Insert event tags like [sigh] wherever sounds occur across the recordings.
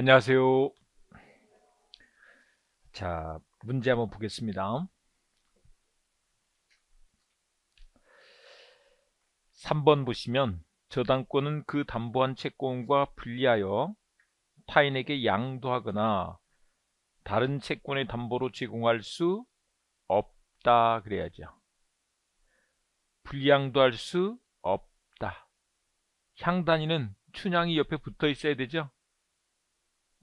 안녕하세요. 자, 문제 한번 보겠습니다. 3번 보시면 저당권은 그 담보한 채권과 분리하여 타인에게 양도하거나 다른 채권의 담보로 제공할 수 없다 그래야죠. 불량도할 수 없다. 향단위는 춘향이 옆에 붙어 있어야 되죠.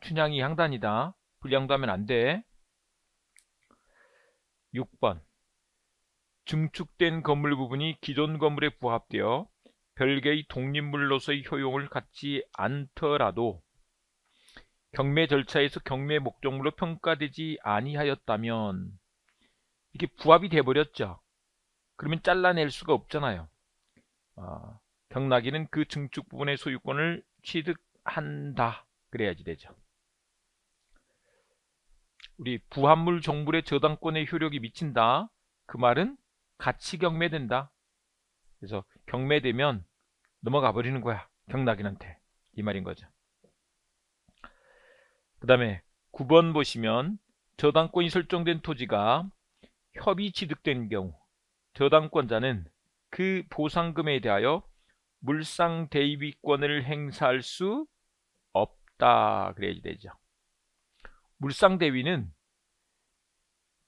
춘향이 향단이다. 불량도 하면 안 돼. 6번 증축된 건물 부분이 기존 건물에 부합되어 별개의 독립물로서의 효용을 갖지 않더라도 경매 절차에서 경매 목적물로 평가되지 아니하였다면 이게 부합이 돼버렸죠. 그러면 잘라낼 수가 없잖아요. 어, 아, 경락이는 그 증축 부분의 소유권을 취득한다. 그래야지 되죠. 우리 부합물 정불의 저당권의 효력이 미친다. 그 말은 같이 경매된다. 그래서 경매되면 넘어가 버리는 거야. 경락인한테. 이 말인 거죠. 그 다음에 9번 보시면 저당권이 설정된 토지가 협의 취득된 경우 저당권자는 그 보상금에 대하여 물상 대위권을 행사할 수 없다 그래야 되죠. 물상대위는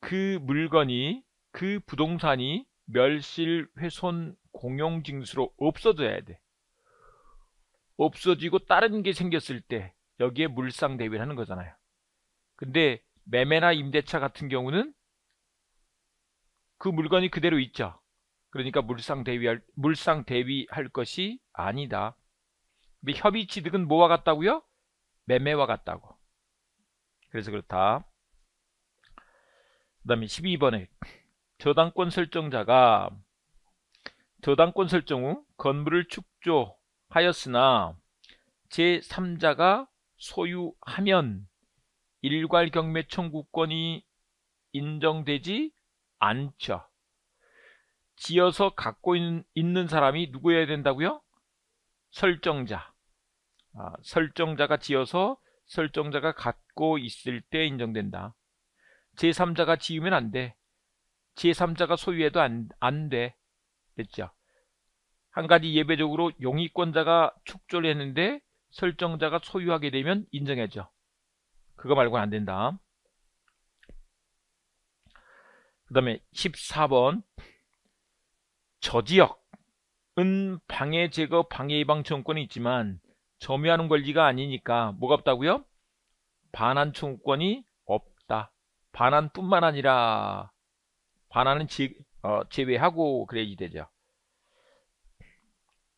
그 물건이 그 부동산이 멸실, 훼손, 공용 징수로 없어져야 돼. 없어지고 다른 게 생겼을 때 여기에 물상 대위를 하는 거잖아요. 근데 매매나 임대차 같은 경우는 그 물건이 그대로 있죠. 그러니까 물상 대위할 물상 대비할 것이 아니다. 근데 협의 취득은 뭐와 같다고요? 매매와 같다고. 그래서 그렇다 그 다음에 12번에 저당권 설정자가 저당권 설정 후 건물을 축조하였으나 제3자가 소유하면 일괄 경매 청구권이 인정되지 않죠. 지어서 갖고 있는, 있는 사람이 누구여야 된다고요? 설정자. 아, 설정자가 지어서 설정자가 갖고 있을 때 인정된다. 제3자가 지으면 안 돼. 제3자가 소유해도 안, 안 돼. 됐죠? 한 가지 예외적으로 용의권자가 축조를 했는데 설정자가 소유하게 되면 인정해죠 그거 말고는 안 된다. 그 다음에 14번 저지역은 방해 제거 방해 예방 청권이 있지만 점유하는 권리가 아니니까 뭐가 없다고요? 반환 청구권이 없다. 반환뿐만 아니라 반환은 제, 어, 제외하고 그래야지 되죠.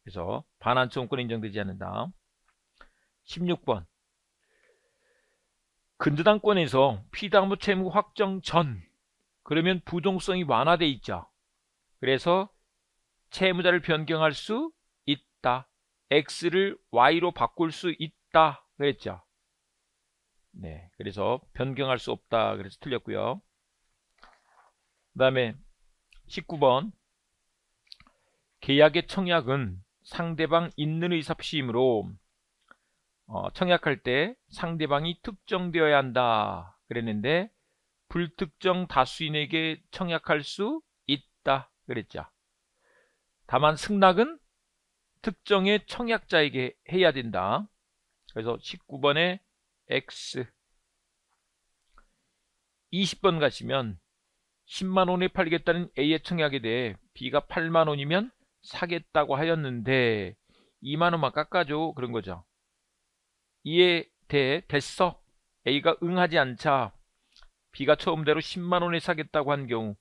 그래서 반환 청구권 인정되지 않는다. 16번 근저당권에서 피담보 채무 확정 전 그러면 부동성이 완화돼 있죠. 그래서 채무자를 변경할 수 있다. x를 y로 바꿀 수 있다 그랬죠. 네, 그래서 변경할 수 없다 그래서 틀렸고요. 그 다음에 19번 계약의 청약은 상대방 있는 의사표시이므로 어, 청약할 때 상대방이 특정되어야 한다 그랬는데 불특정 다수인에게 청약할 수 있다 그랬죠. 다만 승낙은 특정의 청약자에게 해야 된다. 그래서 19번에 X 20번 가시면 10만원에 팔겠다는 A의 청약에 대해 B가 8만원이면 사겠다고 하였는데 2만원만 깎아줘 그런 거죠. 이에 대해 됐어 A가 응하지 않자 B가 처음대로 10만원에 사겠다고 한 경우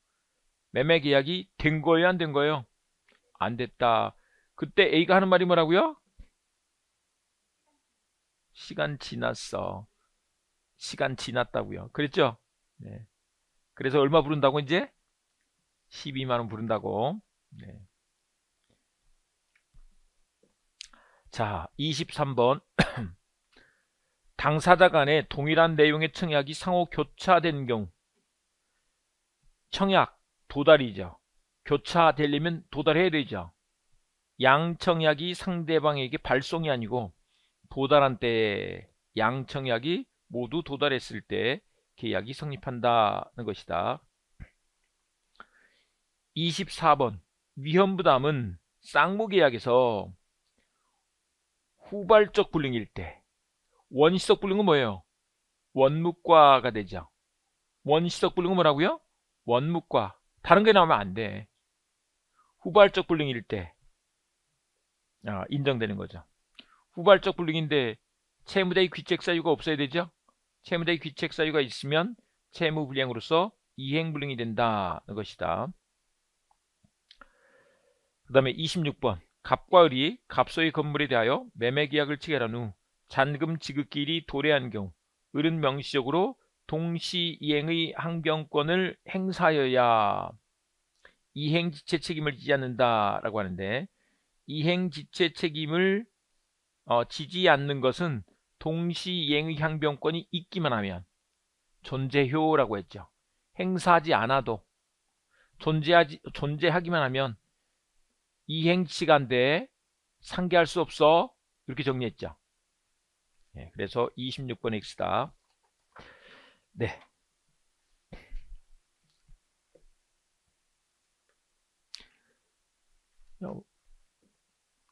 매매 계약이 된 거예요 안 된 거예요? 안 됐다. 그때 A가 하는 말이 뭐라고요? 시간 지났어. 시간 지났다고요. 그랬죠? 네. 그래서 얼마 부른다고 이제? 12만원 부른다고. 네. 자, 23번. [clears throat] 당사자 간에 동일한 내용의 청약이 상호 교차된 경우 청약 도달이죠. 교차되려면 도달해야 되죠. 양청약이 상대방에게 발송이 아니고 도달한 때에 양청약이 모두 도달했을 때 계약이 성립한다는 것이다. 24번 위험부담은 쌍무계약에서 후발적 불능일 때 원시적 불능은 뭐예요? 원무과가 되죠. 원시적 불능은 뭐라고요? 원무과. 다른 게 나오면 안 돼. 후발적 불능일 때 아, 인정되는 거죠. 후발적 불능인데 채무자의 귀책 사유가 없어야 되죠. 채무자의 귀책 사유가 있으면 채무 불량으로서 이행 불능이 된다는 것이다. 그 다음에 26번 갑과 을이 갑소의 건물에 대하여 매매계약을 체결한 후 잔금 지급길이 도래한 경우 을은 명시적으로 동시 이행의 항변권을 행사하여야 이행지체 책임을 지지 않는다라고 하는데 이행 지체 책임을 어, 지지 않는 것은 동시이행의 향변권이 있기만 하면 존재효라고 했죠. 행사하지 않아도 존재하지, 존재하기만 하면 이행 시간대에 상기할 수 없어 이렇게 정리했죠. 네, 그래서 26번 X다. 네.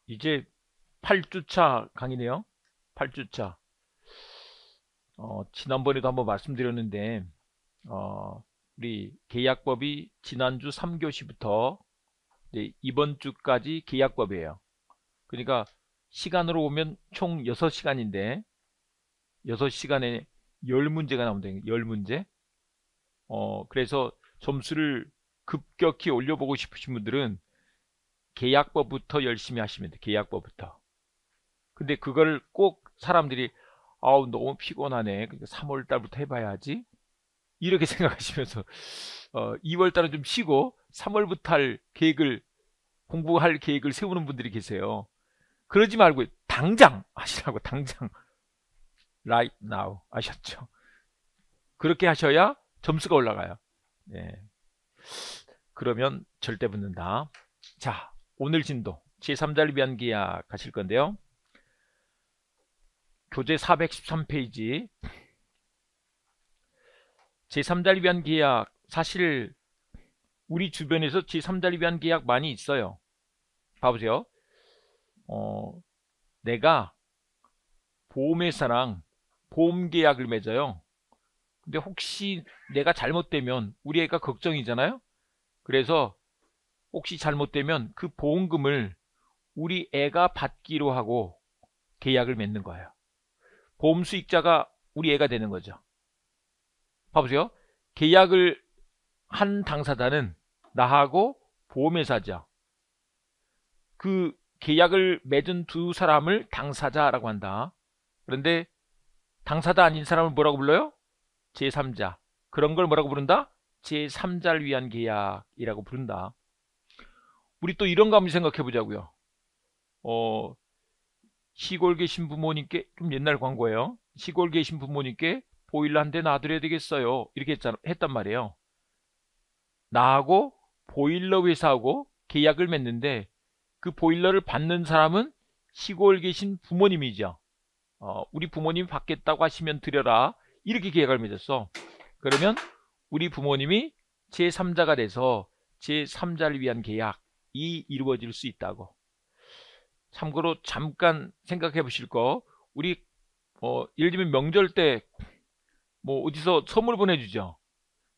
이제 8주차 강의네요. 8주차. 어, 지난번에도 한번 말씀드렸는데 어, 우리 계약법이 지난주 3교시부터 이번 주까지 계약법이에요. 그러니까 시간으로 보면 총 6시간인데 6시간에 10문제가 나온다. 10문제. 어, 그래서 점수를 급격히 올려보고 싶으신 분들은 계약법부터 열심히 하시면 돼요. 계약법부터. 근데 그걸 꼭 사람들이 아우 너무 피곤하네. 그러니까 3월 달부터 해봐야지. 이렇게 [laughs] 생각하시면서 어, 2월 달은 좀 쉬고 3월부터 할 계획을 공부할 계획을 세우는 분들이 계세요. 그러지 말고 당장 하시라고 당장 right now 아셨죠? 그렇게 하셔야 점수가 올라가요. 네. 그러면 절대 붙는다. 자, 오늘 진도 제3자를 위한 계약 하실 건데요. 교재 413페이지 제3자를 위한 계약 사실 우리 주변에서 제3자를 위한 계약 많이 있어요. 봐보세요. 어, 내가 보험회사랑 보험계약을 맺어요. 근데 혹시 내가 잘못되면 우리 애가 걱정이잖아요. 그래서 혹시 잘못되면 그 보험금을 우리 애가 받기로 하고 계약을 맺는 거예요. 보험 수익자가 우리 애가 되는 거죠. 봐보세요. 계약을 한 당사자는 나하고 보험회사죠. 그 계약을 맺은 두 사람을 당사자라고 한다. 그런데 당사자 아닌 사람을 뭐라고 불러요? 제3자. 그런 걸 뭐라고 부른다? 제3자를 위한 계약이라고 부른다. 우리 또 이런 거 한번 생각해 보자고요. 어, 시골 계신 부모님께 좀 옛날 광고예요. 시골 계신 부모님께 보일러 한 대 놔드려야 되겠어요. 이렇게 했잖 했단 말이에요. 나하고 보일러 회사하고 계약을 맺는데 그 보일러를 받는 사람은 시골 계신 부모님이죠. 어, 우리 부모님 받겠다고 하시면 드려라. 이렇게 계약을 맺었어. 그러면 우리 부모님이 제3자가 돼서 제3자를 위한 계약 이 이루어질 수 있다고. 참고로 잠깐 생각해 보실 거 우리 어, 예를 들면 명절 때 뭐 어디서 선물 보내주죠.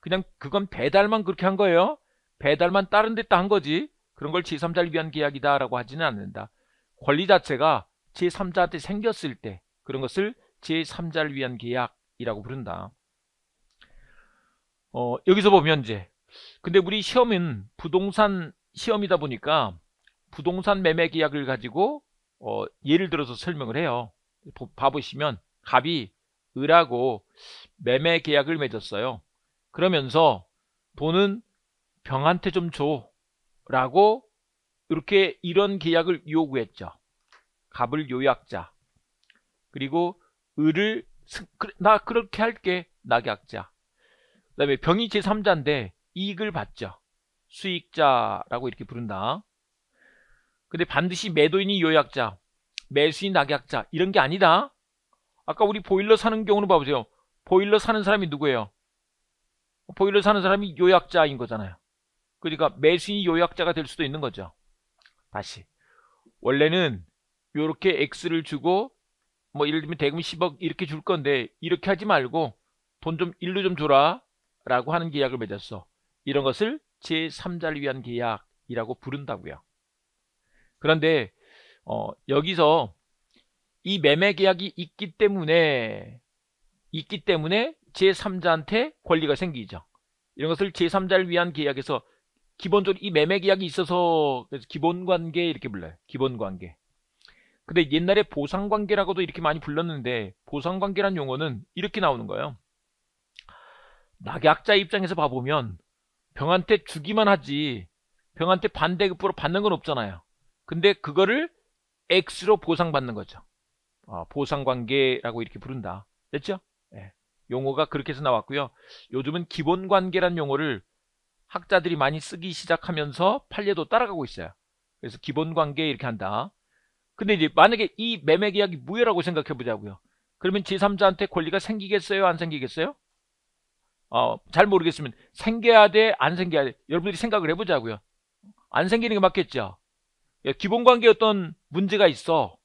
그냥 그건 배달만 그렇게 한 거예요. 배달만 다른 데다 한 거지. 그런 걸 제3자를 위한 계약이다라고 하지는 않는다. 권리 자체가 제3자한테 생겼을 때 그런 것을 제3자를 위한 계약이라고 부른다. 어, 여기서 보면 이제 근데 우리 시험은 부동산 시험이다 보니까 부동산 매매 계약을 가지고 어, 예를 들어서 설명을 해요. 봐보시면 갑이 을하고 매매 계약을 맺었어요. 그러면서 돈은 병한테 좀 줘. 라고 이렇게 이런 계약을 요구했죠. 갑을 요약자. 그리고 을을 나 그렇게 할게 낙약자. 그 다음에 병이 제3자인데 이익을 받죠. 수익자라고 이렇게 부른다. 근데 반드시 매도인이 요약자, 매수인 낙약자 이런 게 아니다. 아까 우리 보일러 사는 경우는 봐보세요. 보일러 사는 사람이 누구예요? 보일러 사는 사람이 요약자인 거잖아요. 그러니까 매수인이 요약자가 될 수도 있는 거죠. 다시 원래는 이렇게 X를 주고 뭐 예를 들면 대금 10억 이렇게 줄 건데 이렇게 하지 말고 돈 좀 일로 좀 줘라 라고 하는 계약을 맺었어. 이런 것을 제3자를 위한 계약이라고 부른다고요. 그런데 어, 여기서 이 매매 계약이 있기 때문에 있기 때문에 제3자한테 권리가 생기죠. 이런 것을 제3자를 위한 계약에서 기본적으로 이 매매 계약이 있어서 기본 관계 이렇게 불러요. 기본 관계. 근데 옛날에 보상 관계라고도 이렇게 많이 불렀는데 보상 관계란 용어는 이렇게 나오는 거예요. 낙약자 입장에서 봐보면 병한테 주기만 하지 병한테 반대급부로 받는 건 없잖아요. 근데 그거를 X로 보상받는 거죠. 어, 보상관계라고 이렇게 부른다. 됐죠? 예. 용어가 그렇게 해서 나왔고요. 요즘은 기본관계란 용어를 학자들이 많이 쓰기 시작하면서 판례도 따라가고 있어요. 그래서 기본관계 이렇게 한다. 근데 이제 만약에 이 매매계약이 무효라고 생각해 보자고요. 그러면 제3자한테 권리가 생기겠어요? 안 생기겠어요? 어, 잘 모르겠으면 생겨야 돼? 안 생겨야 돼? 여러분들이 생각을 해보자고요. 안 생기는 게 맞겠죠? 예, 기본관계 어떤 문제가 있어.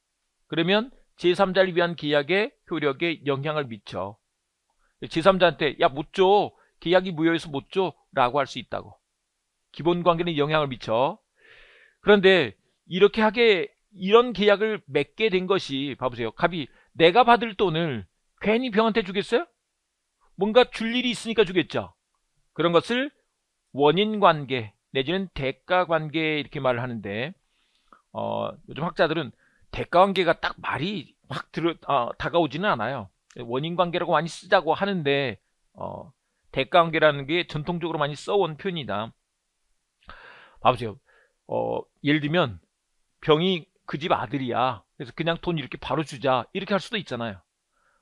그러면 제3자를 위한 계약의 효력에 영향을 미쳐. 예, 제3자한테 야 못 줘. 계약이 무효해서 못 줘. 라고 할 수 있다고. 기본관계는 영향을 미쳐. 그런데 이렇게 하게 이런 계약을 맺게 된 것이 봐보세요. 갑이 내가 받을 돈을 괜히 병한테 주겠어요? 뭔가 줄 일이 있으니까 주겠죠. 그런 것을 원인 관계 내지는 대가 관계 이렇게 말을 하는데 어, 요즘 학자들은 대가 관계가 딱 말이 확 들어 어, 다가오지는 않아요. 원인 관계라고 많이 쓰자고 하는데 어, 대가 관계라는 게 전통적으로 많이 써온 표현이다. 봐보세요. 어, 예를 들면 병이 그 집 아들이야. 그래서 그냥 돈 이렇게 바로 주자. 이렇게 할 수도 있잖아요.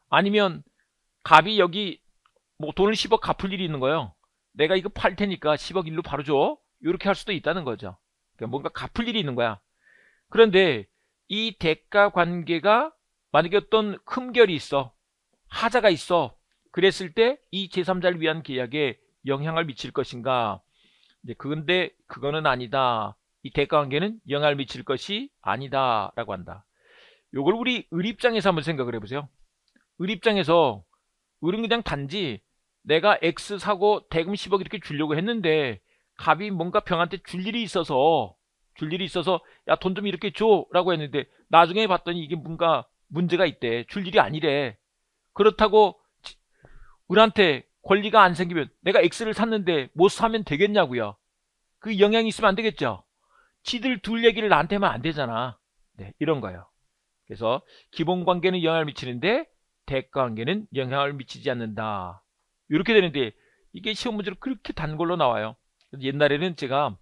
아니면 갑이 여기 뭐 돈을 10억 갚을 일이 있는 거예요. 내가 이거 팔 테니까 10억 일로 바로 줘. 이렇게 할 수도 있다는 거죠. 그러니까 뭔가 갚을 일이 있는 거야. 그런데 이 대가 관계가 만약에 어떤 흠결이 있어. 하자가 있어. 그랬을 때 이 제3자를 위한 계약에 영향을 미칠 것인가? 그런데 그거는 아니다. 이 대가 관계는 영향을 미칠 것이 아니다라고 한다. 요걸 우리 을 입장에서 한번 생각을 해보세요. 을 입장에서 을은 그냥 단지 내가 X 사고 대금 10억 이렇게 주려고 했는데 갑이 뭔가 병한테 줄 일이 있어서 줄 일이 있어서 야 돈 좀 이렇게 줘라고 했는데 나중에 봤더니 이게 뭔가 문제가 있대 줄 일이 아니래 그렇다고 을한테 권리가 안 생기면 내가 X를 샀는데 못 사면 되겠냐고요 그 영향이 있으면 안 되겠죠 지들 둘 얘기를 나한테 하면 안 되잖아 네, 이런 거예요 그래서 기본관계는 영향을 미치는데 대가관계는 영향을 미치지 않는다 이렇게 되는데 이게 시험 문제로 그렇게 단골로 나와요. 옛날에는 제가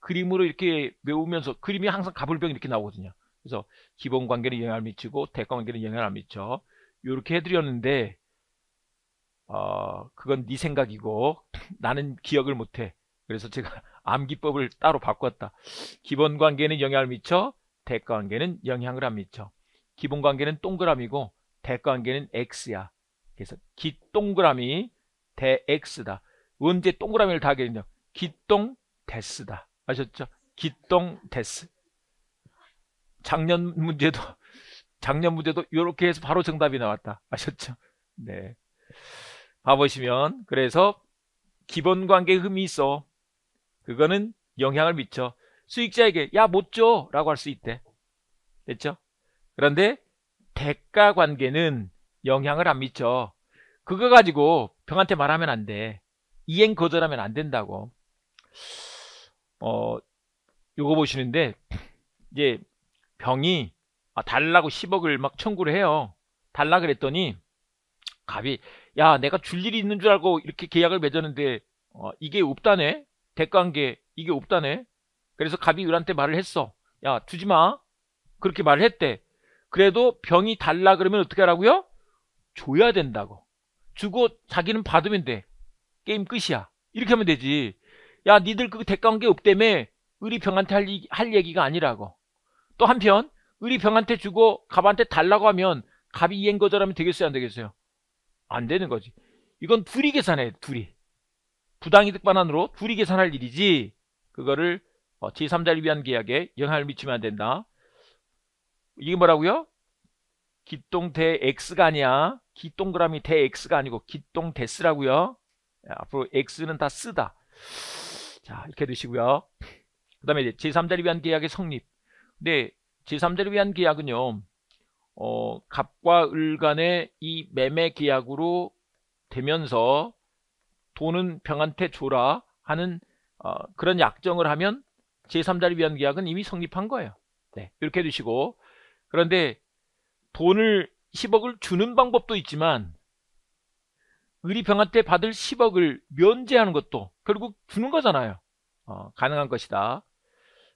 그림으로 이렇게 외우면서 그림이 항상 가불병 이렇게 나오거든요. 그래서 기본 관계는 영향을 미치고 대가 관계는 영향을 안 미쳐. 이렇게 해드렸는데 어, 그건 네 생각이고 [laughs] 나는 기억을 못해. 그래서 제가 [laughs] 암기법을 따로 바꿨다. 기본 관계는 영향을 미쳐, 대가 관계는 영향을 안 미쳐. 기본 관계는 동그라미고 대가 관계는 x야. 그래서 기 동그라미 대엑스다 언제 동그라미를 다 하게 냐 기똥 데스다. 아셨죠? 기똥 데스. 작년 문제도 [laughs] 작년 문제도 이렇게 해서 바로 정답이 나왔다. 아셨죠? 네. 봐보시면 그래서 기본 관계 흠이 있어. 그거는 영향을 미쳐. 수익자에게 야 못줘 라고 할 수 있대. 됐죠? 그런데 대가 관계는 영향을 안 미쳐. 그거 가지고 병한테 말하면 안 돼. 이행 거절하면 안 된다고. 어, 요거 보시는데 이제 병이 아, 달라고 10억을 막 청구를 해요. 달라 그랬더니 갑이 야 내가 줄 일이 있는 줄 알고 이렇게 계약을 맺었는데 어, 이게 없다네 대가한 게 이게 없다네 그래서 갑이 을한테 말을 했어 야 주지 마 그렇게 말을 했대 그래도 병이 달라 그러면 어떻게 하라고요? 줘야 된다고 주고 자기는 받으면 돼. 게임 끝이야. 이렇게 하면 되지. 야, 니들 그 대가한 게 없다며 의리병한테 할, 할 얘기가 아니라고. 또 한편 의리병한테 주고 갑한테 달라고 하면 갑이 이행 거절하면 되겠어요? 안 되겠어요? 안 되는 거지. 이건 둘이 계산해, 둘이. 부당이득 반환으로 둘이 계산할 일이지 그거를 어, 제3자를 위한 계약에 영향을 미치면 안 된다. 이게 뭐라고요? 기똥 대 x가 아니야. 기똥그라미 대 x가 아니고 기똥 대 쓰라고요. 앞으로 x는 다 쓰다. 자 이렇게 두시고요그 다음에 제3자를 위한 계약의 성립. 근데 제3자를 위한 계약은요. 어, 갑과 을 간의 이 매매 계약으로 되면서 돈은 병한테 줘라 하는 어, 그런 약정을 하면 제3자를 위한 계약은 이미 성립한 거예요. 네, 이렇게 두시고 그런데 돈을 10억을 주는 방법도 있지만 의리병한테 받을 10억을 면제하는 것도 결국 주는 거잖아요. 어, 가능한 것이다.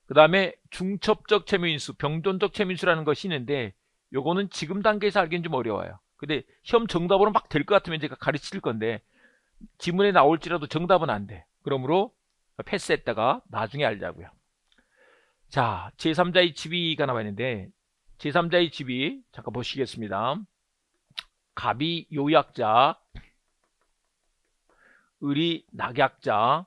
그 다음에 중첩적 채무인수, 병존적 채무인수라는 것이 있는데 요거는 지금 단계에서 알기는 좀 어려워요. 근데 시험 정답으로 막 될 것 같으면 제가 가르칠 건데 지문에 나올지라도 정답은 안 돼. 그러므로 패스했다가 나중에 알자고요. 자, 제3자의 지위가 나와 있는데 제3자의 집이 잠깐 보시겠습니다. 갑이 요약자, 을이 낙약자,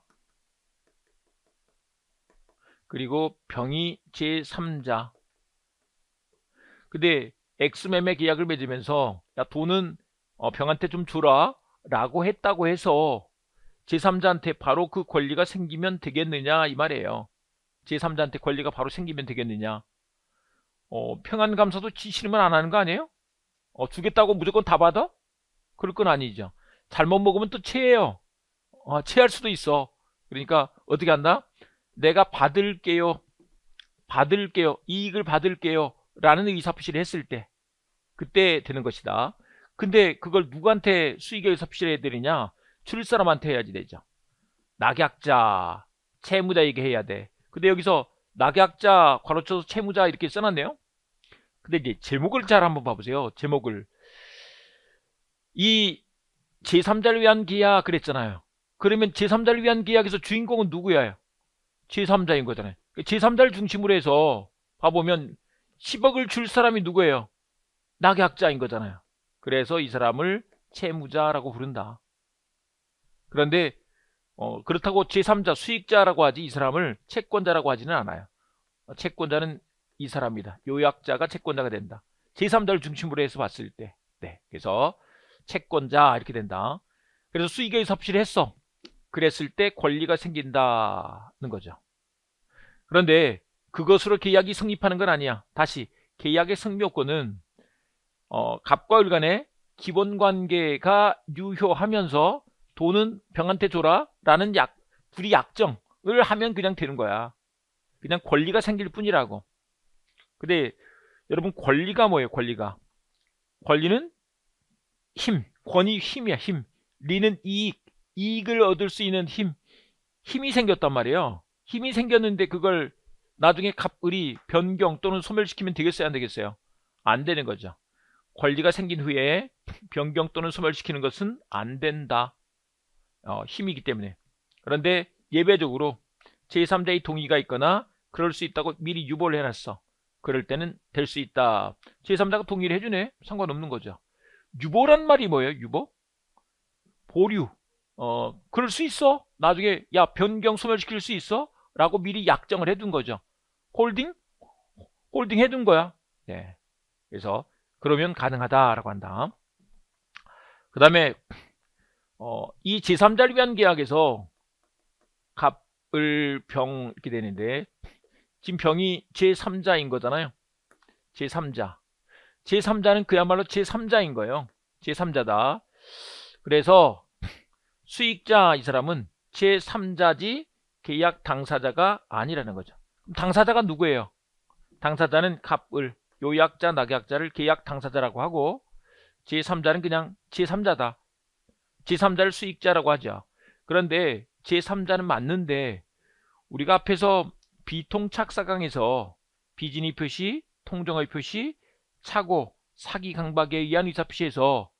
그리고 병이 제3자. 근데 엑스매매 계약을 맺으면서 야 돈은 어, 병한테 좀 주라 라고 했다고 해서 제3자한테 바로 그 권리가 생기면 되겠느냐 이 말이에요. 제3자한테 권리가 바로 생기면 되겠느냐. 어, 평안감사도 싫으면 안 하는 거 아니에요? 어, 주겠다고 무조건 다 받아? 그럴 건 아니죠. 잘못 먹으면 또 체해요. 어, 체할 수도 있어. 그러니까 어떻게 한다? 내가 받을게요. 받을게요. 이익을 받을게요. 라는 의사표시를 했을 때 그때 되는 것이다. 근데 그걸 누구한테 수익의 의사표시를 해야 되느냐? 줄 사람한테 해야지 되죠. 낙약자, 채무자에게 해야 돼. 근데 여기서 낙약자, 괄호 쳐서 채무자 이렇게 써놨네요. 근데 이제 제목을 잘 한번 봐보세요. 제목을 이 제3자를 위한 계약 그랬잖아요. 그러면 제3자를 위한 계약에서 주인공은 누구야? 제3자인 거잖아요. 제3자를 중심으로 해서 봐보면 10억을 줄 사람이 누구예요? 낙약자인 거잖아요. 그래서 이 사람을 채무자라고 부른다. 그런데 어, 그렇다고 제3자 수익자라고 하지 이 사람을 채권자라고 하지는 않아요. 채권자는 이 사람이다. 요약자가 채권자가 된다. 제3자를 중심으로 해서 봤을 때. 네. 그래서 채권자 이렇게 된다. 그래서 수익의 섭취를 했어. 그랬을 때 권리가 생긴다는 거죠. 그런데 그것으로 계약이 성립하는 건 아니야. 다시 계약의 성립권은 어, 갑과을 간의 기본관계가 유효하면서 돈은 병한테 줘라 라는 약, 불이 약정을 하면 그냥 되는 거야. 그냥 권리가 생길 뿐이라고. 근데 여러분 권리가 뭐예요? 권리가 권리는 힘, 권위 힘이야 힘. 리는 이익, 이익을 얻을 수 있는 힘, 힘이 생겼단 말이에요. 힘이 생겼는데 그걸 나중에 갑을이 변경 또는 소멸시키면 되겠어요? 안 되겠어요? 안 되는 거죠. 권리가 생긴 후에 변경 또는 소멸시키는 것은 안 된다. 어, 힘이기 때문에. 그런데 예외적으로 제3자의 동의가 있거나 그럴 수 있다고 미리 유보를 해놨어. 그럴 때는 될 수 있다. 제3자가 동의를 해주네. 상관없는 거죠. 유보란 말이 뭐예요? 유보? 보류. 어, 그럴 수 있어. 나중에 야 변경 소멸시킬 수 있어. 라고 미리 약정을 해둔 거죠. 홀딩? 홀딩 해둔 거야. 네. 그래서 그러면 가능하다라고 한다. 그 다음에 어, 이 제3자를 위한 계약에서 갑을 병 이렇게 되는데 지금 병이 제3자인 거잖아요. 제3자. 제3자는 그야말로 제3자인 거예요. 제3자다. 그래서 수익자 이 사람은 제3자지 계약 당사자가 아니라는 거죠. 그럼 당사자가 누구예요? 당사자는 갑을 요약자 낙약자를 계약 당사자라고 하고 제3자는 그냥 제3자다. 제3자를 수익자라고 하죠. 그런데 제3자는 맞는데 우리가 앞에서 비통착사강에서 비진이 표시, 통정의 표시, 착오, 사기 강박에 의한 의사표시에서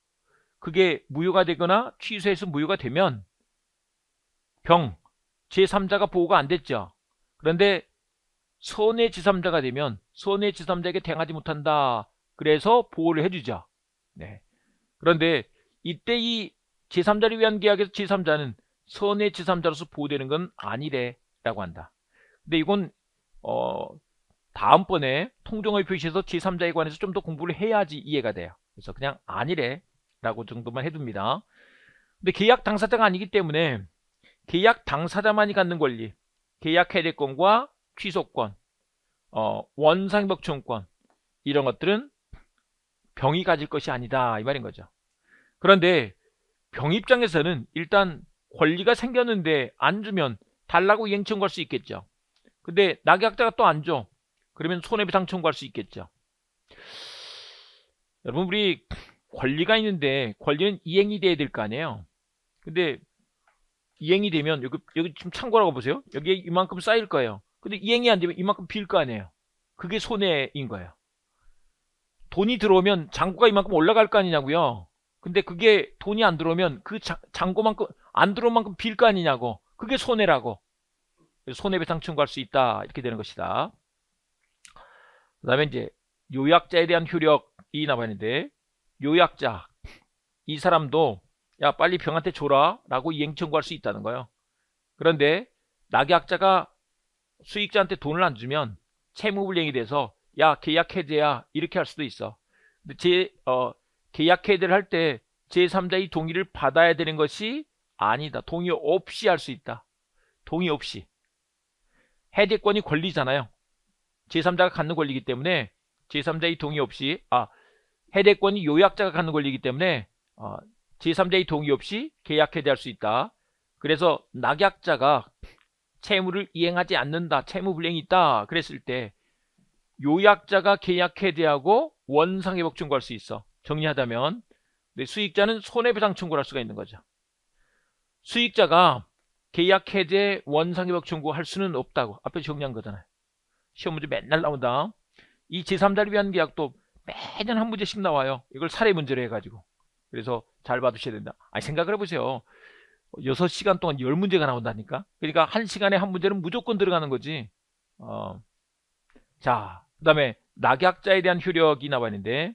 그게 무효가 되거나 취소해서 무효가 되면 병, 제3자가 보호가 안 됐죠. 그런데 선의 제3자가 되면 선의 제3자에게 대응하지 못한다. 그래서 보호를 해주자. 네. 그런데 이때 이 제3자를 위한 계약에서 제3자는 선의 제3자로서 보호되는 건 아니래라고 한다. 근데 이건 어 다음번에 통정의 표시에서 제3자에 관해서 좀 더 공부를 해야지 이해가 돼요. 그래서 그냥 아니래 라고 정도만 해둡니다. 근데 계약 당사자가 아니기 때문에 계약 당사자만이 갖는 권리 계약 해제권과 취소권 어, 원상복충권 이런 것들은 병이 가질 것이 아니다 이 말인 거죠. 그런데 병 입장에서는 일단 권리가 생겼는데 안 주면 달라고 이행청 걸수 있겠죠. 근데 낙약자가 또 안 줘. 그러면 손해배상 청구할 수 있겠죠. 여러분 우리 권리가 있는데 권리는 이행이 돼야 될 거 아니에요. 근데 이행이 되면 여기 여기 지금 참고라고 보세요. 여기에 이만큼 쌓일 거예요. 근데 이행이 안 되면 이만큼 빌 거 아니에요. 그게 손해인 거예요. 돈이 들어오면 잔고가 이만큼 올라갈 거 아니냐고요. 근데 그게 돈이 안 들어오면 그 잔고만큼 안 들어온 만큼 빌 거 아니냐고. 그게 손해라고. 손해배상 청구할 수 있다 이렇게 되는 것이다. 그 다음에 이제 요약자에 대한 효력이 나와 있는데 요약자 이 사람도 야 빨리 병한테 줘라 라고 이행 청구할 수 있다는 거예요. 그런데 낙약자가 수익자한테 돈을 안 주면 채무불이행이 돼서 야 계약 해제야 이렇게 할 수도 있어. 근데 제 어, 계약 해제를 할 때 제3자의 동의를 받아야 되는 것이 아니다. 동의 없이 할 수 있다. 동의 없이. 해제권이 권리잖아요. 제3자가 갖는 권리이기 때문에 제3자의 동의 없이 아 해제권이 요약자가 갖는 권리이기 때문에 어, 제3자의 동의 없이 계약 해제할 수 있다. 그래서 낙약자가 채무를 이행하지 않는다. 채무 불행이 있다. 그랬을 때 요약자가 계약 해제하고 원상회복 청구할 수 있어. 정리하자면 수익자는 손해배상 청구를 할 수가 있는 거죠. 수익자가 계약 해제 원상회복 청구할 수는 없다고 앞에 정리한 거잖아요. 시험 문제 맨날 나온다. 이 제3자를 위한 계약도 매년 한 문제씩 나와요. 이걸 사례 문제로 해가지고. 그래서 잘 봐두셔야 된다. 아니 생각을 해보세요. 6시간 동안 10문제가 나온다니까. 그러니까 1시간에 한 문제는 무조건 들어가는 거지. 어. 자, 그 다음에 낙약자에 대한 효력이 나와 있는데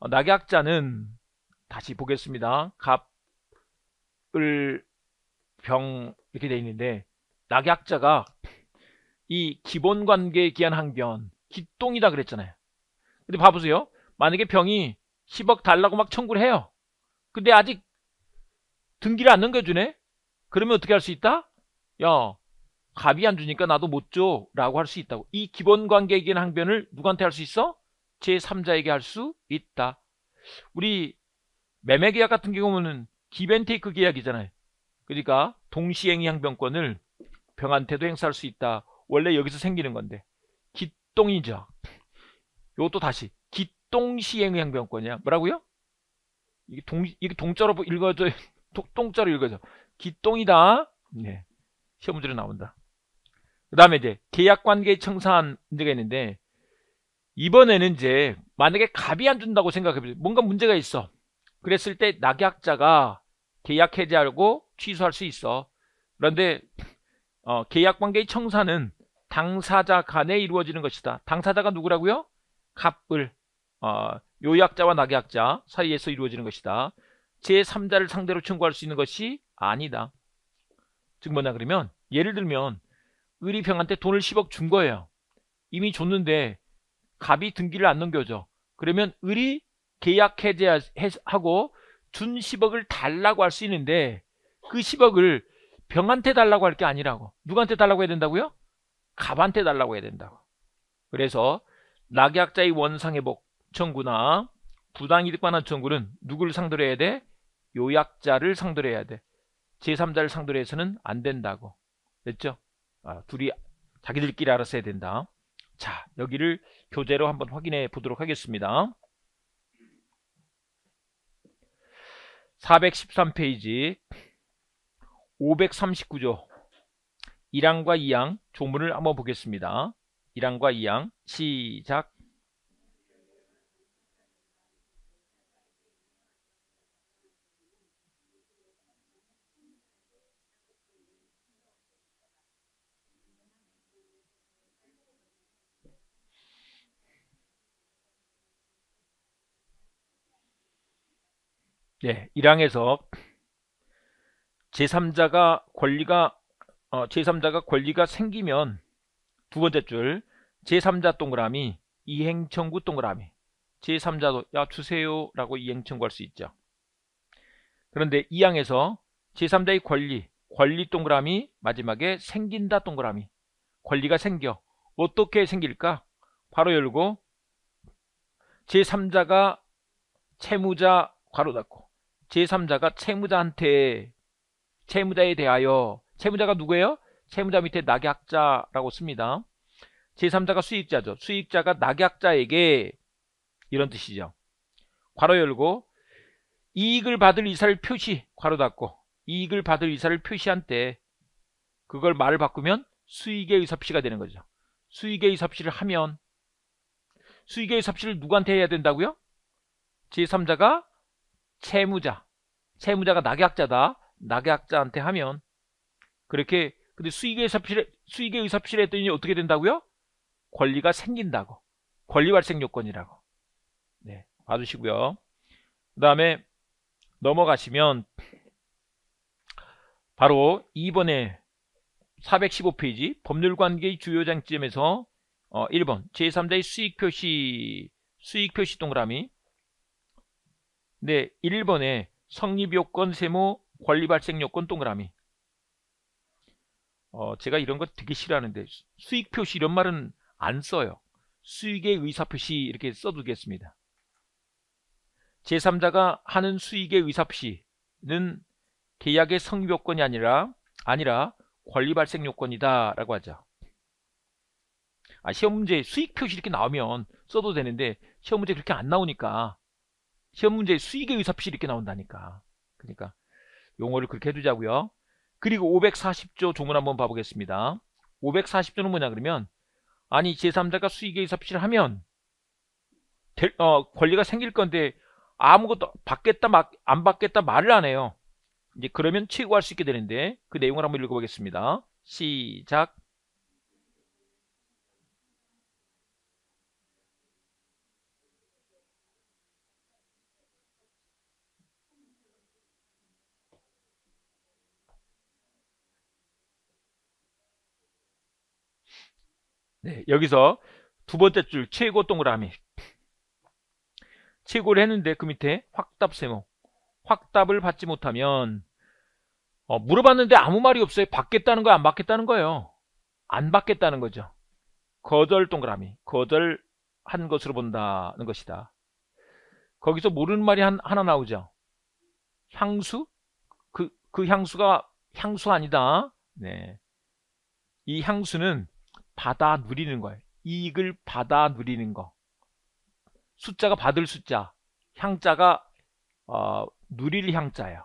어, 낙약자는 다시 보겠습니다. 갑을 병 이렇게 돼 있는데 낙약자가 이 기본 관계에 기한 항변 기똥이다 그랬잖아요. 근데 봐보세요. 만약에 병이 10억 달라고 막 청구를 해요. 근데 아직 등기를 안 넘겨주네? 그러면 어떻게 할 수 있다? 야, 갑이 안 주니까 나도 못 줘. 라고 할 수 있다고. 이 기본 관계에 기한 항변을 누구한테 할 수 있어? 제3자에게 할 수 있다. 우리 매매 계약 같은 경우는 기벤테이크 계약이잖아요. 그러니까 동시행위 항변권을 병한테도 행사할 수 있다. 원래 여기서 생기는 건데 기똥이죠. 이것도 다시 기똥시행위 항변권이야. 뭐라고요? 이게 동 이게 동자로 읽어져 줘동자로읽어줘 [laughs] 기똥이다. 네. 시험 문제로 나온다. 그 다음에 이제 계약관계 청산 문제가 있는데 이번에는 이제 만약에 갑이 안 준다고 생각해보세요. 뭔가 문제가 있어. 그랬을 때 낙약자가 계약 해제하고 취소할 수 있어. 그런데 어, 계약관계의 청산은 당사자 간에 이루어지는 것이다. 당사자가 누구라고요? 갑을 어, 요약자와 낙약자 사이에서 이루어지는 것이다. 제3자를 상대로 청구할 수 있는 것이 아니다. 즉 뭐냐 그러면 예를 들면 의리병한테 돈을 10억 준 거예요. 이미 줬는데 갑이 등기를 안 넘겨줘. 그러면 을이 계약 해제하고 준 10억을 달라고 할 수 있는데 그 10억을 병한테 달라고 할 게 아니라고. 누구한테 달라고 해야 된다고요? 갑한테 달라고 해야 된다고. 그래서 낙약자의 원상회복 청구나 부당이득반환 청구는 누구를 상대로 해야 돼? 요약자를 상대로 해야 돼. 제3자를 상대로 해서는 안 된다고. 됐죠? 아, 둘이 자기들끼리 알아서 해야 된다. 자, 여기를 교재로 한번 확인해 보도록 하겠습니다. 413페이지 539조 1항과 2항 조문을 한번 보겠습니다. 1항과 2항 시작 네, 1항에서 제3자가 권리가 어, 제3자가 권리가 생기면 두 번째 줄 제3자 동그라미 이행 청구 동그라미 제3자도 야 주세요 라고 이행 청구할 수 있죠 그런데 이 항에서 제3자의 권리 권리 동그라미 마지막에 생긴다 동그라미 권리가 생겨 어떻게 생길까 바로 열고 제3자가 채무자 괄호 닫고 제3자가 채무자한테 채무자에 대하여 채무자가 누구예요? 채무자 밑에 낙약자라고 씁니다. 제3자가 수익자죠. 수익자가 낙약자에게 이런 뜻이죠. 괄호 열고 이익을 받을 이사를 표시 괄호 닫고 이익을 받을 이사를 표시한 때 그걸 말을 바꾸면 수익의 의섭시가 되는 거죠. 수익의 의섭시를 하면 수익의 의섭시를 누구한테 해야 된다고요? 제3자가 채무자 채무자가 낙약자다. 낙약자한테 하면 그렇게 근데 수익의 의사필 수익의 의사필에 했더니 어떻게 된다고요? 권리가 생긴다고 권리 발생 요건이라고 네 봐주시고요 그 다음에 넘어가시면 바로 2번에 415페이지 법률관계의 주요 장점에서 어, 1번 제3자의 수익표시 수익표시 동그라미 네 1번에 성립요건 세무 권리 발생 요건 동그라미 어, 제가 이런 거 되게 싫어하는데 수익 표시 이런 말은 안 써요. 수익의 의사표시 이렇게 써두겠습니다. 제3자가 하는 수익의 의사표시는 계약의 성립 요건이 아니라 아니라 권리 발생 요건이다 라고 하죠. 아, 시험 문제 수익 표시 이렇게 나오면 써도 되는데 시험 문제 그렇게 안 나오니까 시험 문제 수익의 의사표시 이렇게 나온다니까 그러니까 용어를 그렇게 해두자고요. 그리고 540조 조문 한번 봐보겠습니다. 540조는 뭐냐 그러면 아니 제3자가 수익의의사 표시를 하면 될, 어, 권리가 생길 건데 아무것도 받겠다 막, 안 받겠다 말을 안 해요. 이제 그러면 최고할 수 있게 되는데 그 내용을 한번 읽어보겠습니다. 시작 네, 여기서 두 번째 줄 최고 동그라미 최고를 했는데 그 밑에 확답 세모 확답을 받지 못하면 어, 물어봤는데 아무 말이 없어요 받겠다는 거야 안 받겠다는 거예요 안 받겠다는 거죠 거절 동그라미 거절한 것으로 본다는 것이다 거기서 모르는 말이 한, 하나 나오죠 향수? 그, 그 향수가 향수 아니다 네. 이 향수는 받아 누리는 거예요. 이익을 받아 누리는 거. 숫자가 받을 숫자, 향자가 어, 누릴 향자예요.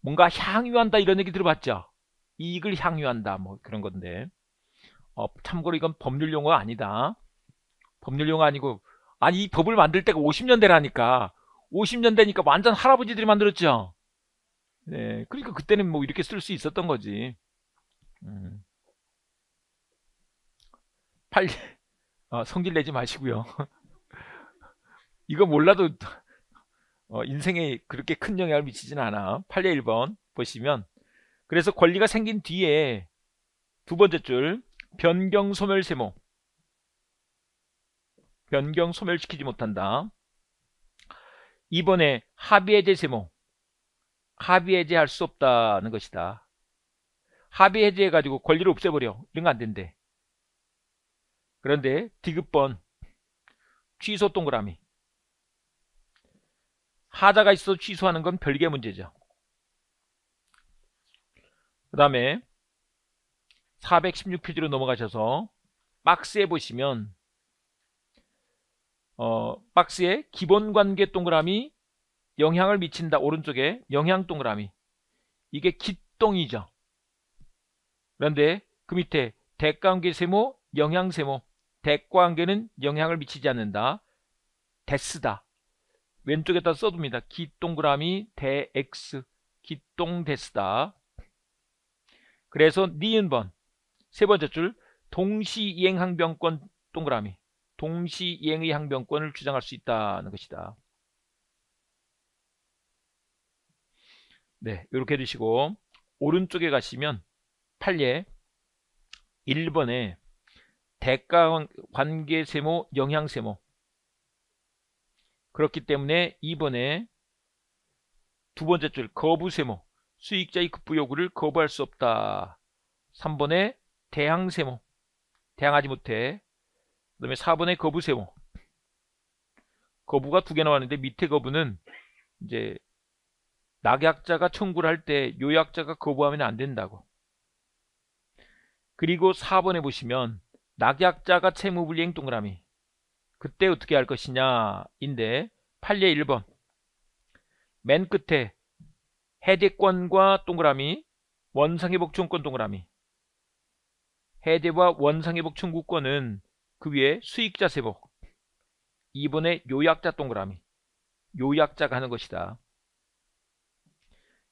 뭔가 향유한다 이런 얘기 들어봤죠? 이익을 향유한다 뭐 그런 건데 어, 참고로 이건 법률 용어 아니다. 법률 용어 아니고 아니 이 법을 만들 때가 50년대라니까 50년대니까 완전 할아버지들이 만들었죠. 네, 그러니까 그때는 뭐 이렇게 쓸 수 있었던 거지. 음. 팔 어, 성질 내지 마시고요. [laughs] 이거 몰라도 어, 인생에 그렇게 큰 영향을 미치진 않아. 8례 1번 보시면 그래서 권리가 생긴 뒤에 두 번째 줄 변경 소멸 세모 변경 소멸시키지 못한다. 이번에 합의해제 세모 합의해제할 수 없다는 것이다. 합의해제해가지고 권리를 없애버려. 이런 거 안 된대. 그런데 디귿번 취소 동그라미 하자가 있어 취소하는 건 별개 문제죠. 그 다음에 416페이지로 넘어가셔서 박스에 보시면 어, 박스에 기본관계 동그라미 영향을 미친다 오른쪽에 영향 동그라미 이게 기똥이죠 그런데 그 밑에 대관계 가 세모 영향 세모 대관계는 과 영향을 미치지 않는다. 데스다. 왼쪽에다 써둡니다. 기동그라미 대X 기똥데스다 그래서 니은 번세 번째 줄 동시이행 항변권 동그라미 동시이행의 항변권을 주장할 수 있다는 것이다. 네, 이렇게 해주시고 오른쪽에 가시면 판례 1번에 대가 관계 세모, 영향 세모. 그렇기 때문에 이번에 두 번째 줄 거부 세모. 수익자의 급부 요구를 거부할 수 없다. 3번에 대항 세모. 대항하지 못해. 그 다음에 4번에 거부 세모. 거부가 두 개 나왔는데 밑에 거부는 이제 낙약자가 청구를 할 때 요약자가 거부하면 안 된다고. 그리고 4번에 보시면 낙약자가 채무불이행 동그라미 그때 어떻게 할 것이냐 인데 8례 1번 맨 끝에 해대권과 동그라미 원상회복청구권 동그라미 해대와 원상회복청구권은 그 위에 수익자 세복 2번에 요약자 동그라미 요약자가 하는 것이다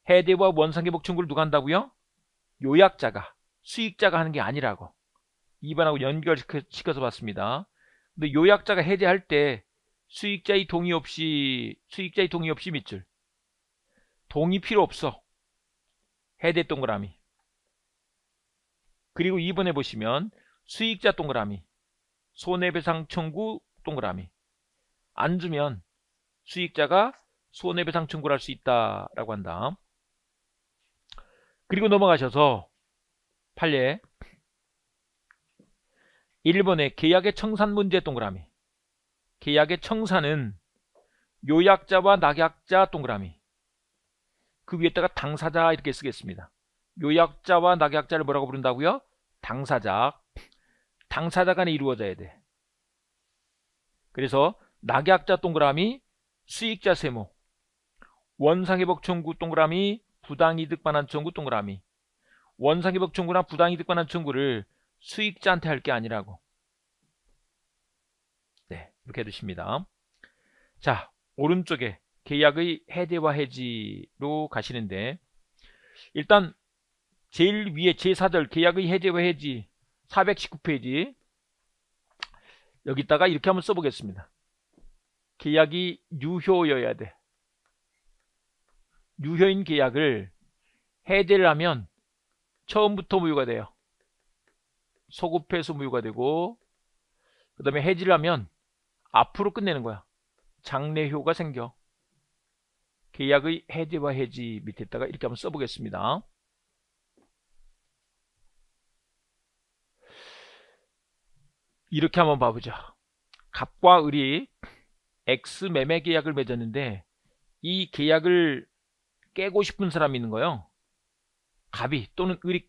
해대와 원상회복청구를 누가 한다고요? 요약자가 수익자가 하는 게 아니라고 2번하고 연결시켜서 봤습니다. 근데 요약자가 해제할 때 수익자의 동의 없이 수익자의 동의 없이 밑줄 동의 필요 없어 해제 동그라미 그리고 2번에 보시면 수익자 동그라미 손해배상 청구 동그라미 안 주면 수익자가 손해배상 청구를 할 수 있다라고 한다. 그리고 넘어가셔서 판례 1번의 계약의 청산 문제 동그라미 계약의 청산은 요약자와 낙약자 동그라미 그 위에다가 당사자 이렇게 쓰겠습니다. 요약자와 낙약자를 뭐라고 부른다고요? 당사자 당사자 간에 이루어져야 돼. 그래서 낙약자 동그라미 수익자 세모 원상회복 청구 동그라미 부당이득 반환 청구 동그라미 원상회복 청구나 부당이득 반환 청구를 수익자한테 할 게 아니라고. 네, 이렇게 해두십니다. 자, 오른쪽에 계약의 해제와 해지로 가시는데 일단 제일 위에 제4절 계약의 해제와 해지 419페이지 여기다가 이렇게 한번 써보겠습니다. 계약이 유효여야 돼. 유효인 계약을 해제를 하면 처음부터 무효가 돼요. 소급해서 무효가 되고 그 다음에 해지를 하면 앞으로 끝내는 거야. 장래효가 생겨. 계약의 해지와 해지 밑에다가 이렇게 한번 써보겠습니다. 이렇게 한번 봐보죠 갑과 을이 X 매매 계약을 맺었는데 이 계약을 깨고 싶은 사람이 있는 거예요. 갑이 또는 을이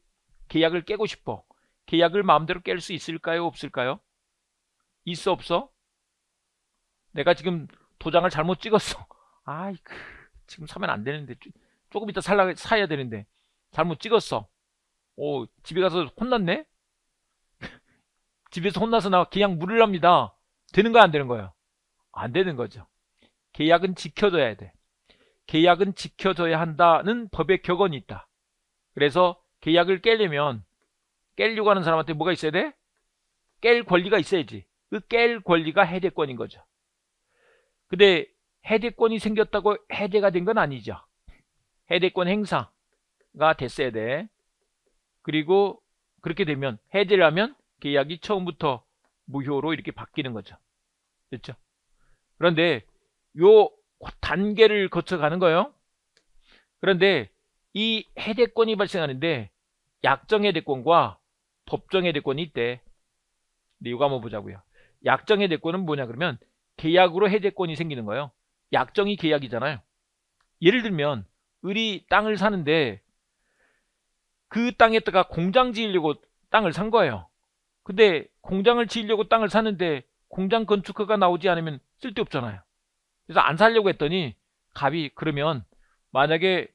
계약을 깨고 싶어. 계약을 마음대로 깰 수 있을까요? 없을까요? 있어 없어? 내가 지금 도장을 잘못 찍었어. [laughs] 아이 그, 지금 사면 안 되는데 조금 이따 살라 사야 되는데 잘못 찍었어. 오 집에 가서 혼났네. [laughs] 집에서 혼나서 나 계약 물으랍니다. 되는 거야 안 되는 거야? 안 되는 거죠. 계약은 지켜줘야 돼. 계약은 지켜줘야 한다는 법의 격언이 있다. 그래서 계약을 깨려면 깰려고 하는 사람한테 뭐가 있어야 돼? 깰 권리가 있어야지. 그 깰 권리가 해제권인 거죠. 근데 해제권이 생겼다고 해제가 된 건 아니죠. 해제권 행사가 됐어야 돼. 그리고 그렇게 되면 해제를 하면 계약이 처음부터 무효로 이렇게 바뀌는 거죠. 됐죠? 그런데 요 단계를 거쳐가는 거예요. 그런데 이 해제권이 발생하는데 약정해제권과 법정의 대권이 있대. 근데 이거 한번 보자고요. 약정의 대권은 뭐냐 그러면 계약으로 해제권이 생기는 거예요. 약정이 계약이잖아요. 예를 들면 을이 땅을 사는데 그 땅에다가 공장 지으려고 땅을 산 거예요. 근데 공장을 지으려고 땅을 사는데 공장 건축허가 나오지 않으면 쓸데없잖아요. 그래서 안 살려고 했더니 갑이 그러면 만약에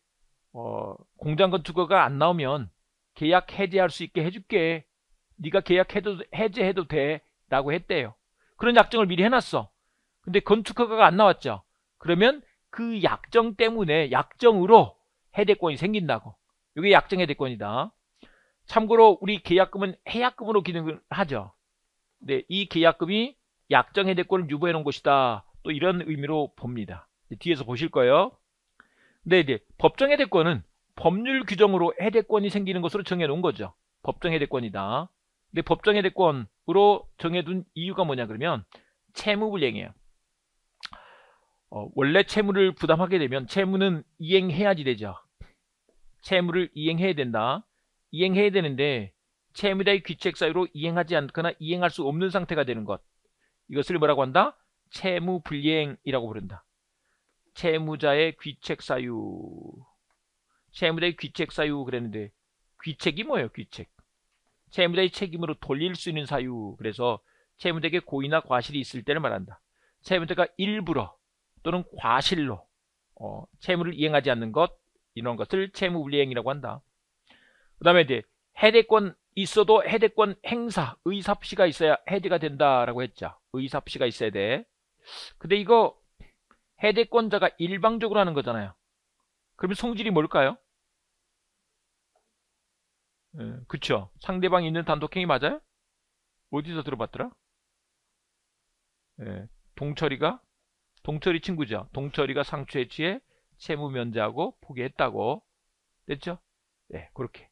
어, 공장 건축허가 안 나오면 계약 해제할 수 있게 해줄게. 네가 계약 해도, 해제해도 돼. 라고 했대요. 그런 약정을 미리 해놨어. 근데 건축허가가 안 나왔죠. 그러면 그 약정 때문에 약정으로 해대권이 생긴다고. 이게 약정 해대권이다. 참고로 우리 계약금은 해약금으로 기능을 하죠. 근데 이 계약금이 약정 해대권을 유보해 놓은 것이다. 또 이런 의미로 봅니다. 뒤에서 보실 거예요. 근데 이제 법정 해대권은 법률 규정으로 해대권이 생기는 것으로 정해놓은 거죠. 법정 해대권이다. 근데 법정 해대권으로 정해둔 이유가 뭐냐 그러면 채무불이행이에요. 어, 원래 채무를 부담하게 되면 채무는 이행해야지 되죠. 채무를 이행해야 된다. 이행해야 되는데 채무자의 귀책 사유로 이행하지 않거나 이행할 수 없는 상태가 되는 것. 이것을 뭐라고 한다? 채무 불이행이라고 부른다. 채무자의 귀책 사유. 채무자의 귀책 사유 그랬는데 귀책이 뭐예요? 귀책. 채무자의 책임으로 돌릴 수 있는 사유. 그래서 채무자에게 고의나 과실이 있을 때를 말한다. 채무자가 일부러 또는 과실로 어, 채무를 이행하지 않는 것 이런 것을 채무불이행이라고 한다. 그 다음에 이제 해대권 있어도 해대권 행사, 의사표시가 있어야 해제가 된다라고 했죠. 의사표시가 있어야 돼. 근데 이거 해대권자가 일방적으로 하는 거잖아요. 그러면 성질이 뭘까요? 예, 그쵸. 상대방이 있는 단독행위 맞아요? 어디서 들어봤더라? 예, 동철이가? 동철이 친구죠. 동철이가 상추에 취해 채무 면제하고 포기했다고. 됐죠? 네, 그렇게.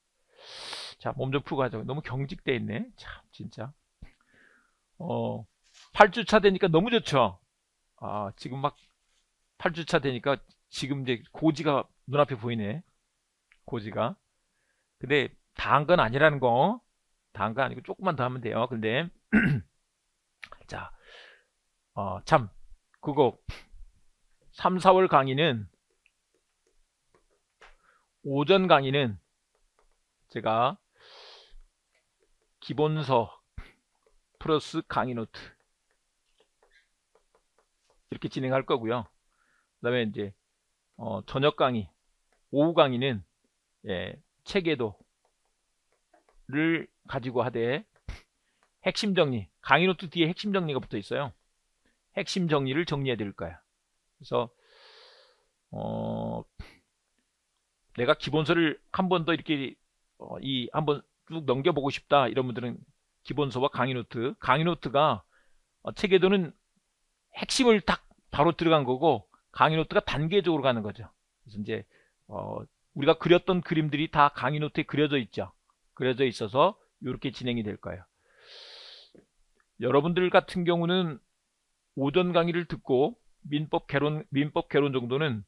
자, 몸 좀풀고 하자고. 너무 경직돼 있네. 참, 진짜. 어, 8주차 되니까 너무 좋죠? 아, 지금 막 8주차 되니까 지금 이제 고지가 눈앞에 보이네. 고지가. 근데 다한건 아니라는 거. 다 한 건 아니고 조금만 더 하면 돼요. 근데 [clears throat] 자, 어, 참 그거 3, 4월 강의는 오전 강의는 제가 기본서 플러스 강의 노트 이렇게 진행할 거고요. 그 다음에 이제 어, 저녁 강의, 오후 강의는 예, 체계도 를 가지고 하되 핵심 정리 강의노트 뒤에 핵심 정리가 붙어 있어요 핵심 정리를 정리해 드릴 거야 그래서 어 내가 기본서를 한 번 더 이렇게 어, 이 한 번 쭉 넘겨보고 싶다 이런 분들은 기본서와 강의노트 강의노트가 어, 체계도는 핵심을 딱 바로 들어간 거고 강의노트가 단계적으로 가는 거죠 그래서 이제 어, 우리가 그렸던 그림들이 다 강의노트에 그려져 있죠 그려져 있어서 이렇게 진행이 될 거예요. 여러분들 같은 경우는 오전 강의를 듣고 민법 개론 민법 개론 정도는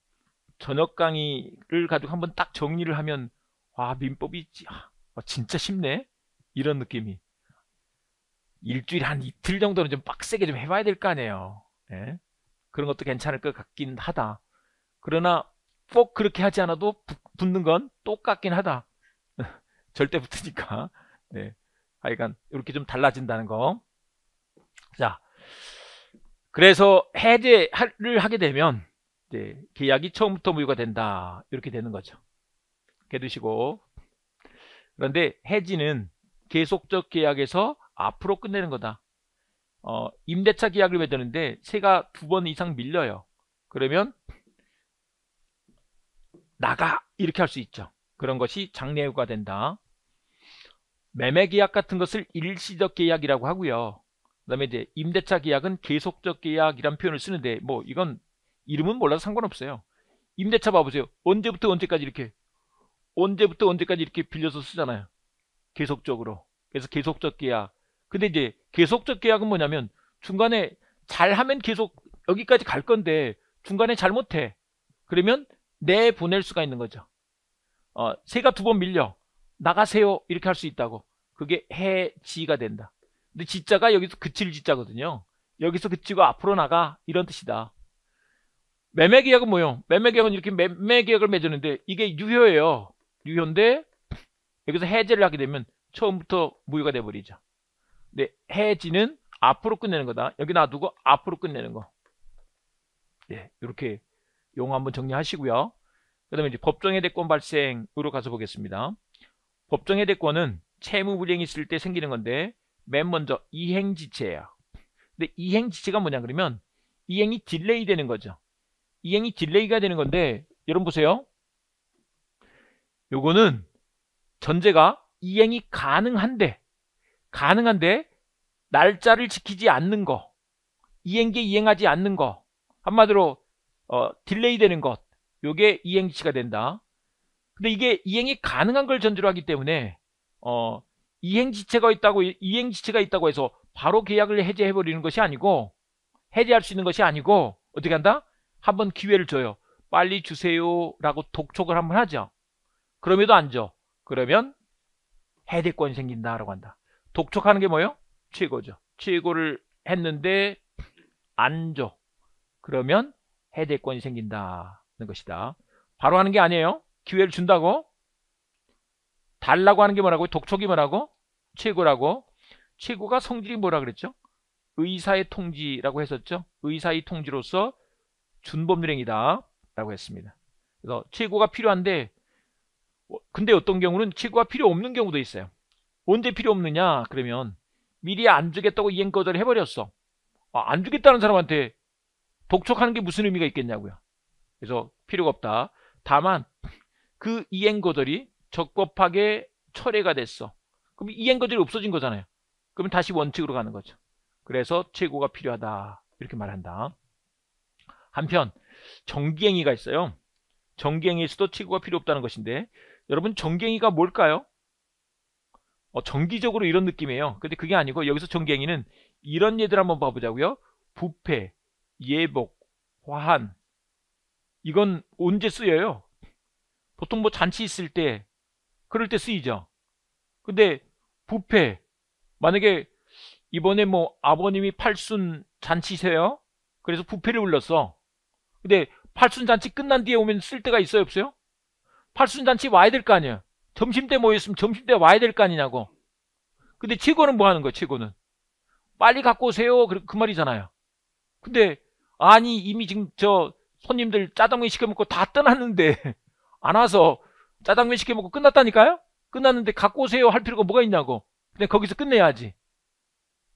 저녁 강의를 가지고 한번 딱 정리를 하면 와 아, 민법이 아, 아, 진짜 쉽네 이런 느낌이 일주일에 한 이틀 정도는 좀 빡세게 좀 해봐야 될 거 아니에요 네? 그런 것도 괜찮을 것 같긴 하다 그러나 꼭 그렇게 하지 않아도 붙는 건 똑같긴 하다 절대 붙으니까. [laughs] 네. 하여간 이렇게 좀 달라진다는 거. 자. 그래서 해제를 하게 되면 이제 계약이 처음부터 무효가 된다. 이렇게 되는 거죠. 이렇게 두시고 그런데 해지는 계속적 계약에서 앞으로 끝내는 거다. 어, 임대차 계약을 맺었는데 세가 두 번 이상 밀려요. 그러면 나가 이렇게 할 수 있죠. 그런 것이 장례유가 된다. 매매 계약 같은 것을 일시적 계약이라고 하고요. 그다음에 이제 임대차 계약은 계속적 계약이란 표현을 쓰는데 뭐 이건 이름은 몰라도 상관없어요. 임대차 봐보세요. 언제부터 언제까지 이렇게 언제부터 언제까지 이렇게 빌려서 쓰잖아요. 계속적으로. 그래서 계속적 계약. 근데 이제 계속적 계약은 뭐냐면 중간에 잘하면 계속 여기까지 갈 건데 중간에 잘못해. 그러면 내보낼 수가 있는 거죠. 어, 새가 두 번 밀려 나가세요 이렇게 할 수 있다고 그게 해지가 된다 근데 지자가 여기서 그칠 지자거든요 여기서 그치고 앞으로 나가 이런 뜻이다 매매 계약은 뭐요? 매매 계약은 이렇게 매매 계약을 맺었는데 이게 유효예요 유효인데 여기서 해제를 하게 되면 처음부터 무효가 돼버리죠 근데 해지는 앞으로 끝내는 거다 여기 놔두고 앞으로 끝내는 거 네, 이렇게 용어 한번 정리하시고요 그 다음에 이제 법정의 대권 발생으로 가서 보겠습니다. 법정의 대권은 채무불이행이 있을 때 생기는 건데 맨 먼저 이행지체예요. 근데 이행지체가 뭐냐 그러면 이행이 딜레이 되는 거죠. 이행이 딜레이가 되는 건데 여러분 보세요. 요거는 전제가 이행이 가능한데 가능한데 날짜를 지키지 않는 거 이행계 이행하지 않는 거 한마디로 어, 딜레이 되는 것 요게 이행치가 된다. 근데 이게 이행이 가능한 걸 전제로 하기 때문에 어, 이행지체가 있다고 이행지체가 있다고 해서 바로 계약을 해제해 버리는 것이 아니고 해제할 수 있는 것이 아니고 어떻게 한다? 한번 기회를 줘요. 빨리 주세요라고 독촉을 한번 하죠. 그럼에도 안 줘. 그러면 해대권이 생긴다라고 한다. 독촉하는 게 뭐예요? 최고죠. 최고를 했는데 안 줘. 그러면 해대권이 생긴다. 것이다. 바로 하는 게 아니에요. 기회를 준다고. 달라고 하는 게 뭐라고? 독촉이 뭐라고? 최고라고. 최고가 성질이 뭐라 그랬죠? 의사의 통지라고 했었죠. 의사의 통지로서 준법률행이다 라고 했습니다. 그래서 최고가 필요한데 어, 근데 어떤 경우는 최고가 필요 없는 경우도 있어요. 언제 필요 없느냐 그러면 미리 안 주겠다고 이행 거절을 해버렸어. 아, 안 주겠다는 사람한테 독촉하는 게 무슨 의미가 있겠냐고요. 그래서 필요가 없다. 다만 그이행거들이 적법하게 철회가 됐어. 그럼 이행거들이 없어진 거잖아요. 그러면 다시 원칙으로 가는 거죠. 그래서 최고가 필요하다. 이렇게 말한다. 한편 정기행위가 있어요. 정기행위에서도 최고가 필요 없다는 것인데 여러분 정기행위가 뭘까요? 어, 정기적으로 이런 느낌이에요. 근데 그게 아니고 여기서 정기행위는 이런 예들 한번 봐보자고요. 부패, 예복, 화한, 이건 언제 쓰여요? 보통 뭐 잔치 있을 때 그럴 때 쓰이죠. 근데 부패 만약에 이번에 뭐 아버님이 팔순 잔치세요. 그래서 부패를 불렀어. 근데 팔순 잔치 끝난 뒤에 오면 쓸 때가 있어요 없어요? 팔순 잔치 와야 될 거 아니에요. 점심 때 모였으면 점심 때 와야 될 거 아니냐고. 근데 최고는 뭐 하는 거야 최고는? 빨리 갖고 오세요. 그 말이잖아요. 근데 아니 이미 지금 저 손님들 짜장면 시켜먹고 다 떠났는데 [laughs] 안 와서 짜장면 시켜먹고 끝났다니까요? 끝났는데 갖고 오세요 할 필요가 뭐가 있냐고. 그냥 거기서 끝내야지.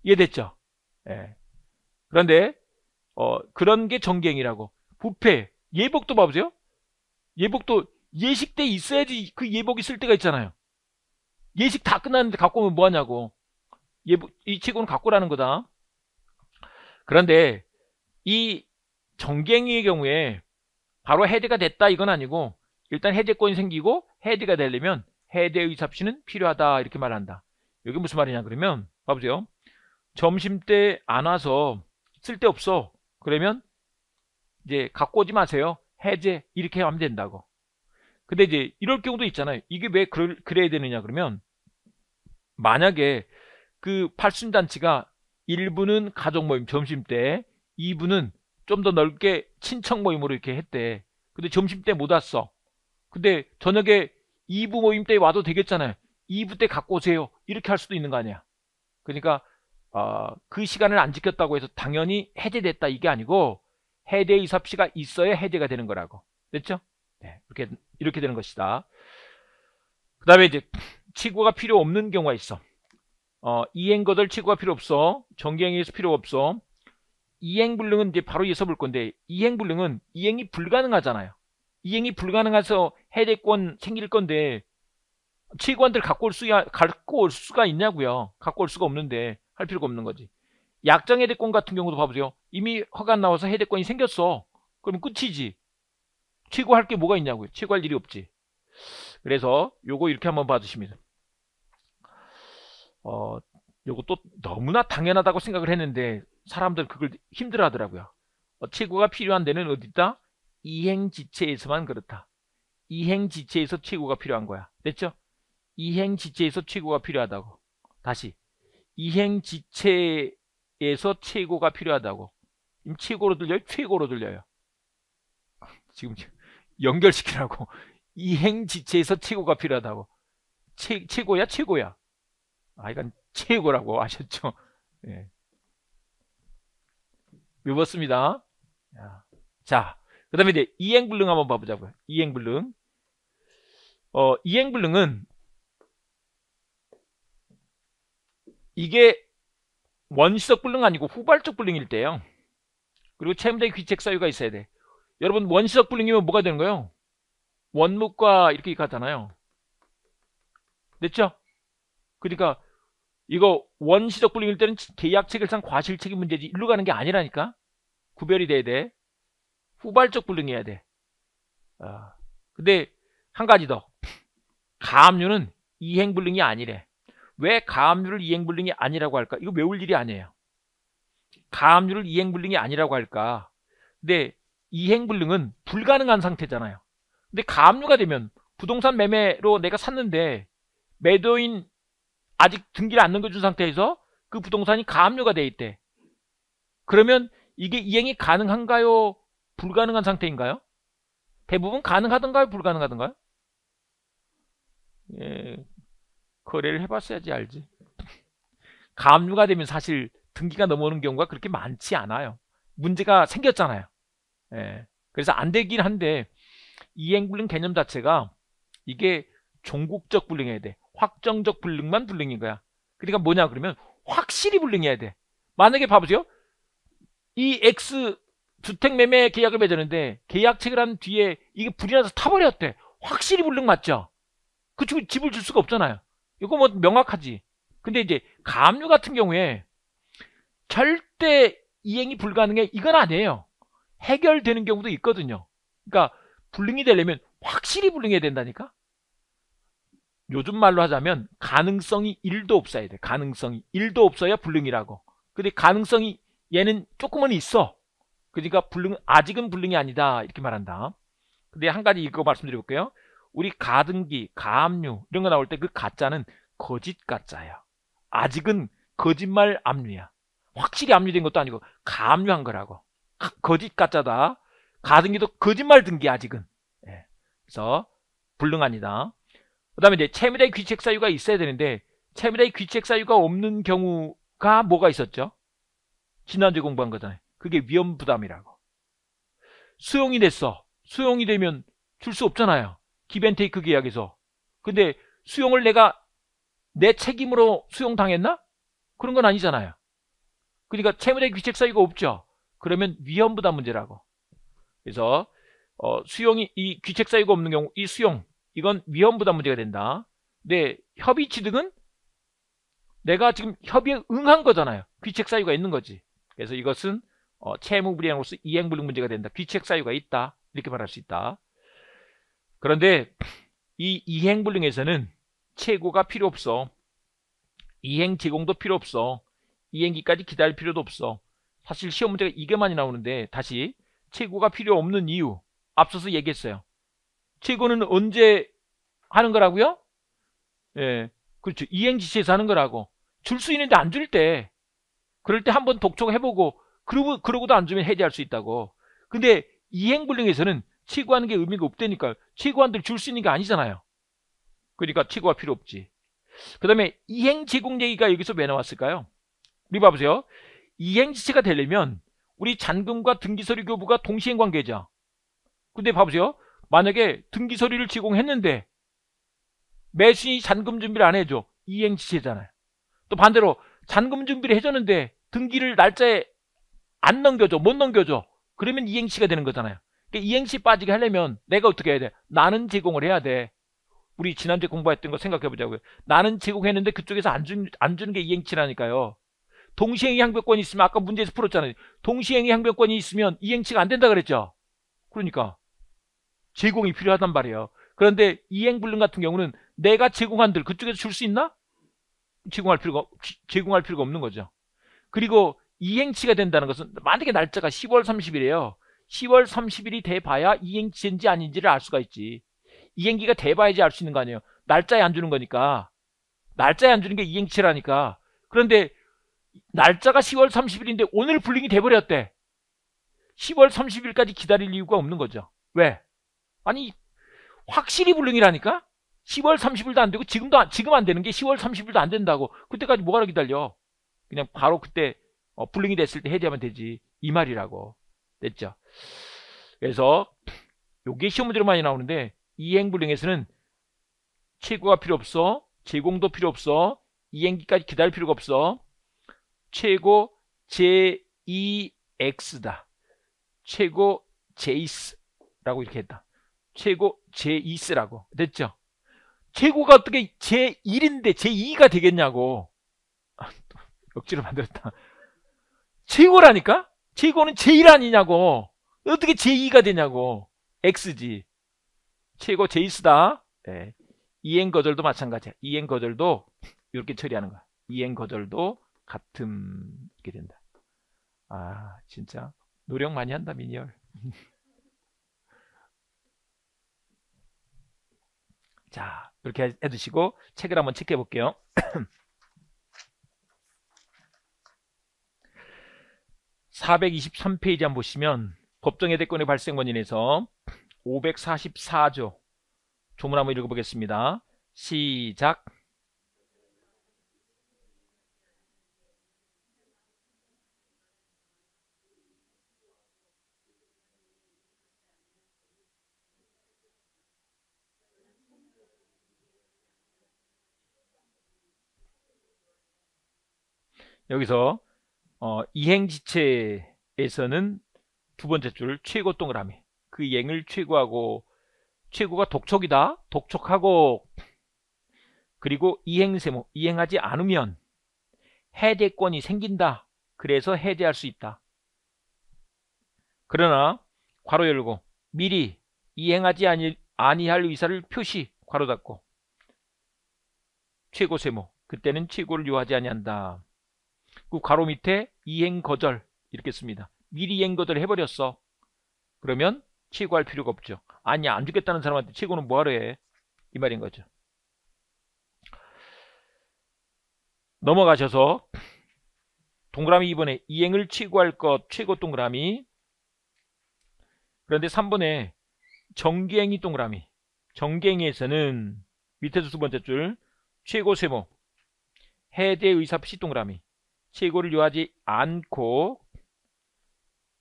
이해됐죠? 예. 그런데 어, 그런 게 정갱이라고. 부패, 예복도 봐보세요. 예복도 예식 때 있어야지 그 예복이 쓸 때가 있잖아요. 예식 다 끝났는데 갖고 오면 뭐하냐고. 예복, 이 책은 갖고 오 라는 거다. 그런데 이 정갱이의 경우에 바로 헤드가 됐다 이건 아니고 일단 해제권이 생기고 헤드가 되려면 헤드의 삽시는 필요하다 이렇게 말한다. 여기 무슨 말이냐 그러면 봐보세요. 점심때 안 와서 쓸데없어 그러면 이제 갖고 오지 마세요. 해제 이렇게 하면 된다고. 근데 이제 이럴 경우도 있잖아요. 이게 왜 그럴, 그래야 되느냐 그러면 만약에 그 팔순잔치가 1부는 가족 모임 점심 때, 2부는 좀더 넓게 친척 모임으로 이렇게 했대. 근데 점심 때 못 왔어. 근데 저녁에 2부 모임 때 와도 되겠잖아요. 2부 때 갖고 오세요. 이렇게 할 수도 있는 거 아니야. 그러니까 어, 그 시간을 안 지켰다고 해서 당연히 해제됐다 이게 아니고 해제 이삽시가 있어야 해제가 되는 거라고. 됐죠? 네, 이렇게 이렇게 되는 것이다. 그 다음에 이제 치고가 필요 없는 경우가 있어. 어, 이행거들 치고가 필요 없어. 정기행위에서 필요 없어. 이행불능은 이제 바로 예서 볼 건데 이행불능은 이행이 불가능하잖아요. 이행이 불가능해서 해례권 생길 건데 치관들 갖고 올 수야 갖고 올 수가 있냐고요. 갖고 올 수가 없는데 할 필요가 없는 거지. 약정 해대권 같은 경우도 봐보세요. 이미 허가 나와서 해대권이 생겼어. 그럼 끝이지. 치고할 게 뭐가 있냐고요. 치고할 일이 없지. 그래서 요거 이렇게 한번 봐주십니다. 어, 요거 또 너무나 당연하다고 생각을 했는데 사람들 그걸 힘들어 하더라고요. 어, 최고가 필요한 데는 어디 있다? 이행지체에서만 그렇다. 이행지체에서 최고가 필요한 거야. 됐죠? 이행지체에서 최고가 필요하다고. 다시. 이행지체에서 최고가 필요하다고. 지금 최고로 들려요? 최고로 들려요. 지금 [laughs] 연결시키라고. 이행지체에서 최고가 필요하다고. 최, 최고야? 최고야. 아, 이건 최고라고 아셨죠? 예. 입었습니다. 자, 그 다음에 이제 이행불능 한번 봐보자고요. 이행불능. 어, 이행불능은 이게 원시적 불능 아니고 후발적 불능일 때요 그리고 체험의 귀책 사유가 있어야 돼. 여러분 원시적 불능이면 뭐가 되는 거예요? 원목과 이렇게 가잖아요 됐죠? 그러니까 이거 원시적 불링일 때는 계약 체결상 과실책임 문제지 일로 가는 게 아니라니까 구별이 돼야 돼 후발적 불링해야 돼 어. 근데 한 가지 더 가압류는 이행 불능이 아니래 왜 가압류를 이행 불능이 아니라고 할까 이거 외울 일이 아니에요 가압류를 이행 불능이 아니라고 할까 근데 이행 불능은 불가능한 상태잖아요. 근데 가압류가 되면 부동산 매매로 내가 샀는데 매도인 아직 등기를 안 넘겨준 상태에서 그 부동산이 가압류가 돼 있대. 그러면 이게 이행이 가능한가요? 불가능한 상태인가요? 대부분 가능하던가요? 불가능하던가요? 예, 거래를 해봤어야지 알지. [laughs] 가압류가 되면 사실 등기가 넘어오는 경우가 그렇게 많지 않아요. 문제가 생겼잖아요. 예, 그래서 안 되긴 한데 이행불능 개념 자체가 이게 종국적 불능해야 돼. 확정적 불능만 불능인 거야. 그러니까 뭐냐 그러면 확실히 불능해야 돼. 만약에 봐보세요. 이 X 주택 매매 계약을 맺었는데 계약 체결한 뒤에 이게 불이 나서 타버렸대. 확실히 불능 맞죠? 그 집을 줄 수가 없잖아요. 이거 뭐 명확하지. 근데 이제 가압류 같은 경우에 절대 이행이 불가능해 이건 아니에요. 해결되는 경우도 있거든요. 그러니까 불능이 되려면 확실히 불능해야 된다니까. 요즘 말로 하자면 가능성이 1도 없어야 돼. 가능성이 1도 없어야 불능이라고. 근데 가능성이 얘는 조금은 있어. 그러니까 불능 아직은 불능이 아니다. 이렇게 말한다. 근데 한 가지 이거 말씀드려 볼게요. 우리 가등기, 가압류 이런 거 나올 때 그 가짜는 거짓 가짜야. 아직은 거짓말 압류야. 확실히 압류된 것도 아니고 가압류한 거라고. 가, 아, 거짓 가짜다. 가등기도 거짓말 등기 아직은. 예. 그래서 불능아니다 그 다음에 이제 채무자의 귀책 사유가 있어야 되는데 채무자의 귀책 사유가 없는 경우가 뭐가 있었죠? 지난주 공부한 거잖아요. 그게 위험 부담이라고. 수용이 됐어. 수용이 되면 줄 수 없잖아요. 기벤테이크 그 계약에서. 근데 수용을 내가 내 책임으로 수용당했나? 그런 건 아니잖아요. 그러니까 채무자의 귀책 사유가 없죠. 그러면 위험 부담 문제라고. 그래서 어, 수용이 이 귀책 사유가 없는 경우 이 수용 이건 위험부담 문제가 된다. 근데 협의 취득은 내가 지금 협의에 응한 거잖아요. 귀책 사유가 있는 거지. 그래서 이것은 어, 채무 불이행으로서 이행 불능 문제가 된다. 귀책 사유가 있다. 이렇게 말할 수 있다. 그런데 이 이행 불능에서는 최고가 필요 없어. 이행 제공도 필요 없어. 이행기까지 기다릴 필요도 없어. 사실 시험 문제가 이게 많이 나오는데 다시 최고가 필요 없는 이유 앞서서 얘기했어요. 최고는 언제 하는 거라고요? 예, 그렇죠. 이행지시에서 하는 거라고. 줄 수 있는데 안 줄 때, 그럴 때 한 번 독촉해보고, 그러고, 그러고도 안 주면 해제할 수 있다고. 근데 이행불능에서는 치고하는 게 의미가 없다니까요. 치고한들 줄 수 있는 게 아니잖아요. 그러니까 치고할 필요 없지. 그 다음에 이행제공 얘기가 여기서 왜 나왔을까요? 우리 봐보세요. 이행지체가 되려면 우리 잔금과 등기서류 교부가 동시행 관계자. 근데 봐보세요. 만약에 등기서류를 제공했는데 매수인이 잔금 준비를 안 해줘. 이행 지체잖아요. 또 반대로 잔금 준비를 해줬는데 등기를 날짜에 안 넘겨줘. 못 넘겨줘. 그러면 이행시가 되는 거잖아요. 그러니까 이행시 빠지게 하려면 내가 어떻게 해야 돼? 나는 제공을 해야 돼. 우리 지난주에 공부했던 거 생각해 보자고요. 나는 제공했는데 그쪽에서 안, 준, 안 주는 게 이행치라니까요. 동시행위 항변권이 있으면 아까 문제에서 풀었잖아요. 동시행위 항변권이 있으면 이행치가 안 된다 그랬죠. 그러니까 제공이 필요하단 말이에요. 그런데 이행불능 같은 경우는 내가 제공한들 그쪽에서 줄 수 있나? 제공할 필요가 제공할 필요가 없는 거죠. 그리고 이행치가 된다는 것은 만약에 날짜가 10월 30일이에요. 10월 30일이 돼봐야 이행치인지 아닌지를 알 수가 있지. 이행기가 돼봐야지 알 수 있는 거 아니에요. 날짜에 안 주는 거니까. 날짜에 안 주는 게 이행치라니까. 그런데 날짜가 10월 30일인데 오늘 불링이 돼버렸대. 10월 30일까지 기다릴 이유가 없는 거죠. 왜? 아니 확실히 불능이라니까 10월 30일도 안 되고 지금도 지금 안 되는 게 10월 30일도 안 된다고 그때까지 뭐하러 기다려 그냥 바로 그때 어, 불능이 됐을 때 해제하면 되지 이 말이라고 됐죠 그래서 요게 시험 문제로 많이 나오는데 이행 불능에서는 최고가 필요 없어 제공도 필요 없어 이행기까지 기다릴 필요가 없어 최고 제2X다 최고 제이스라고 이렇게 했다 최고 제2스라고 됐죠? 최고가 어떻게 제1인데 제2가 되겠냐고 아, [laughs] 억지로 만들었다 최고라니까? 최고는 제1 아니냐고 어떻게 제2가 되냐고 X지 최고 제2스다 네. 이행 거절도 마찬가지야 이행 거절도 이렇게 처리하는 거야 이행 거절도 같은 게 된다 아 진짜 노력 많이 한다 미니얼 [laughs] 자, 이렇게 해두시고 책을 한번 체크해 볼게요. 4 2 3 페이지 한번 보시면 법정의 대권의 발생 원인에서 5 4 4조 조문 한번 읽어보겠습니다. 시작 여기서 어, 이행지체에서는 두 번째 줄 최고 동그라미 그 이행을 최고하고 최고가 독촉이다 독촉하고 그리고 이행세모 이행하지 않으면 해제권이 생긴다 그래서 해제할 수 있다 그러나 괄호 열고 미리 이행하지 아니, 아니할 의사를 표시 괄호 닫고 최고 세모 그때는 최고를 요하지 아니한다 그 괄호 밑에 이행거절 이렇게 씁니다. 미리 이행거절 해버렸어. 그러면 치고할 필요가 없죠. 아니야 안 죽겠다는 사람한테 치고는 뭐하러 해. 이 말인 거죠. 넘어가셔서 동그라미 이번에 이행을 치고할 것 최고 동그라미 그런데 3번에 정기행이 동그라미 정기행에서는 밑에서 두 번째 줄 최고 세모 해대 의사 피 동그라미 최고를 요하지 않고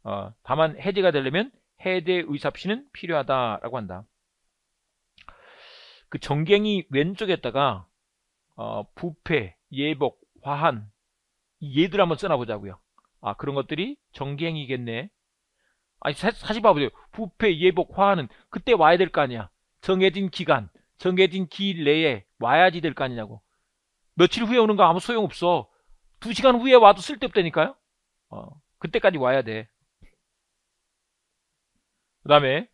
어, 다만 해제가 되려면 해제 의삽시는 사 필요하다라고 한다. 그 정갱이 왼쪽에다가 어, 부패, 예복, 화한 얘들 한번 써놔 보자고요. 아 그런 것들이 정갱이겠네. 아니 사, 실 봐보세요. 부패, 예복, 화한은 그때 와야 될 거 아니야. 정해진 기간, 정해진 기일 내에 와야지 될 거 아니냐고. 며칠 후에 오는 거 아무 소용없어. 두 시간 후에 와도 쓸데없다니까요. 어, 그때까지 와야 돼. 그 다음에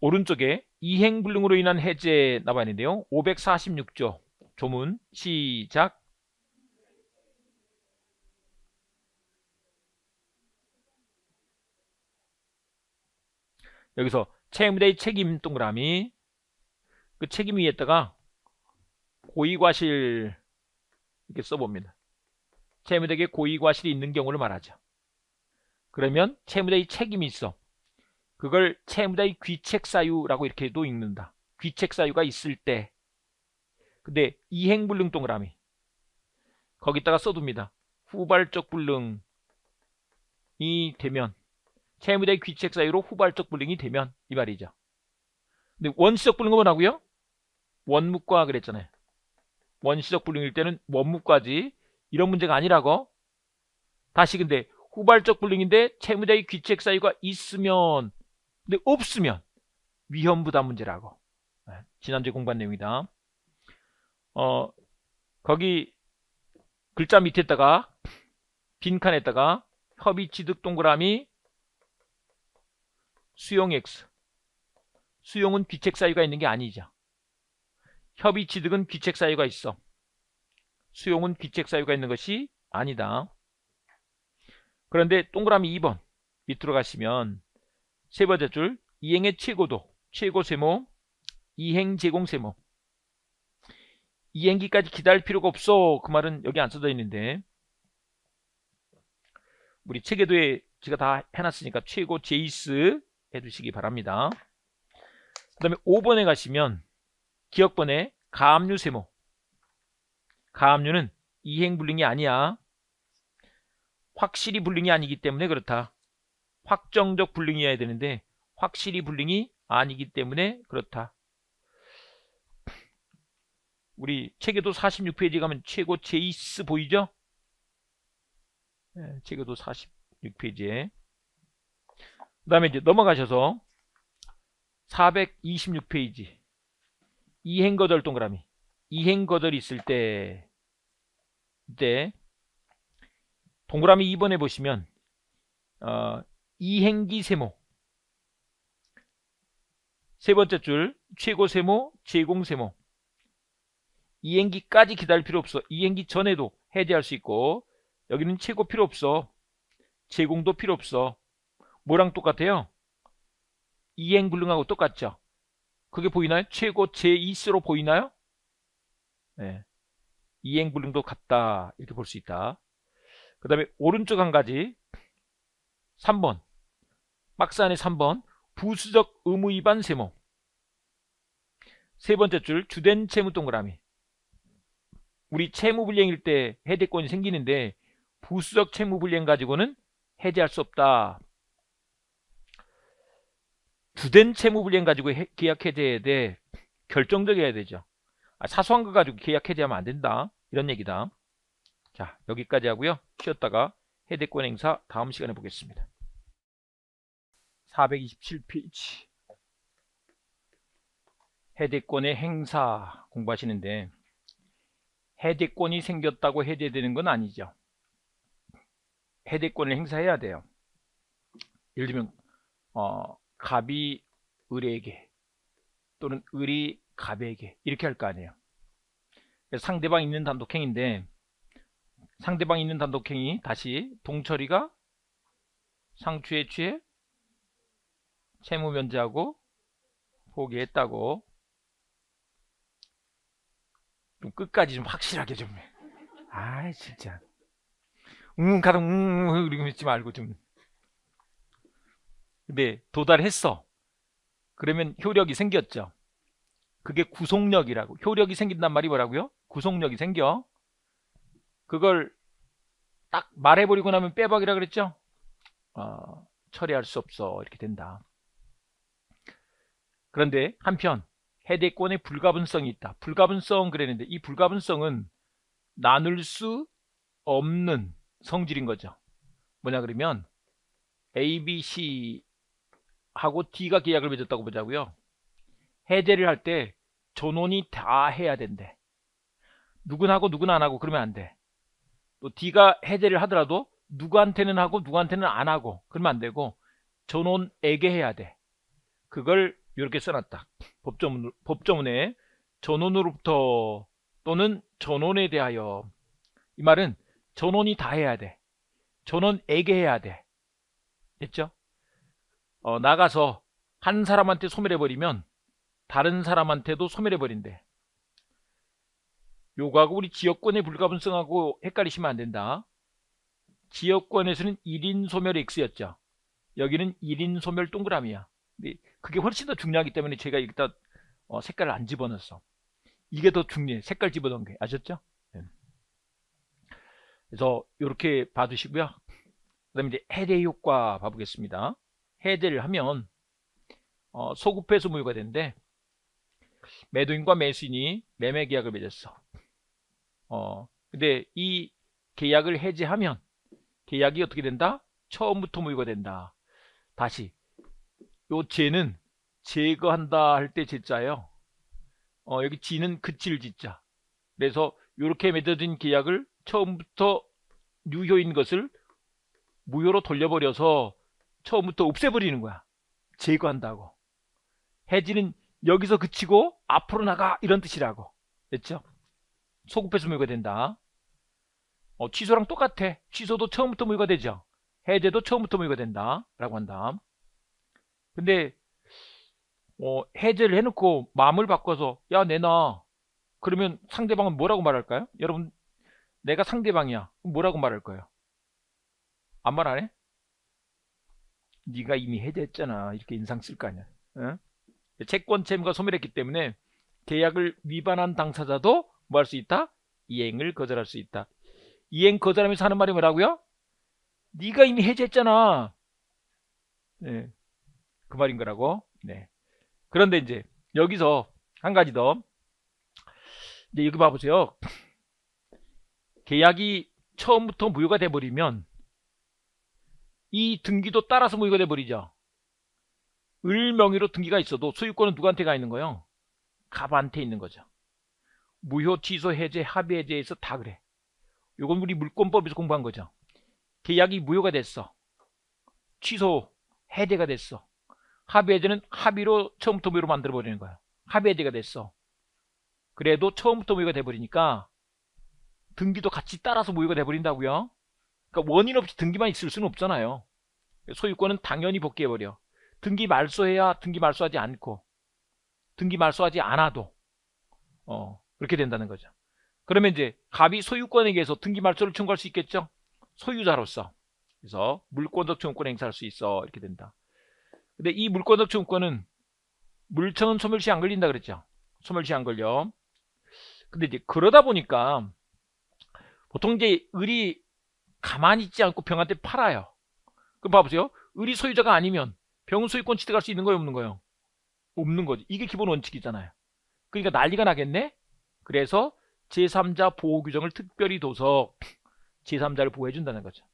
오른쪽에 이행불능으로 인한 해제 나와 있는데요. 546조 조문 시작 여기서 채무대의 책임 동그라미 그 책임 위에다가 고의과실 이렇게 써봅니다. 채무대에게 고의과실이 있는 경우를 말하죠. 그러면 채무자의 책임이 있어. 그걸 채무자의 귀책사유라고 이렇게도 읽는다. 귀책사유가 있을 때 근데 이행불능 동그라미 거기다가 써둡니다. 후발적 불능이 되면 채무자의 귀책 사유로 후발적 불능이 되면 이 말이죠. 근데 원시적 불능은 뭐라고요? 원묵과 그랬잖아요. 원시적 불능일 때는 원무까지 이런 문제가 아니라고 다시 근데 후발적 불능인데 채무자의 귀책 사유가 있으면 근데 없으면 위험 부담 문제라고 네, 지난주에 공부한 내용이다 어 거기 글자 밑에다가 빈칸에다가 협의 취득 동그라미 수용 X 수용은 귀책 사유가 있는 게 아니죠 협의 취득은 귀책 사유가 있어. 수용은 귀책 사유가 있는 것이 아니다. 그런데 동그라미 2번 밑으로 가시면 세 번째 줄 이행의 최고도 최고 세모 이행 제공 세모 이행기까지 기다릴 필요가 없어 그 말은 여기 안 써져 있는데 우리 체계도에 제가 다 해놨으니까 최고 제이스 해주시기 바랍니다 그 다음에 5번에 가시면 기억번에 가압류 세모. 가압류는 이행 불링이 아니야. 확실히 불링이 아니기 때문에 그렇다. 확정적 불링이어야 되는데 확실히 불링이 아니기 때문에 그렇다. 우리 체계도 46페이지 가면 최고 제이스 보이죠? 네, 체계도 46페이지에 그 다음에 이제 넘어가셔서 426페이지 이행거절 동그라미 이행거절 있을 때 이때 동그라미 2번에 보시면 어, 이행기 세모 세 번째 줄 최고 세모 제공 세모 이행기까지 기다릴 필요 없어 이행기 전에도 해제할 수 있고 여기는 최고 필요 없어 제공도 필요 없어 뭐랑 똑같아요 이행 불능하고 똑같죠 그게 보이나요? 최고 제2수로 보이나요? 네. 이행불능도 같다 이렇게 볼 수 있다 그 다음에 오른쪽 한 가지 3번 박스 안에 3번 부수적 의무 위반 세모 세 번째 줄 주된 채무 동그라미 우리 채무 불량일 때 해제권이 생기는데 부수적 채무 불량 가지고는 해제할 수 없다 주된 채무 불이행 가지고 해, 계약 해제에 대해 결정적이어야 되죠. 아, 사소한 거 가지고 계약 해제하면 안 된다. 이런 얘기다. 자 여기까지 하고요. 키웠다가 해대권 행사 다음 시간에 보겠습니다. 427페이지 해대권의 행사 공부하시는데 해대권이 생겼다고 해제되는 건 아니죠. 해대권을 행사해야 돼요. 예를 들면 어, 갑이 을에게 또는 을이 갑에게 이렇게 할 거 아니에요. 상대방 있는 단독행인데 상대방 있는 단독행이 다시 동철이가 상추에 취해 채무 면제하고 포기했다고 좀 끝까지 좀 확실하게 좀. 아 진짜. 응 가서 응 그리고 믿지 말고 좀. 근데 네, 도달했어. 그러면 효력이 생겼죠. 그게 구속력이라고. 효력이 생긴단 말이 뭐라고요? 구속력이 생겨. 그걸 딱 말해버리고 나면 빼박이라 그랬죠? 어, 처리할 수 없어. 이렇게 된다. 그런데 한편 해대권의 불가분성이 있다. 불가분성 그랬는데 이 불가분성은 나눌 수 없는 성질인 거죠. 뭐냐 그러면 A, B, C 하고 D가 계약을 맺었다고 보자고요. 해제를 할 때 전원이 다 해야 된대. 누구나 하고 누구나안 하고 그러면 안 돼. 또 D가 해제를 하더라도 누구한테는 하고 누구한테는 안 하고 그러면 안 되고 전원에게 해야 돼. 그걸 이렇게 써놨다. 법조문, 법조문에 전원으로부터 또는 전원에 대하여 이 말은 전원이 다 해야 돼. 전원에게 해야 돼. 됐죠? 어, 나가서 한 사람한테 소멸해버리면 다른 사람한테도 소멸해버린대. 요거하고 우리 지역권의 불가분성하고 헷갈리시면 안 된다. 지역권에서는 1인 소멸 X였죠. 여기는 1인 소멸 동그라미야. 그게 훨씬 더 중요하기 때문에 제가 일단 어, 색깔을 안 집어넣었어. 이게 더 중요해. 색깔 집어넣은 게. 아셨죠? 네. 그래서 이렇게 봐두시고요. 그 다음에 이제 해례 효과 봐보겠습니다. 해제를 하면 어, 소급해서 무효가 된대 매도인과 매수인이 매매 계약을 맺었어 어, 근데 이 계약을 해제하면 계약이 어떻게 된다? 처음부터 무효가 된다 다시 요 죄는 제거한다 할 때 제자예요 어, 여기 지는 그칠 짓자 그래서 이렇게 맺어진 계약을 처음부터 유효인 것을 무효로 돌려버려서 처음부터 없애버리는 거야. 제거한다고. 해지는 여기서 그치고 앞으로 나가 이런 뜻이라고. 됐죠? 소급해서 무효가 된다. 어, 취소랑 똑같아. 취소도 처음부터 무효가 되죠. 해제도 처음부터 무효가 된다. 라고 한다. 근데 어, 해제를 해놓고 마음을 바꿔서 야 내놔. 그러면 상대방은 뭐라고 말할까요? 여러분 내가 상대방이야. 뭐라고 말할 거예요? 안말안 해? 네가 이미 해제했잖아. 이렇게 인상 쓸 거 아니야. 어? 채권 채무가 소멸했기 때문에 계약을 위반한 당사자도 뭐 할 수 있다? 이행을 거절할 수 있다. 이행 거절하면서 하는 말이 뭐라고요? 네가 이미 해제했잖아. 네. 그 말인 거라고. 네. 그런데 이제 여기서 한 가지 더. 이제 여기 봐보세요. 계약이 처음부터 무효가 돼버리면 이 등기도 따라서 무효가 돼버리죠. 을 명의로 등기가 있어도 소유권은 누구한테 가 있는 거예요? 갑한테 있는 거죠. 무효, 취소, 해제, 합의 해제에서 다 그래. 요건 우리 물권법에서 공부한 거죠. 계약이 무효가 됐어. 취소, 해제가 됐어. 합의 해제는 합의로 처음부터 무효로 만들어버리는 거야. 합의 해제가 됐어. 그래도 처음부터 무효가 돼버리니까 등기도 같이 따라서 무효가 돼버린다고요. 그러니까 원인 없이 등기만 있을 수는 없잖아요. 소유권은 당연히 복귀해버려. 등기 말소해야 등기 말소하지 않고 등기 말소하지 않아도 어 그렇게 된다는 거죠. 그러면 이제 갑이 소유권에게서 등기 말소를 청구할 수 있겠죠? 소유자로서. 그래서 물권적 청구권 행사할 수 있어. 이렇게 된다. 근데 이 물권적 청구권은 물청은 소멸시 안 걸린다 그랬죠. 소멸시 안 걸려. 근데 이제 그러다 보니까 보통 이제 을이 가만히 있지 않고 병한테 팔아요. 그럼 봐보세요. 의리 소유자가 아니면 병 소유권 취득할 수 있는 거예요? 없는 거예요? 없는 거죠 이게 기본 원칙이잖아요. 그러니까 난리가 나겠네? 그래서 제3자 보호 규정을 특별히 둬서 [clears throat] 제3자를 보호해 준다는 거죠.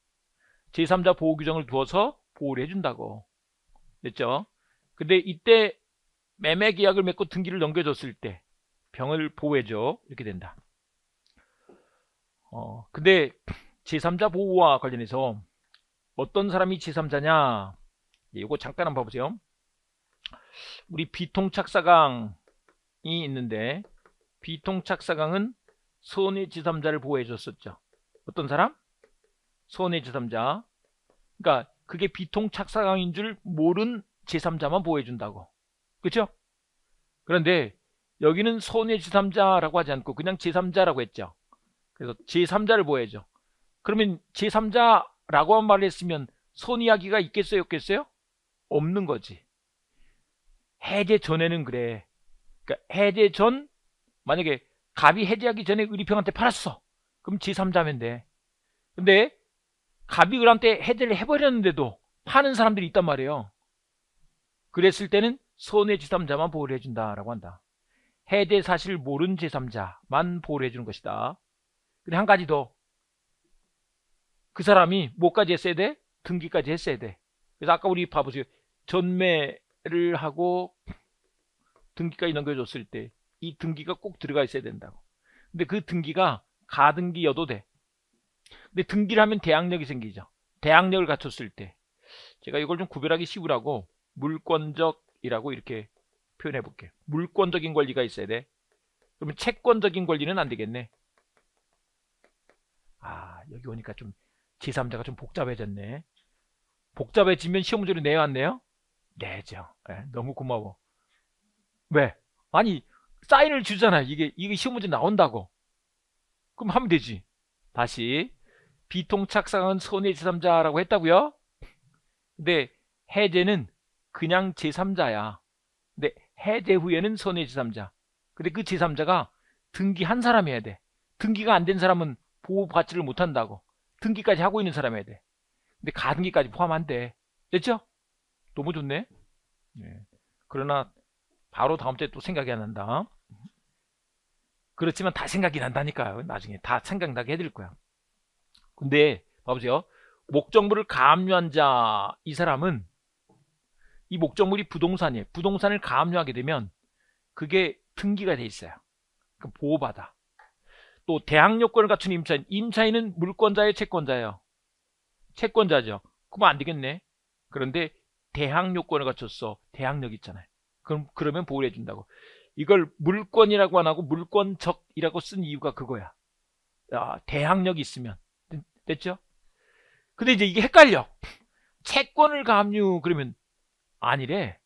제3자 보호 규정을 두어서 보호를 해 준다고. 됐죠? 근데 이때 매매 계약을 맺고 등기를 넘겨줬을 때 병을 보호해 줘. 이렇게 된다. 어, 근데 [clears throat] 제3자 보호와 관련해서 어떤 사람이 제3자냐 예, 이거 잠깐 한번 봐보세요 우리 비통착사강이 있는데 비통착사강은 손해 제3자를 보호해 줬었죠 어떤 사람? 손해 제3자 그러니까 그게 비통착사강인 줄 모른 제3자만 보호해 준다고 그렇죠? 그런데 여기는 손해 제3자라고 하지 않고 그냥 제3자라고 했죠 그래서 제3자를 보호해줘 그러면 제3자라고만 말했으면 손이야기가 있겠어요 없겠어요? 없는 거지 해제 전에는 그래 그러니까 해제 전 만약에 갑이 해제하기 전에 의리평한테 팔았어 그럼 제3자면 돼 근데 갑이 을한테 해제를 해버렸는데도 파는 사람들이 있단 말이에요 그랬을 때는 손해 제3자만 보호를 해준다라고 한다 해제 사실 모른 제3자만 보호를 해주는 것이다 근데 한 가지 더그 사람이 뭐까지 했어야 돼? 등기까지 했어야 돼. 그래서 아까 우리 봐보세요. 전매를 하고 등기까지 넘겨줬을 때 이 등기가 꼭 들어가 있어야 된다고. 근데 그 등기가 가등기여도 돼. 근데 등기를 하면 대항력이 생기죠. 대항력을 갖췄을 때 제가 이걸 좀 구별하기 쉬우라고 물권적이라고 이렇게 표현해 볼게요. 물권적인 권리가 있어야 돼. 그러면 채권적인 권리는 안 되겠네. 아 여기 오니까 좀 제3자가좀 복잡해졌네. 복잡해지면 시험 문제를 내야 안 내요? 내죠. 네, 너무 고마워. 왜? 아니 사인을 주잖아 이게 이게 시험 문제 나온다고. 그럼 하면 되지. 다시 비통착상은 손해 제3자라고 했다고요? 근데 해제는 그냥 제3자야. 근데 해제 후에는 손해 제3자. 근데 그 제3자가 등기 한 사람이 해야 돼. 등기가 안 된 사람은 보호받지를 못한다고. 등기까지 하고 있는 사람이어야 돼. 근데 가등기까지 포함 한 돼. 됐죠? 너무 좋네. 네. 그러나 바로 다음 주에 또 생각이 안 난다. 그렇지만 다 생각이 난다니까요. 나중에 다 생각나게 해드릴 거야. 근데 봐보세요. 목적물을 가압류한 자 이 사람은 이 목적물이 부동산이에요. 부동산을 가압류하게 되면 그게 등기가 돼 있어요. 그 보호받아. 또 대항 요권을 갖춘 임차인. 임차인은 물권자의 채권자예요. 채권자죠. 그럼 안 되겠네. 그런데 대항 요권을 갖췄어. 대항력 있잖아요. 그럼 그러면 보호를 해준다고. 이걸 물권이라고 안 하고 물권적이라고 쓴 이유가 그거야. 아, 대항력이 있으면 됐죠? 근데 이제 이게 헷갈려. 채권을 가압류 그러면 아니래.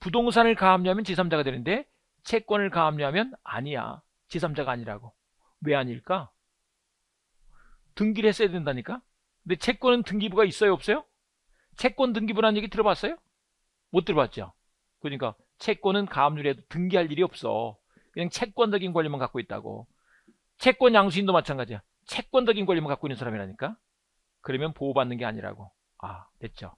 부동산을 가압류하면 제3자가 되는데 채권을 가압류하면 아니야. 제3자가 아니라고. 왜 아닐까? 등기를 했어야 된다니까? 근데 채권은 등기부가 있어요 없어요? 채권 등기부라는 얘기 들어봤어요? 못 들어봤죠? 그러니까 채권은 가압률에도 등기할 일이 없어. 그냥 채권적인 권리만 갖고 있다고. 채권 양수인도 마찬가지야. 채권적인 권리만 갖고 있는 사람이라니까? 그러면 보호받는 게 아니라고. 아 됐죠.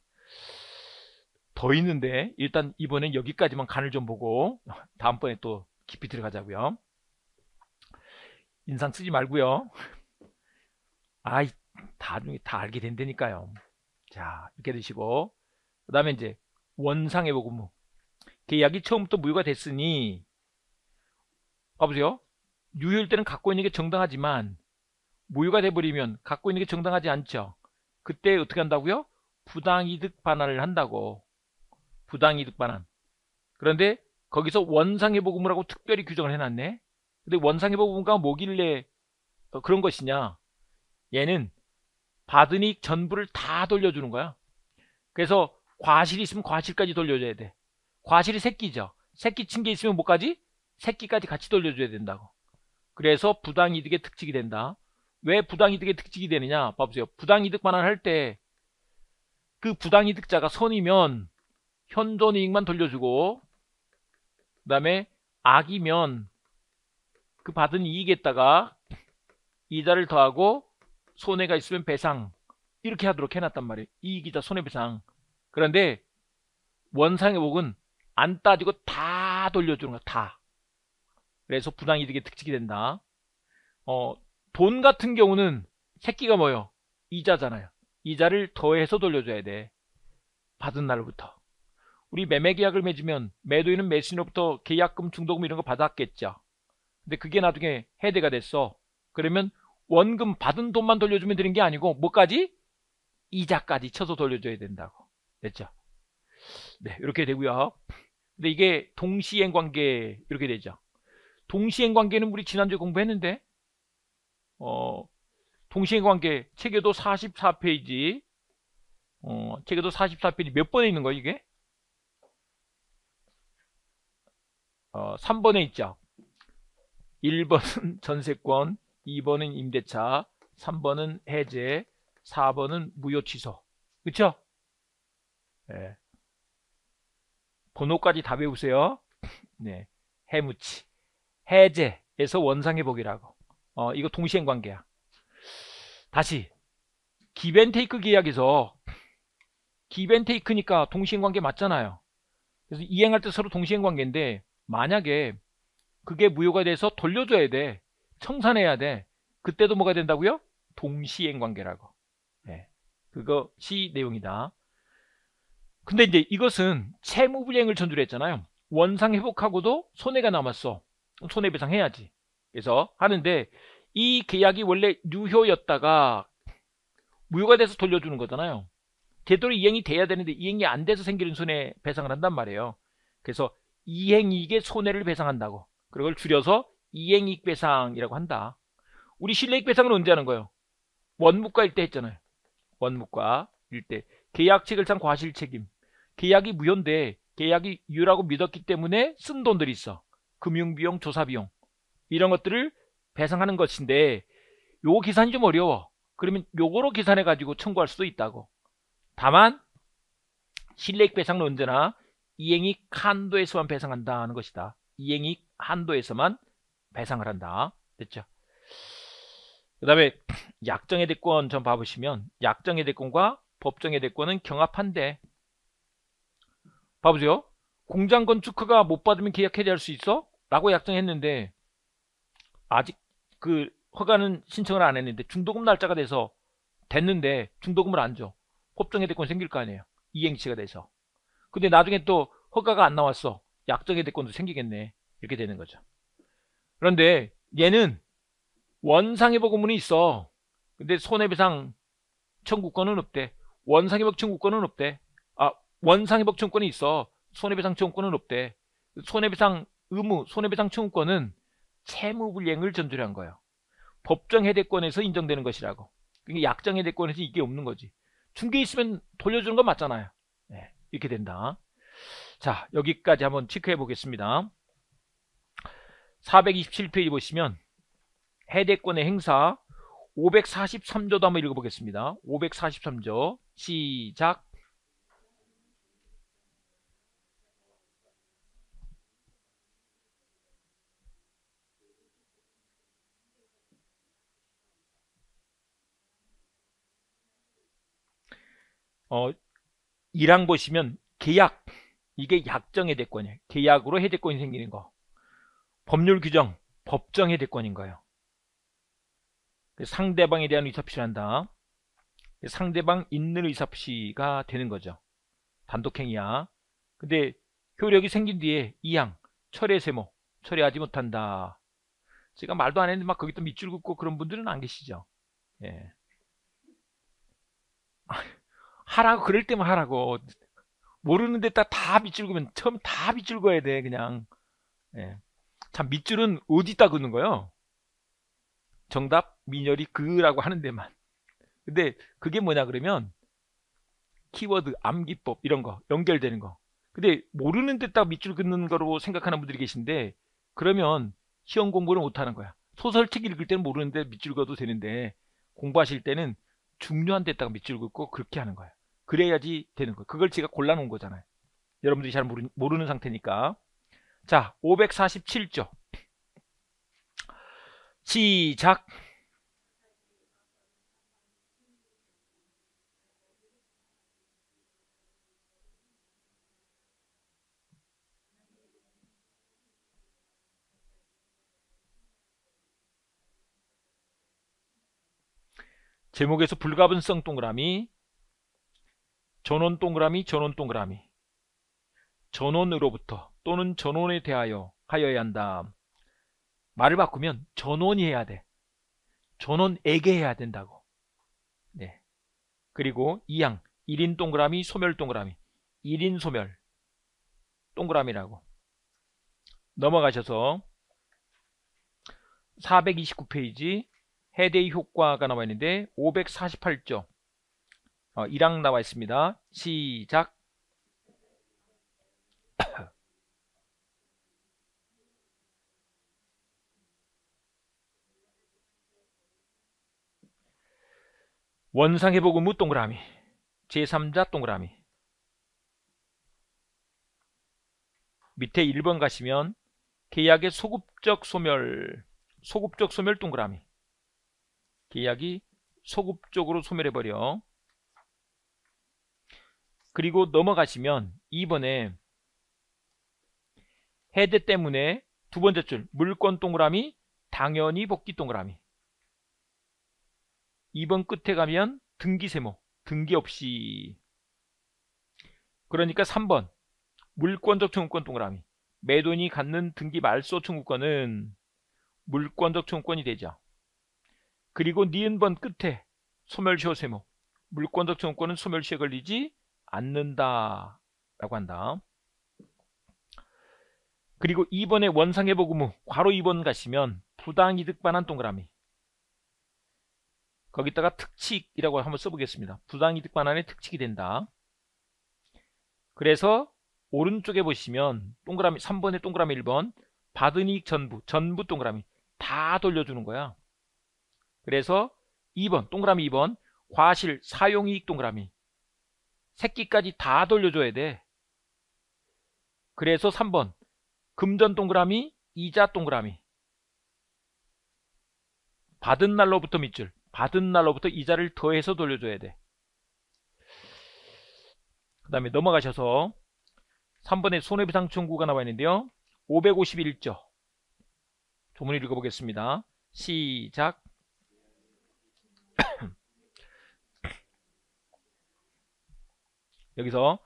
더 있는데 일단 이번엔 여기까지만 간을 좀 보고 다음번에 또 깊이 들어가자고요. 인상 쓰지 말고요. 아이 나중에 다 알게 된다니까요. 자 이렇게 되시고그 다음에 이제 원상의 복음 계약이 처음부터 무효가 됐으니 봐보세요. 유효일 때는 갖고 있는 게 정당하지만 무효가 돼버리면 갖고 있는 게 정당하지 않죠. 그때 어떻게 한다고요? 부당이득 반환을 한다고. 부당이득 반환. 그런데 거기서 원상회복음이라고 특별히 규정을 해놨네. 근데 원상회복문과 뭐길래 어, 그런 것이냐? 얘는 받으니 전부를 다 돌려주는 거야. 그래서 과실이 있으면 과실까지 돌려줘야 돼. 과실이 새끼죠. 새끼 친 게 있으면 뭐까지? 새끼까지 같이 돌려줘야 된다고. 그래서 부당이득의 특징이 된다. 왜 부당이득의 특징이 되느냐? 봐보세요. 부당이득만 할때 그 부당이득자가 선이면 현존이익만 돌려주고 그 다음에 악이면 그 받은 이익에다가 이자를 더하고 손해가 있으면 배상 이렇게 하도록 해놨단 말이에요. 이익이자 손해배상. 그런데 원상의복은안 따지고 다 돌려주는 거 다. 그래서 부당이득의 특징이 된다. 어, 돈 같은 경우는 새끼가 뭐요? 이자잖아요. 이자를 더해서 돌려줘야 돼. 받은 날부터. 우리 매매 계약을 맺으면 매도인은 매수인으로부터 계약금, 중도금 이런 거 받았겠죠. 근데 그게 나중에 해대가 됐어. 그러면 원금 받은 돈만 돌려주면 되는 게 아니고 뭐까지? 이자까지 쳐서 돌려줘야 된다고. 됐죠? 네, 이렇게 되고요. 근데 이게 동시행 관계 이렇게 되죠. 동시행 관계는 우리 지난주에 공부했는데 어, 동시행 관계 책에도 44페이지 어, 책에도 44페이지 몇 번에 있는 거예요, 이게? 어, 3번에 있죠. 1번은 [laughs] 전세권, 2번은 임대차, 3번은 해제, 4번은 무효 취소. 그쵸? 네. 번호까지 다 외우세요. [laughs] 네. 해무치. 해제에서 원상회복이라고. 어, 이거 동시행 관계야. 다시. 기벤테이크 계약에서 기벤테이크니까 [laughs] 동시행 관계 맞잖아요. 그래서 이행할 때 서로 동시행 관계인데 만약에 그게 무효가 돼서 돌려줘야 돼. 청산해야 돼. 그때도 뭐가 된다고요? 동시행 관계라고. 네. 그거시 내용이다. 근데 이제 이것은 채무불이행을 전제로 했잖아요. 원상 회복하고도 손해가 남았어. 손해배상 해야지. 그래서 하는데 이 계약이 원래 유효였다가 무효가 돼서 돌려주는 거잖아요. 제대로 이행이 돼야 되는데 이행이 안 돼서 생기는 손해배상을 한단 말이에요. 그래서 이행이익의 손해를 배상한다고. 그걸 줄여서 이행익 배상이라고 한다. 우리 실내익 배상은 언제 하는 거예요? 원무과일 때 했잖아요. 원무과 일 때 계약책을 상 과실 책임. 계약이 무효인데 계약이 유효라고 믿었기 때문에 쓴 돈들이 있어. 금융비용, 조사비용 이런 것들을 배상하는 것인데 요거 계산이 좀 어려워. 그러면 요거로 계산해 가지고 청구할 수도 있다고. 다만 실내익 배상은 언제나 이행이 칸도에서만 배상한다는 것이다. 이행이 한도에서만 배상을 한다. 됐죠? 그 다음에 약정의 대권 좀 봐보시면 약정의 대권과 법정의 대권은 경합한데 봐보세요. 공장 건축허가 못 받으면 계약 해제할 수 있어? 라고 약정했는데 아직 그 허가는 신청을 안 했는데 중도금 날짜가 돼서 됐는데 중도금을 안 줘. 법정의 대권 생길 거 아니에요. 이행치가 돼서. 근데 나중에 또 허가가 안 나왔어. 약정의 대권도 생기겠네. 이렇게 되는 거죠. 그런데 얘는 원상회복 의문이 있어. 근데 손해배상 청구권은 없대. 원상회복 청구권은 없대. 아, 원상회복 청구권이 있어. 손해배상 청구권은 없대. 손해배상 의무, 손해배상 청구권은 채무불이행을 전제로 한 거예요. 법정해대권에서 인정되는 것이라고. 그게 그러니까 약정해대권에서 이게 없는 거지. 중개 있으면 돌려주는 건 맞잖아요. 네, 이렇게 된다. 자, 여기까지 한번 체크해 보겠습니다. 427페이지 보시면 해대권의 행사 543조도 한번 읽어보겠습니다. 543조 시작 어, 2랑 보시면 계약 이게 약정의 대권이에요. 계약으로 해대권이 생기는 거. 법률 규정, 법정의 대권인가요? 그 상대방에 대한 의사표시를 한다. 그 상대방 있는 의사표시가 되는 거죠. 단독행위야. 근데 효력이 생긴 뒤에 이항, 철회 세모, 철회하지 못한다. 제가 말도 안 했는데 막 거기 또 밑줄 긋고 그런 분들은 안 계시죠. 예. [laughs] 하라고 그럴 때만 하라고 모르는데 다, 다 밑줄 긋으면 처음 다 밑줄 긋어야돼 그냥 예. 참 밑줄은 어디다 그는 거예요? 정답 민열이 그라고 하는 데만. 근데 그게 뭐냐 그러면 키워드 암기법 이런 거 연결되는 거. 근데 모르는 데 딱 밑줄 긋는 거로 생각하는 분들이 계신데 그러면 시험 공부를 못 하는 거야. 소설책 읽을 때는 모르는데 밑줄 그어도 되는데 공부하실 때는 중요한 데다가 밑줄 긋고 그렇게 하는 거야 그래야지 되는 거야 그걸 제가 골라놓은 거잖아요. 여러분들이 잘 모르, 모르는 상태니까. 자, 547조. 시작. 제목에서 불가분성 동그라미 전원 동그라미 전원 동그라미 전원으로부터 또는 전원에 대하여 하여야 한다. 말을 바꾸면 전원이 해야 돼. 전원에게 해야 된다고. 네. 그리고 이양 1인 동그라미 소멸 동그라미 1인 소멸 동그라미라고 넘어가셔서 429페이지 해대의 효과가 나와 있는데 548조 어, 1항 나와 있습니다. 시작 원상회복 의무 동그라미 제3자 동그라미 밑에 1번 가시면 계약의 소급적 소멸 소급적 소멸 동그라미 계약이 소급적으로 소멸해버려 그리고 넘어가시면 2번에 해대 때문에 두 번째 줄 물권 동그라미 당연히 복귀 동그라미 2번 끝에 가면 등기세모, 등기 없이 그러니까 3번 물권적 청구권 동그라미 매도인이 갖는 등기 말소 청구권은 물권적 청구권이 되죠. 그리고 니은번 끝에 소멸시효 세모 물권적 청구권은 소멸시효에 걸리지 않는다 라고 한다. 그리고 2번의 원상회복 의무 괄호 2번 가시면 부당이득 반환 동그라미 거기다가 특칙이라고 한번 써보겠습니다. 부당이득 반환의 특칙이 된다. 그래서 오른쪽에 보시면 동그라미 3번에 동그라미 1번 받은 이익 전부 전부 동그라미 다 돌려주는 거야. 그래서 2번 동그라미 2번 과실 사용이익 동그라미 새끼까지 다 돌려줘야 돼. 그래서 3번 금전 동그라미 이자 동그라미 받은 날로부터 밑줄 받은 날로부터 이자를 더해서 돌려줘야 돼. 그 다음에 넘어가셔서 3번에 손해배상 청구가 나와 있는데요. 551조 조문을 읽어보겠습니다. 시작 [clears throat] 여기서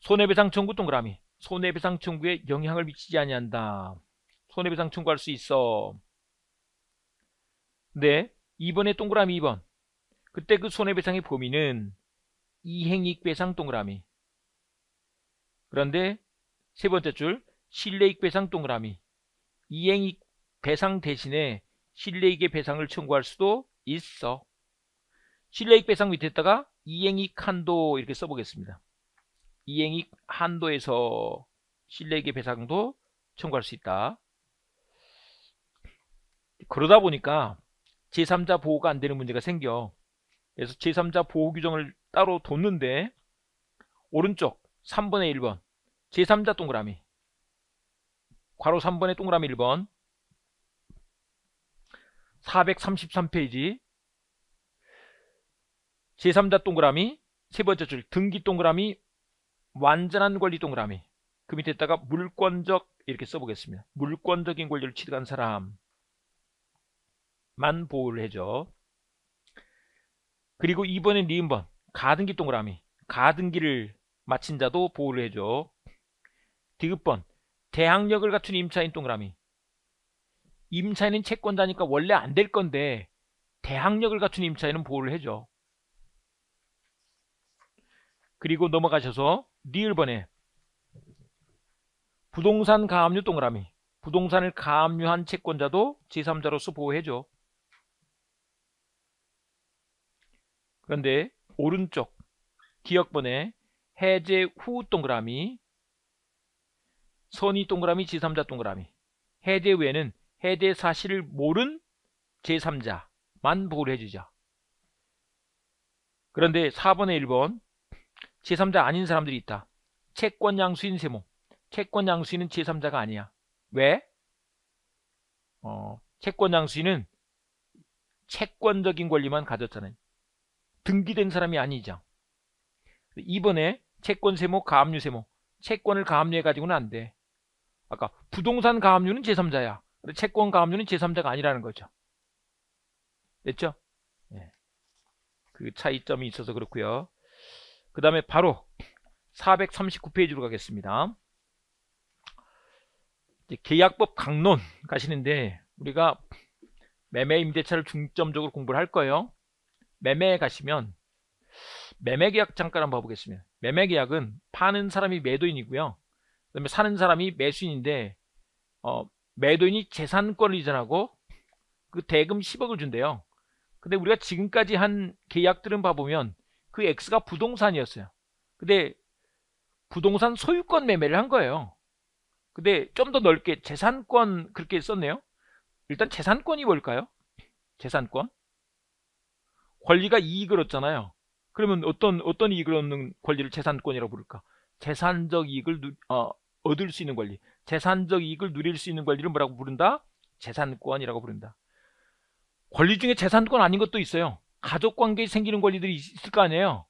손해배상 청구 동그라미 손해배상 청구에 영향을 미치지 아니한다. 손해배상 청구할 수 있어. 네. 2번의 동그라미 2번. 그때 그 손해배상의 범위는 이행익배상 동그라미. 그런데 세 번째 줄 실내익배상 동그라미. 이행익 배상 대신에 실내익의 배상을 청구할 수도 있어. 실내익 배상 밑에다가 이행익 한도 이렇게 써보겠습니다. 이행익 한도에서 실내익의 배상도 청구할 수 있다. 그러다 보니까 제3자 보호가 안 되는 문제가 생겨. 그래서 제3자 보호 규정을 따로 뒀는데 오른쪽 3번에 1번 제3자 동그라미 괄호 3번에 동그라미 1번 433페이지 제3자 동그라미 세 번째 줄 등기 동그라미 완전한 권리 동그라미 그 밑에다가 물권적 이렇게 써보겠습니다. 물권적인 권리를 취득한 사람 만 보호를 해줘. 그리고 이번엔 리은번 네 가등기 동그라미 가등기를 마친 자도 보호를 해줘. 디귿번 대항력을 갖춘 임차인 동그라미 임차인은 채권자니까 원래 안 될 건데 대항력을 갖춘 임차인은 보호를 해줘. 그리고 넘어가셔서 니을번에 네 부동산 가압류 동그라미 부동산을 가압류한 채권자도 제3자로서 보호해줘. 그런데 오른쪽 기역번에 해제 후 동그라미 선이 동그라미 제3자 동그라미 해제 외에는 해제 사실을 모른 제3자만 보호를 해주자 그런데 4번에 1번 제3자 아닌 사람들이 있다 채권 양수인 세모 채권 양수인은 제3자가 아니야 왜? 어, 채권 양수인은 채권적인 권리만 가졌잖아요 등기된 사람이 아니죠. 이번에 채권 세모, 가압류 세모. 채권을 가압류해 가지고는 안 돼. 아까 부동산 가압류는 제3자야. 채권 가압류는 제3자가 아니라는 거죠. 됐죠? 네. 그 차이점이 있어서 그렇고요. 그 다음에 바로 439페이지로 가겠습니다. 계약법 강론 가시는데 우리가 매매 임대차를 중점적으로 공부를 할 거예요. 매매에 가시면 매매 계약 잠깐 한번 봐보겠습니다. 매매 계약은 파는 사람이 매도인이고요. 그다음에 사는 사람이 매수인인데 어, 매도인이 재산권을 이전하고 그 대금 10억을 준대요. 근데 우리가 지금까지 한 계약들은 봐보면 그 X가 부동산이었어요. 근데 부동산 소유권 매매를 한 거예요. 근데 좀 더 넓게 재산권 그렇게 썼네요. 일단 재산권이 뭘까요? 재산권. 권리가 이익을 얻잖아요. 그러면 어떤 어떤 이익을 얻는 권리를 재산권이라고 부를까? 재산적 이익을 누, 어, 얻을 수 있는 권리, 재산적 이익을 누릴 수 있는 권리를 뭐라고 부른다? 재산권이라고 부른다. 권리 중에 재산권 아닌 것도 있어요. 가족관계에 생기는 권리들이 있을 거 아니에요.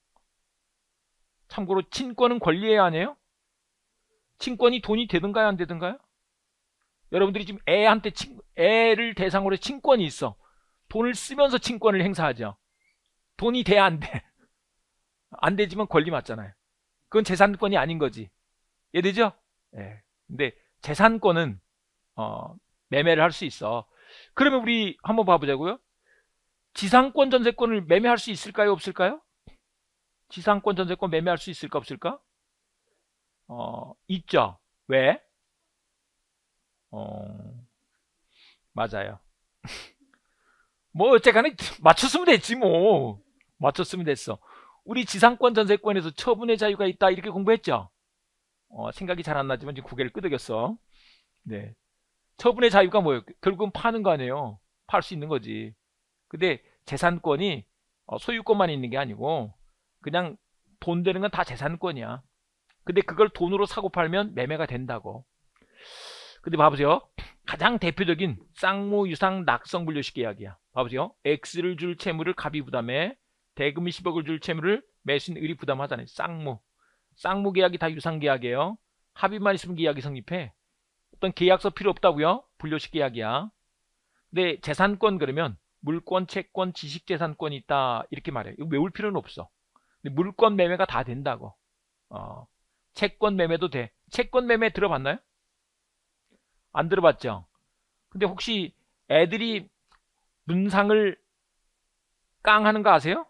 참고로 친권은 권리예요 아니에요? 친권이 돈이 되든가요 안 되든가요? 여러분들이 지금 애한테 친, 애를 대상으로 친권이 있어. 돈을 쓰면서 친권을 행사하죠. 돈이 돼야 안 돼. [laughs] 안 되지만 권리 맞잖아요. 그건 재산권이 아닌 거지. 이해되죠? 예. 근데 재산권은 어, 매매를 할 수 있어. 그러면 우리 한번 봐보자고요. 지상권 전세권을 매매할 수 있을까요? 없을까요? 지상권 전세권 매매할 수 있을까? 없을까? 어, 있죠. 왜? 어, 맞아요. [laughs] 뭐어쨌거나 맞췄으면 됐지 뭐. 맞췄으면 됐어. 우리 지상권 전세권에서 처분의 자유가 있다 이렇게 공부했죠. 어, 생각이 잘 안 나지만 지금 고개를 끄덕였어. 네. 처분의 자유가 뭐예요? 결국은 파는 거 아니에요. 팔 수 있는 거지. 근데 재산권이 어, 소유권만 있는 게 아니고 그냥 돈 되는 건 다 재산권이야. 근데 그걸 돈으로 사고 팔면 매매가 된다고. 근데 봐보세요. 가장 대표적인 쌍무 유상 낙성 분류식 계약이야. 봐보세요. X를 줄 채무를 갑이 부담해 대금 20억을 줄 채무를 매수인 의리 부담하잖아요. 쌍무. 쌍무 계약이 다 유상 계약이에요. 합의만 있으면 계약이 성립해. 어떤 계약서 필요 없다고요? 분료식 계약이야. 근데 재산권 그러면 물권, 채권, 지식재산권이 있다 이렇게 말해요. 이거 외울 필요는 없어. 근데 물권 매매가 다 된다고. 어, 채권 매매도 돼. 채권 매매 들어봤나요? 안 들어봤죠? 근데 혹시 애들이 문상을 깡 하는 거 아세요?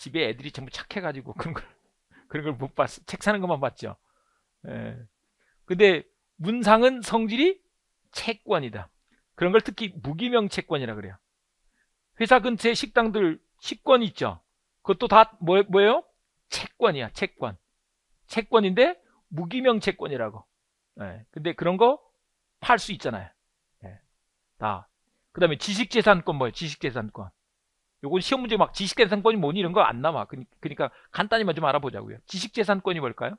집에 애들이 전부 착해가지고 그런 걸 [laughs] 그런 걸 못 봤어. 책 사는 것만 봤죠. 예. 근데 문상은 성질이 채권이다. 그런 걸 특히 무기명 채권이라 그래요. 회사 근처에 식당들 식권 있죠. 그것도 다 뭐, 뭐예요? 채권이야, 채권. 채권인데 무기명 채권이라고. 예. 근데 그런 거 팔 수 있잖아요. 예. 다. 그다음에 지식재산권 뭐예요? 지식재산권. 요건 시험 문제 막 지식재산권이 뭐니 이런 거 안 남아. 그니, 러니까 간단히만 좀 알아보자고요. 지식재산권이 뭘까요?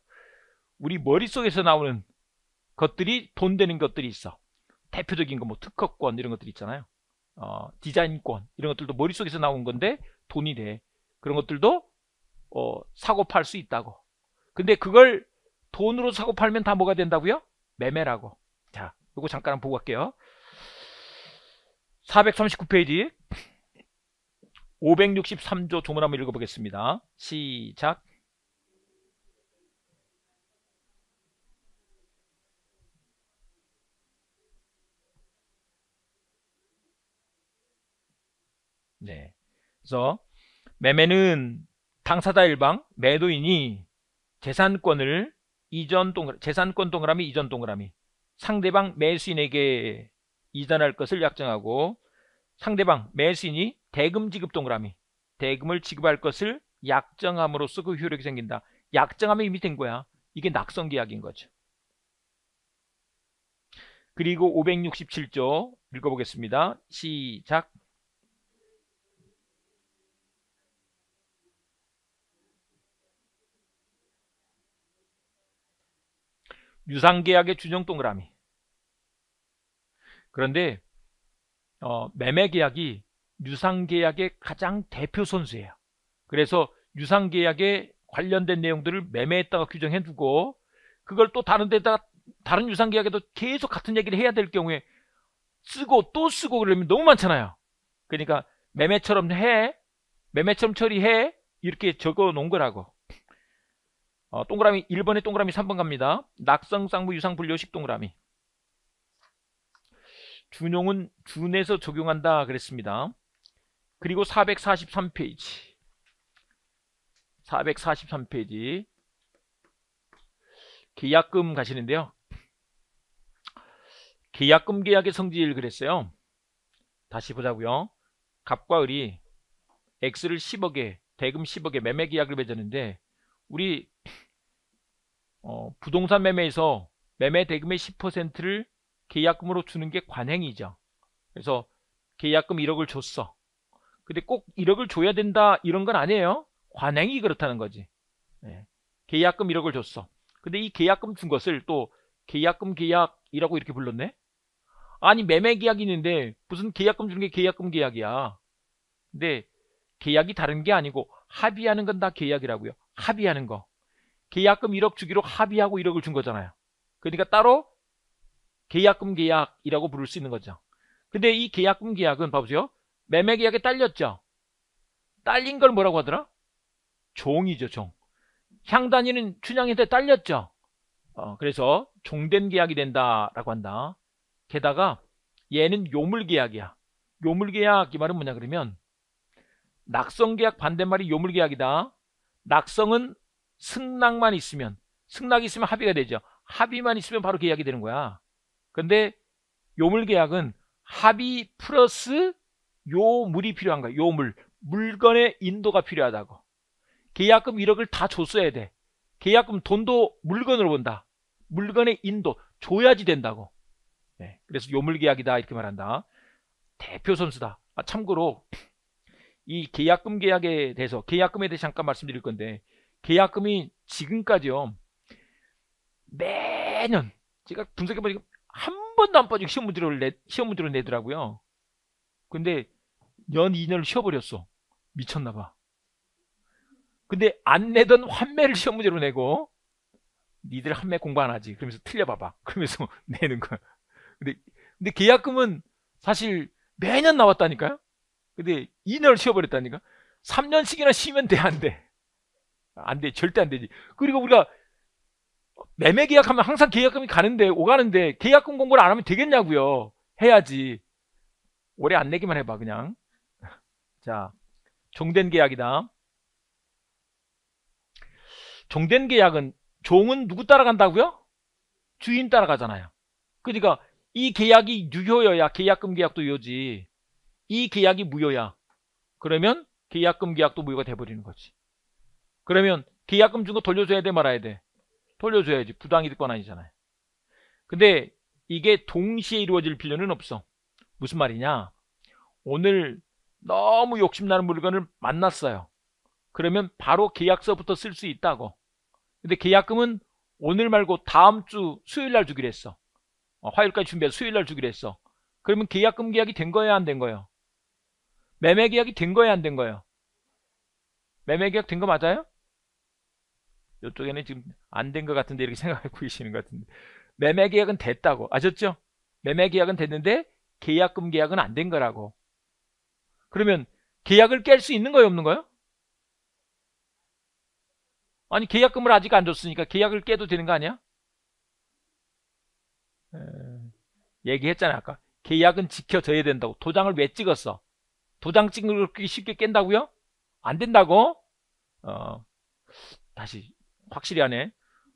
우리 머릿속에서 나오는 것들이 돈 되는 것들이 있어. 대표적인 거 뭐 특허권 이런 것들 있잖아요. 어, 디자인권 이런 것들도 머릿속에서 나온 건데 돈이 돼. 그런 것들도 어, 사고 팔 수 있다고. 근데 그걸 돈으로 사고 팔면 다 뭐가 된다고요? 매매라고. 자, 요거 잠깐 보고 갈게요. 439페이지 563조 조문 한번 읽어보겠습니다. 시작 네. 그래서 매매는 당사자 일방 매도인이 재산권을 이전 동그라미 재산권 동그라미 이전 동그라미 상대방 매수인에게 이전할 것을 약정하고 상대방 매수인이 대금 지급 동그라미 대금을 지급할 것을 약정함으로써 그 효력이 생긴다. 약정함이 이미 된 거야. 이게 낙선 계약인 거죠. 그리고 567조 읽어보겠습니다. 시작. 유상계약의 준용 동그라미. 그런데 어, 매매 계약이 유상 계약의 가장 대표 선수예요. 그래서 유상 계약에 관련된 내용들을 매매했다가 규정해 두고 그걸 또 다른 데다가 다른 유상 계약에도 계속 같은 얘기를 해야 될 경우에 쓰고 또 쓰고 그러면 너무 많잖아요. 그러니까 매매처럼 해, 매매처럼 처리해 이렇게 적어 놓은 거라고. 어, 동그라미 1번에 동그라미 3번 갑니다. 낙성 쌍부 유상 분류식 동그라미. 준용은 준에서 적용한다 그랬습니다. 그리고 443페이지 443페이지 계약금 가시는데요. 계약금 계약의 성질 그랬어요. 다시 보자고요. 갑과 을이 X를 10억에 대금 10억에 매매 계약을 맺었는데 우리 어, 부동산 매매에서 매매 대금의 10%를 계약금으로 주는 게 관행이죠. 그래서 계약금 1억을 줬어. 근데 꼭 1억을 줘야 된다 이런 건 아니에요. 관행이 그렇다는 거지. 네. 계약금 1억을 줬어. 근데 이 계약금 준 것을 또 계약금 계약이라고 이렇게 불렀네. 아니 매매 계약이 있는데 무슨 계약금 주는 게 계약금 계약이야. 근데 계약이 다른 게 아니고 합의하는 건 다 계약이라고요. 합의하는 거. 계약금 1억 주기로 합의하고 1억을 준 거잖아요. 그러니까 따로 계약금 계약이라고 부를 수 있는 거죠. 근데 이 계약금 계약은 봐보세요. 매매 계약에 딸렸죠. 딸린 걸 뭐라고 하더라? 종이죠, 종. 향단이는 춘향한테 딸렸죠. 어, 그래서 종된 계약이 된다라고 한다. 게다가 얘는 요물 계약이야. 요물 계약 이 말은 뭐냐 그러면 낙성 계약 반대말이 요물 계약이다. 낙성은 승낙만 있으면 승낙이 있으면 합의가 되죠. 합의만 있으면 바로 계약이 되는 거야. 근데 요물 계약은 합의 플러스 요물이 필요한 거야. 요물. 물건의 인도가 필요하다고. 계약금 1억을 다 줬어야 돼. 계약금 돈도 물건으로 본다. 물건의 인도 줘야지 된다고. 네, 그래서 요물 계약이다 이렇게 말한다. 대표 선수다. 아, 참고로 이 계약금 계약에 대해서 계약금에 대해 서 잠깐 말씀드릴 건데 계약금이 지금까지요 매년 제가 분석해 보니까 한 번도 안 빠지고 시험 문제를 내, 시험 문제를 내더라고요. 근데 연 2년을 쉬어버렸어. 미쳤나 봐. 근데 안 내던 환매를 시험 문제로 내고 니들 한매 공부 안 하지. 그러면서 틀려봐봐. [laughs] 그러면서 내는 거야. 근데, 근데 계약금은 사실 매년 나왔다니까요? 근데 2년을 쉬어버렸다니까? 3년씩이나 쉬면 돼, 안 돼? 안 돼. 절대 안 되지. 그리고 우리가 매매 계약하면 항상 계약금이 가는데 오가는데 계약금 공고를 안 하면 되겠냐고요. 해야지. 오래 안 내기만 해봐 그냥. [laughs] 자, 종된 계약이다. 종된 계약은 종은 누구 따라간다고요? 주인 따라가잖아요. 그러니까 이 계약이 유효여야 계약금 계약도 유효지. 이 계약이 무효야. 그러면 계약금 계약도 무효가 돼버리는 거지. 그러면 계약금 준 거 돌려줘야 돼 말아야 돼? 돌려줘야지 부당이득권 아니잖아요. 근데 이게 동시에 이루어질 필요는 없어. 무슨 말이냐? 오늘 너무 욕심나는 물건을 만났어요. 그러면 바로 계약서부터 쓸 수 있다고. 근데 계약금은 오늘 말고 다음 주 수요일 날 주기로 했어. 어, 화요일까지 준비해서 수요일 날 주기로 했어. 그러면 계약금 계약이 된 거예요, 안 된 거예요? 매매 계약이 된 거예요, 안 된 거예요? 매매 계약 된 거 맞아요? 이쪽에는 지금 안 된 것 같은데 이렇게 [laughs] 생각하고 계시는 것 같은데 매매 계약은 됐다고 아셨죠? 매매 계약은 됐는데 계약금 계약은 안 된 거라고 그러면 계약을 깰 수 있는 거예요 없는 거예요? 아니 계약금을 아직 안 줬으니까 계약을 깨도 되는 거 아니야? 에... 얘기했잖아 아까 계약은 지켜져야 된다고 도장을 왜 찍었어? 도장 찍는 걸 그렇게 쉽게 깬다고요? 안 된다고? 어, 다시 확실히 하네.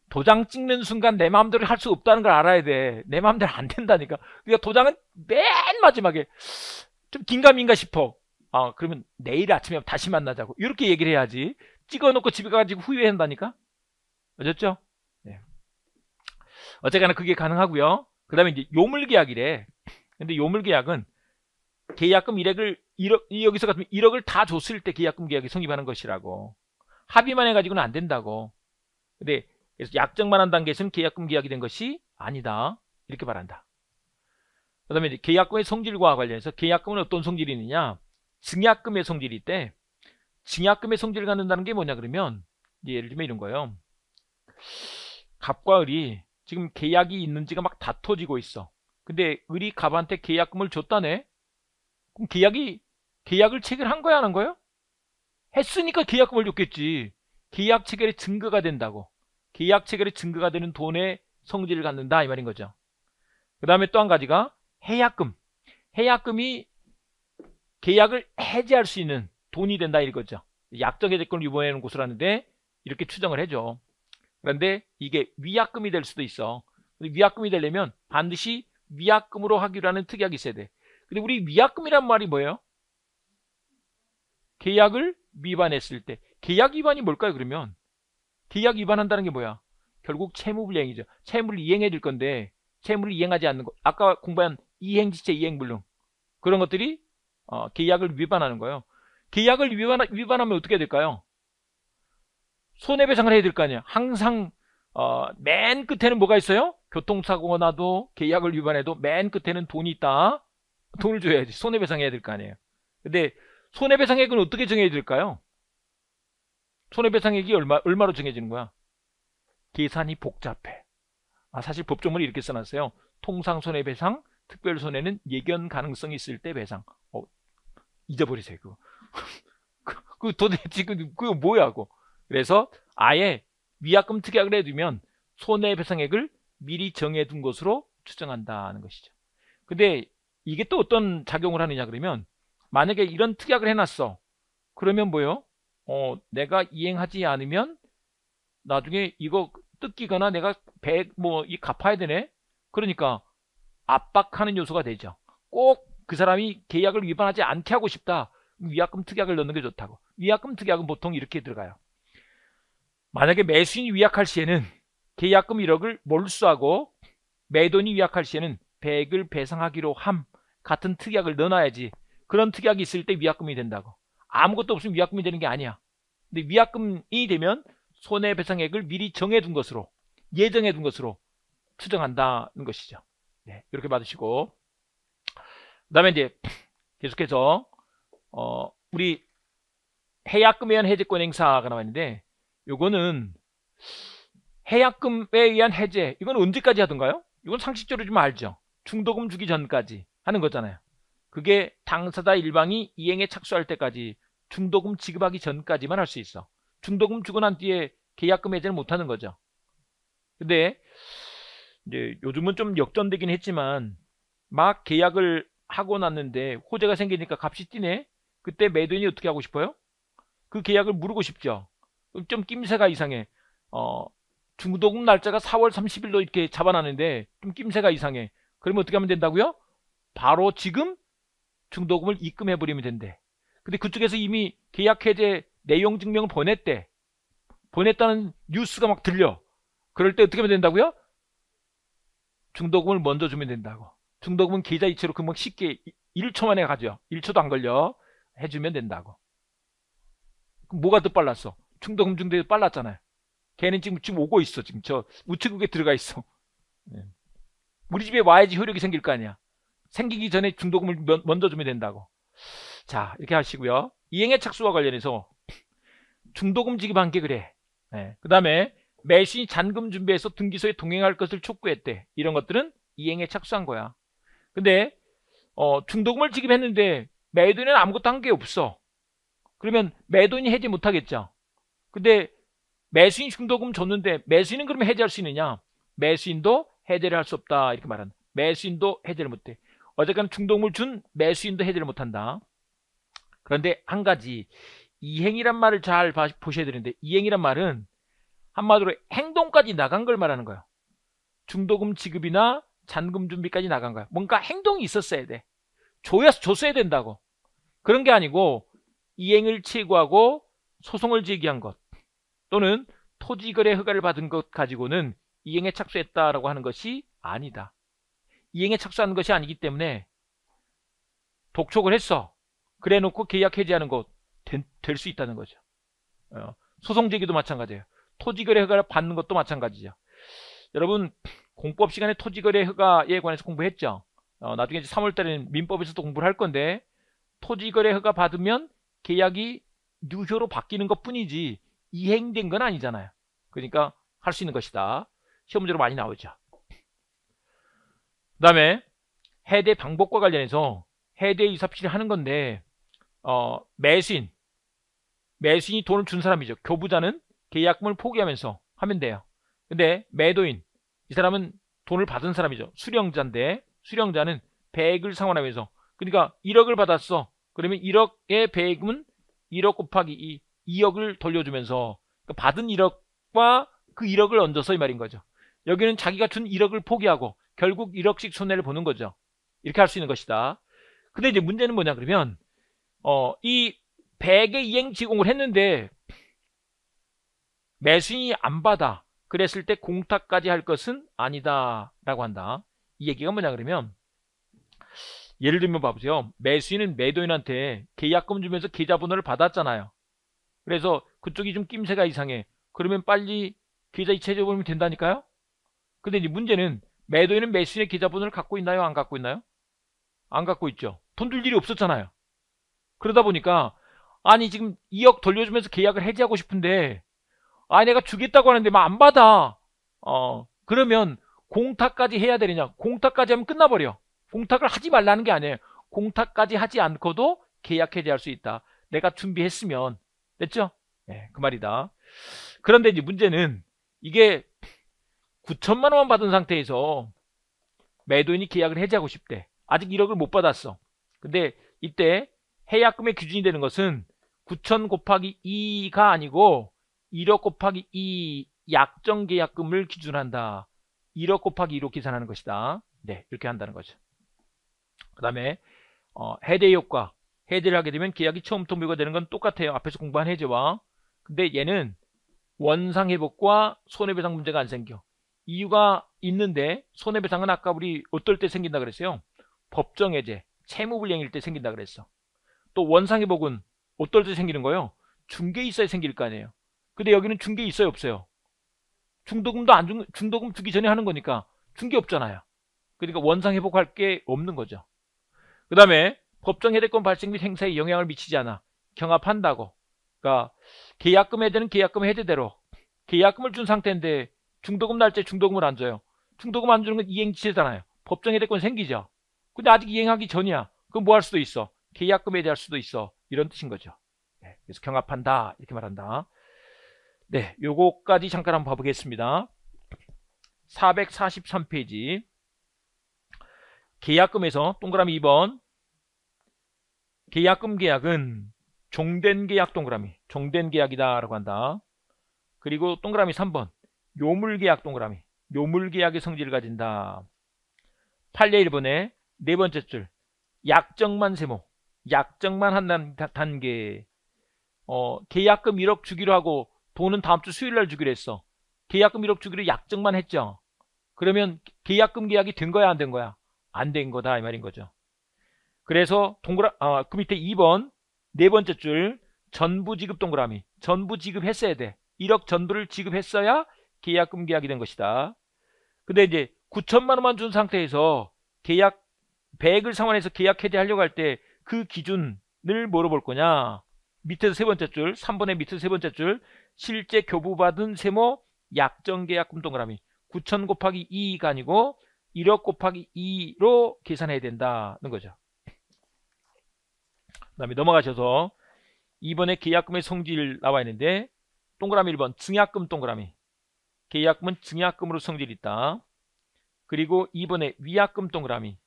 도장 찍는 순간 내 마음대로 할 수 없다는 걸 알아야 돼. 내 마음대로 안 된다니까. 그러니까 도장은 맨 마지막에 좀 긴가민가 싶어. 아, 그러면 내일 아침에 다시 만나자고. 이렇게 얘기를 해야지. 찍어놓고 집에 가가지고 후회한다니까? 어셨죠? 네. 어쨌거나 그게 가능하고요. 그 다음에 이제 요물계약이래. 근데 요물계약은 계약금 1억을, 1억, 여기서 같으면 1억을 다 줬을 때 계약금 계약이 성립하는 것이라고. 합의만 해가지고는 안 된다고. 근데 약정만 한 단계에서는 계약금 계약이 된 것이 아니다. 이렇게 말한다. 그 다음에 계약금의 성질과 관련해서 계약금은 어떤 성질이 있느냐 증약금의 성질이 있대 증약금의 성질을 갖는다는 게 뭐냐 그러면 예를 들면 이런 거예요 갑과 을이 지금 계약이 있는지가 막 다퉈지고 있어 근데 을이 갑한테 계약금을 줬다네 그럼 계약이 계약을 체결한 거야 하는 거예요? 했으니까 계약금을 줬겠지 계약 체결의 증거가 된다고 계약 체결의 증거가 되는 돈의 성질을 갖는다 이 말인 거죠. 그 다음에 또 한 가지가 해약금 해약금이 계약을 해지할 수 있는 돈이 된다 이거죠. 약정해제권을 유보해놓은 곳을 하는데 이렇게 추정을 해줘. 그런데 이게 위약금이 될 수도 있어. 위약금이 되려면 반드시 위약금으로 하기로 하는 특약이 있어야 돼. 근데 우리 위약금이란 말이 뭐예요? 계약을 위반했을 때 계약 위반이 뭘까요 그러면? 계약 위반한다는 게 뭐야? 결국 채무불이행이죠. 채무를 이행해 야될 건데 채무를 이행하지 않는 거 아까 공부한 이행지체 이행불능 그런 것들이 어, 계약을 위반하는 거예요. 계약을 위반, 위반하면 어떻게 해야 될까요? 손해배상을 해야 될 거 아니야. 항상 어, 맨 끝에는 뭐가 있어요? 교통사고가 나도 계약을 위반해도 맨 끝에는 돈이 있다. 돈을 줘야지. 손해배상해야 될 거 아니에요. 근데 손해배상액은 어떻게 정해야 될까요? 손해배상액이 얼마, 얼마로 정해지는 거야? 계산이 복잡해. 아, 사실 법조문에 이렇게 써놨어요. 통상 손해배상, 특별 손해는 예견 가능성이 있을 때 배상. 어, 잊어버리세요, 그거. [laughs] 그, 그, 도대체 그, 그거 뭐야, 고 그래서 아예 위약금 특약을 해두면 손해배상액을 미리 정해둔 것으로 추정한다는 것이죠. 근데 이게 또 어떤 작용을 하느냐 그러면 만약에 이런 특약을 해놨어. 그러면 뭐요? 어, 내가 이행하지 않으면 나중에 이거 뜯기거나 내가 배뭐이 갚아야 되네. 그러니까 압박하는 요소가 되죠. 꼭 그 사람이 계약을 위반하지 않게 하고 싶다. 위약금 특약을 넣는 게 좋다고. 위약금 특약은 보통 이렇게 들어가요. 만약에 매수인이 위약할 시에는 계약금 1억을 몰수하고 매돈이 위약할 시에는 100을 배상하기로 함 같은 특약을 넣어놔야지 그런 특약이 있을 때 위약금이 된다고. 아무것도 없으면 위약금이 되는 게 아니야. 근데 위약금이 되면 손해배상액을 미리 정해둔 것으로 예정해둔 것으로 추정한다는 것이죠. 네, 이렇게 받으시고 그 다음에 이제 계속해서 어, 우리 해약금에 의한 해제권 행사가 나와 있는데 요거는 해약금에 의한 해제 이건 언제까지 하던가요? 이건 상식적으로 좀 알죠. 중도금 주기 전까지 하는 거잖아요. 그게 당사자 일방이 이행에 착수할 때까지 중도금 지급하기 전까지만 할 수 있어. 중도금 주고 난 뒤에 계약금 해제를 못하는 거죠. 근데 이제 요즘은 좀 역전되긴 했지만 막 계약을 하고 났는데 호재가 생기니까 값이 뛰네. 그때 매도인이 어떻게 하고 싶어요? 그 계약을 물르고 싶죠. 좀 낌새가 이상해. 어, 중도금 날짜가 4월 30일로 이렇게 잡아놨는데 좀 낌새가 이상해. 그러면 어떻게 하면 된다고요? 바로 지금 중도금을 입금해버리면 된대. 근데 그쪽에서 이미 계약 해제 내용 증명을 보냈대. 보냈다는 뉴스가 막 들려. 그럴 때 어떻게 하면 된다고요? 중도금을 먼저 주면 된다고. 중도금은 계좌 이체로 금방 쉽게 1초 만에 가죠. 1초도 안 걸려. 해주면 된다고. 뭐가 더 빨랐어? 중도금 중대 도 빨랐잖아요. 걔는 지금 지금 오고 있어. 지금 저 우측국에 들어가 있어. [laughs] 예. 우리 집에 와야지 효력이 생길 거 아니야. 생기기 전에 중도금을 먼저 주면 된다고. 자 이렇게 하시고요. 이행의 착수와 관련해서 중도금지기 한게 그래. 네. 그 다음에 매수인 잔금 준비해서 등기소에 동행할 것을 촉구했대. 이런 것들은 이행에 착수한 거야. 근데 어, 중도금을 지급했는데 매도인은 아무것도 한 게 없어. 그러면 매도인이 해지 못하겠죠. 근데 매수인 중도금 줬는데 매수인은 그러면 해제할 수 있느냐? 매수인도 해제를 할 수 없다. 이렇게 말한다. 매수인도 해제를 못해. 어쨌든 중도금을 준 매수인도 해제를 못한다. 그런데 한 가지 이행이란 말을 잘 보셔야 되는데 이행이란 말은 한마디로 행동까지 나간 걸 말하는 거예요. 중도금 지급이나 잔금 준비까지 나간 거예요 뭔가 행동이 있었어야 돼. 줘야 줬어야 된다고. 그런 게 아니고 이행을 치고하고 소송을 제기한 것 또는 토지 거래 허가를 받은 것 가지고는 이행에 착수했다라고 하는 것이 아니다. 이행에 착수하는 것이 아니기 때문에 독촉을 했어. 그래 놓고 계약 해지하는 거 될 수 있다는 거죠. 어, 소송 제기도 마찬가지예요. 토지거래 허가를 받는 것도 마찬가지죠. 여러분 공법 시간에 토지거래 허가에 관해서 공부했죠. 어, 나중에 이제 3월달에는 민법에서도 공부를 할 건데 토지거래 허가 받으면 계약이 누효로 바뀌는 것뿐이지 이행된 건 아니잖아요. 그러니까 할 수 있는 것이다. 시험 문제로 많이 나오죠. 그 다음에 해대 방법과 관련해서 해대 이삽질을 하는 건데 어, 매수인 매수인이 돈을 준 사람이죠. 교부자는 계약금을 포기하면서 하면 돼요. 근데 매도인 이 사람은 돈을 받은 사람이죠. 수령자인데 수령자는 배액을 상환하면서 그러니까 1억을 받았어. 그러면 1억의 배액은 1억 곱하기 2, 2억을 돌려주면서 그러니까 받은 1억과 그 1억을 얹어서 이 말인 거죠. 여기는 자기가 준 1억을 포기하고 결국 1억씩 손해를 보는 거죠. 이렇게 할 수 있는 것이다. 근데 이제 문제는 뭐냐 그러면 어, 이 100의 이행 지공을 했는데 매수인이 안 받아 그랬을 때 공탁까지 할 것은 아니다 라고 한다 이 얘기가 뭐냐 그러면 예를 들면 봐보세요 매수인은 매도인한테 계약금 주면서 계좌번호를 받았잖아요 그래서 그쪽이 좀 낌새가 이상해 그러면 빨리 계좌 이체해버리면 된다니까요 근데 이제 문제는 매도인은 매수인의 계좌번호를 갖고 있나요 안 갖고 있나요 안 갖고 있죠 돈들 일이 없었잖아요. 그러다 보니까 아니 지금 2억 돌려주면서 계약을 해지하고 싶은데 아 내가 주겠다고 하는데 막 안 받아. 어 그러면 공탁까지 해야 되느냐? 공탁까지 하면 끝나버려. 공탁을 하지 말라는 게 아니에요. 공탁까지 하지 않고도 계약 해지할 수 있다. 내가 준비했으면 됐죠? 예, 네, 그 말이다. 그런데 이제 문제는 이게 9천만 원만 받은 상태에서 매도인이 계약을 해지하고 싶대. 아직 1억을 못 받았어. 근데 이때 해약금의 기준이 되는 것은 9천 곱하기 2가 아니고 1억 곱하기 2 약정계약금을 기준한다. 1억 곱하기 2로 계산하는 것이다. 네, 이렇게 한다는 거죠. 그 다음에 어, 해대 효과. 해대를 하게 되면 계약이 처음 통보가 되는 건 똑같아요. 앞에서 공부한 해제와. 근데 얘는 원상 회복과 손해배상 문제가 안 생겨. 이유가 있는데 손해배상은 아까 우리 어떨 때 생긴다 그랬어요. 법정 해제. 채무불량일 때 생긴다 그랬어. 또 원상회복은 어떨 때 생기는 거예요? 중개 있어야 생길 거 아니에요. 근데 여기는 중개 있어요 없어요? 중도금도 안 중, 중도금 주기 전에 하는 거니까 중개 없잖아요. 그러니까 원상회복할 게 없는 거죠. 그 다음에 법정해대권 발생 및 행사에 영향을 미치지 않아 경합한다고. 그러니까 계약금 해대는 계약금 해대대로 계약금을 준 상태인데 중도금 날짜 에 중도금을 안 줘요. 중도금 안 주는 건 이행지체잖아요. 법정해대권 생기죠. 근데 아직 이행하기 전이야. 그럼 뭐 할 수도 있어? 계약금에 대할 수도 있어. 이런 뜻인 거죠. 네, 그래서 경합한다. 이렇게 말한다. 네, 요거까지 잠깐 한번 봐보겠습니다. 443페이지. 계약금에서 동그라미 2번. 계약금 계약은 종된 계약 동그라미. 종된 계약이다라고 한다. 그리고 동그라미 3번. 요물 계약 동그라미. 요물 계약의 성질을 가진다. 8례 1번에 네 번째 줄 약정만 세모 약정만 한 단계 어, 계약금 1억 주기로 하고 돈은 다음 주 수요일 날 주기로 했어 계약금 1억 주기로 약정만 했죠 그러면 계약금 계약이 된 거야 안 된 거야 안 된 거다 이 말인 거죠 그래서 동그라 어, 그 밑에 2번 네 번째 줄 전부 지급 동그라미 전부 지급했어야 돼 1억 전부를 지급했어야 계약금 계약이 된 것이다 근데 이제 9천만 원만 준 상태에서 계약 100을 상환해서 계약 해제하려고 할 때 그 기준을 물어볼 거냐 밑에서 세 번째 줄 3번의 밑에서 세 번째 줄 실제 교부받은 세모 약정계약금 동그라미 9천 곱하기 2가 아니고 1억 곱하기 2로 계산해야 된다는 거죠 그 다음에 넘어가셔서 이번에 계약금의 성질 나와 있는데 동그라미 1번 증약금 동그라미 계약금은 증약금으로 성질이 있다 그리고 2번에 위약금 동그라미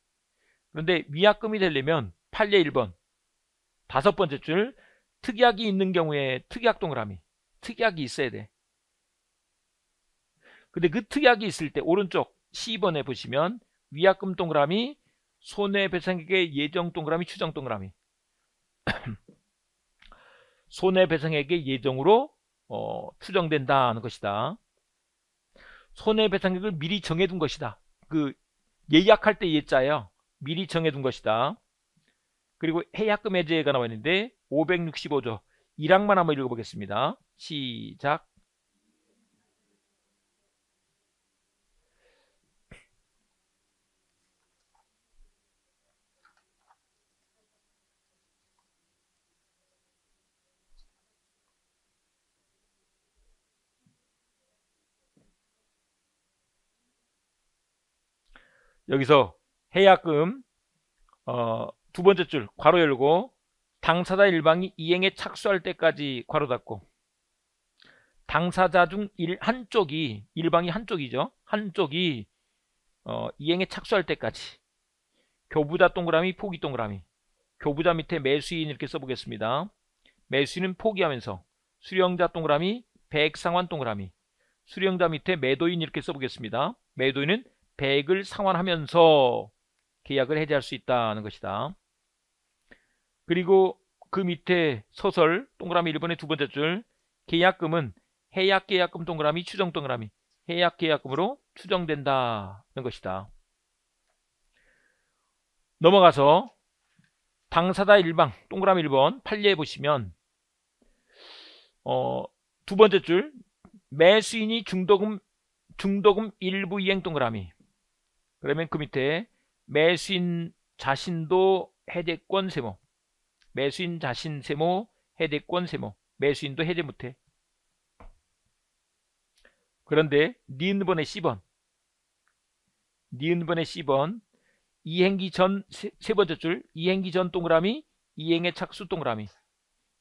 그런데 위약금이 되려면 판례 1번 다섯 번째 줄 특약이 있는 경우에 특약 동그라미 특약이 있어야 돼 근데 그 특약이 있을 때 오른쪽 12번에 보시면 위약금 동그라미 손해배상액의 예정 동그라미 추정 동그라미 손해배상액의 예정으로 어, 추정된다 는 것이다 손해배상액을 미리 정해둔 것이다 그 예약할 때 예자예요 미리 정해둔 것이다. 그리고 해약금 해제가 나와 있는데 565조 1항만 한번 읽어보겠습니다. 시작 여기서 해약금 어, 두 번째 줄 괄호 열고 당사자 일방이 이행에 착수할 때까지 괄호 닫고 당사자 중 일, 한쪽이 일방이 한쪽이죠. 한쪽이 어, 이행에 착수할 때까지 교부자 동그라미 포기 동그라미 교부자 밑에 매수인 이렇게 써보겠습니다. 매수인은 포기하면서 수령자 동그라미 백상환 동그라미 수령자 밑에 매도인 이렇게 써보겠습니다. 매도인은 백을 상환하면서 계약을 해제할 수 있다는 것이다. 그리고 그 밑에 소설 동그라미 1번의 두 번째 줄 계약금은 해약계약금 동그라미 추정 동그라미 해약계약금으로 추정된다는 것이다. 넘어가서 당사자 일방 동그라미 1번 판례에 보시면 어, 두 번째 줄 매수인이 중도금 중도금 일부 이행 동그라미 그러면 그 밑에 매수인 자신도 해제권 세모 매수인 자신 세모 해제권 세모 매수인도 해제 못해 그런데 니은번에 C번 니은번에 C번 이행기 전 세 번째 줄 이행기 전 동그라미 이행의 착수 동그라미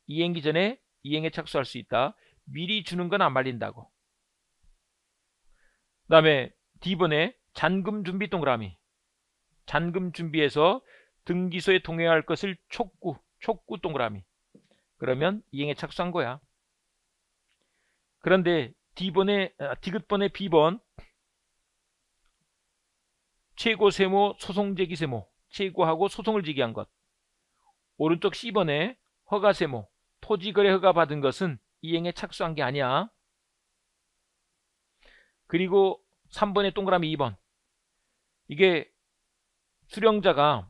이행기 전에 이행에 착수할 수 있다 미리 주는 건 안 말린다고 그 다음에 D번에 잔금 준비 동그라미 잔금 준비해서 등기소에 동행할 것을 촉구, 촉구 동그라미. 그러면 이행에 착수한 거야. 그런데 D번에, 아, 디귿번에 B번 최고 세모, 소송 제기 세모, 최고하고 소송을 제기한 것. 오른쪽 C번에 허가 세모, 토지 거래 허가 받은 것은 이행에 착수한 게 아니야. 그리고 3번에 동그라미 2번. 이게 수령자가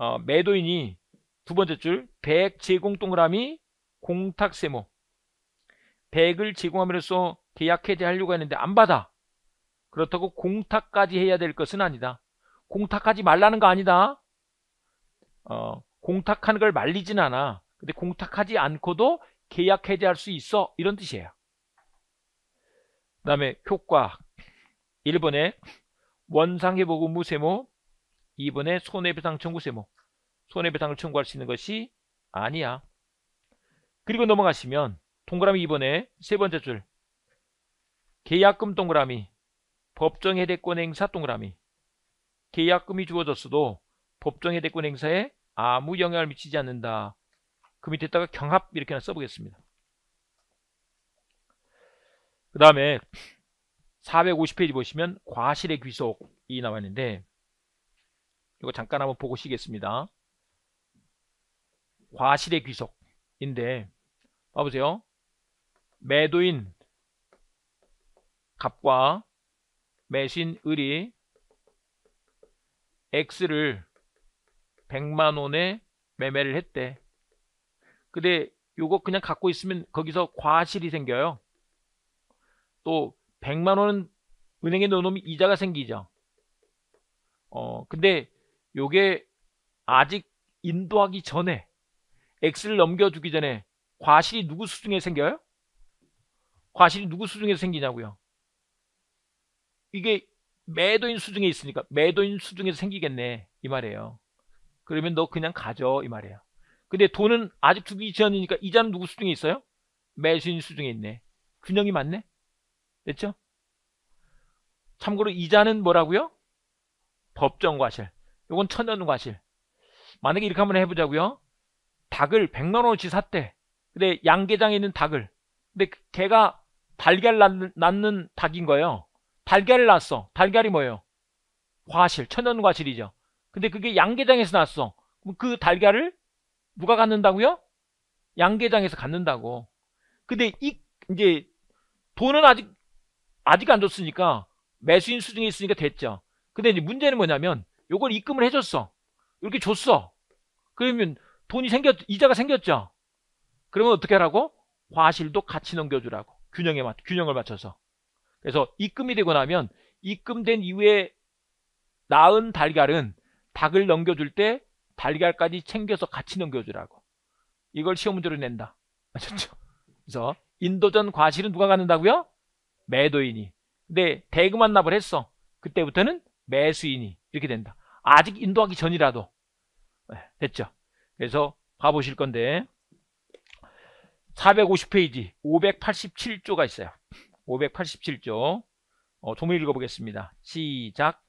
어, 매도인이 두 번째 줄 100 제공 동그라미 공탁 세모 100을 제공함으로써 계약 해제하려고 했는데 안 받아 그렇다고 공탁까지 해야 될 것은 아니다 공탁하지 말라는 거 아니다 어, 공탁하는 걸 말리진 않아 근데 공탁하지 않고도 계약 해제할 수 있어 이런 뜻이에요 그 다음에 효과 1번에 원상회복 의무 세모 이번에 손해배상 청구 세무 손해배상을 청구할 수 있는 것이 아니야. 그리고 넘어가시면 동그라미 2번에 세 번째 줄 계약금 동그라미 법정해대권 행사 동그라미 계약금이 주어졌어도 법정해대권 행사에 아무 영향을 미치지 않는다. 그 밑에다가 경합 이렇게 하나 써보겠습니다. 그 다음에 450페이지 보시면 과실의 귀속이 나와 있는데 이거 잠깐 한번 보고 시겠습니다. 과실의 귀속인데 봐보세요. 매도인 값과 매신 을이 X를 100만원에 매매를 했대. 근데 요거 그냥 갖고 있으면 거기서 과실이 생겨요. 또 100만원은 은행에 넣어놓으면 이자가 생기죠. 어, 근데 요게 아직 인도하기 전에 x를 넘겨주기 전에 과실이 누구 수중에 생겨요? 과실이 누구 수중에서 생기냐고요? 이게 매도인 수중에 있으니까 매도인 수중에서 생기겠네 이 말이에요. 그러면 너 그냥 가져 이 말이에요. 근데 돈은 아직 두기 전이니까 이자는 누구 수중에 있어요? 매수인 수중에 있네. 균형이 맞네. 됐죠? 참고로 이자는 뭐라고요? 법정 과실. 요건 천연과실. 만약에 이렇게 한번 해보자고요. 닭을 100만원어치 샀대. 근데 양계장에 있는 닭을. 근데 걔가 그 달걀 낳는, 닭인 거예요. 달걀을 낳았어. 달걀이 뭐예요? 과실, 천연과실이죠. 근데 그게 양계장에서 났어. 그럼 그 달걀을 누가 갖는다고요? 양계장에서 갖는다고. 근데 이 이제 돈은 아직 아직 안 줬으니까 매수인 수중에 있으니까 됐죠. 근데 이제 문제는 뭐냐면 요걸 입금을 해줬어. 이렇게 줬어. 그러면 돈이 생겼, 이자가 생겼죠? 그러면 어떻게 하라고? 과실도 같이 넘겨주라고. 균형에 맞, 균형을 맞춰서. 그래서 입금이 되고 나면 입금된 이후에 낳은 달걀은 닭을 넘겨줄 때 달걀까지 챙겨서 같이 넘겨주라고. 이걸 시험 문제로 낸다. 아셨죠? [laughs] 그래서 인도전 과실은 누가 갖는다고요? 매도인이. 근데 대금환납을 했어. 그때부터는 매수인이 이렇게 된다. 아직 인도하기 전이라도 예, 됐죠. 그래서 봐보실 건데 450페이지 587조가 있어요. 587조 어, 조 읽어보겠습니다. 시작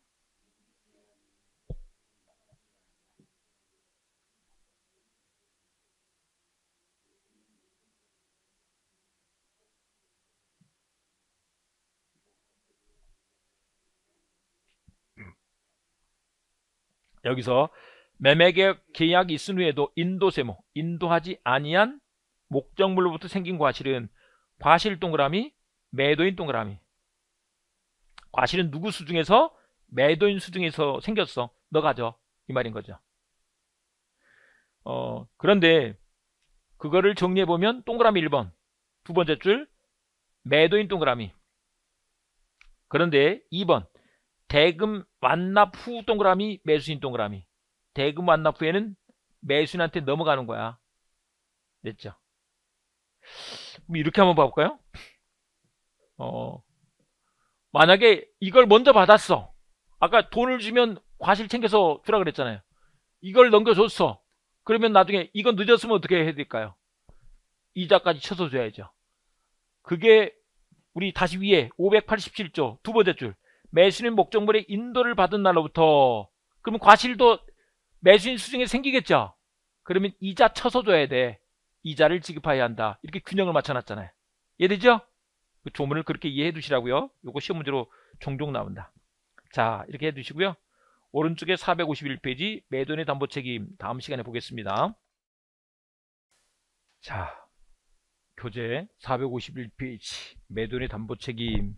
여기서 매매계약 계약이 있은 후에도 인도세모 인도하지 아니한 목적물로부터 생긴 과실은 과실 동그라미, 매도인 동그라미. 과실은 누구 수중에서? 매도인 수중에서 생겼어. 너 가져. 이 말인 거죠. 어, 그런데 그거를 정리해보면 동그라미 1번, 두 번째 줄, 매도인 동그라미. 그런데 2번, 대금 완납 후 동그라미 매수인 동그라미 대금 완납 후에는 매수인한테 넘어가는 거야 됐죠 이렇게 한번 봐볼까요 어 만약에 이걸 먼저 받았어 아까 돈을 주면 과실 챙겨서 주라 그랬잖아요 이걸 넘겨줬어 그러면 나중에 이건 늦었으면 어떻게 해야 될까요 이자까지 쳐서 줘야죠 그게 우리 다시 위에 587조 두 번째 줄 매수인 목적물의 인도를 받은 날로부터 그러면 과실도 매수인 수중에 생기겠죠 그러면 이자 쳐서 줘야 돼 이자를 지급해야 한다 이렇게 균형을 맞춰놨잖아요 이해되죠? 그 조문을 그렇게 이해해 두시라고요 요거 시험 문제로 종종 나온다 자 이렇게 해 두시고요 오른쪽에 451페이지 매도인의 담보책임 다음 시간에 보겠습니다 자 교재 451페이지 매도인의 담보책임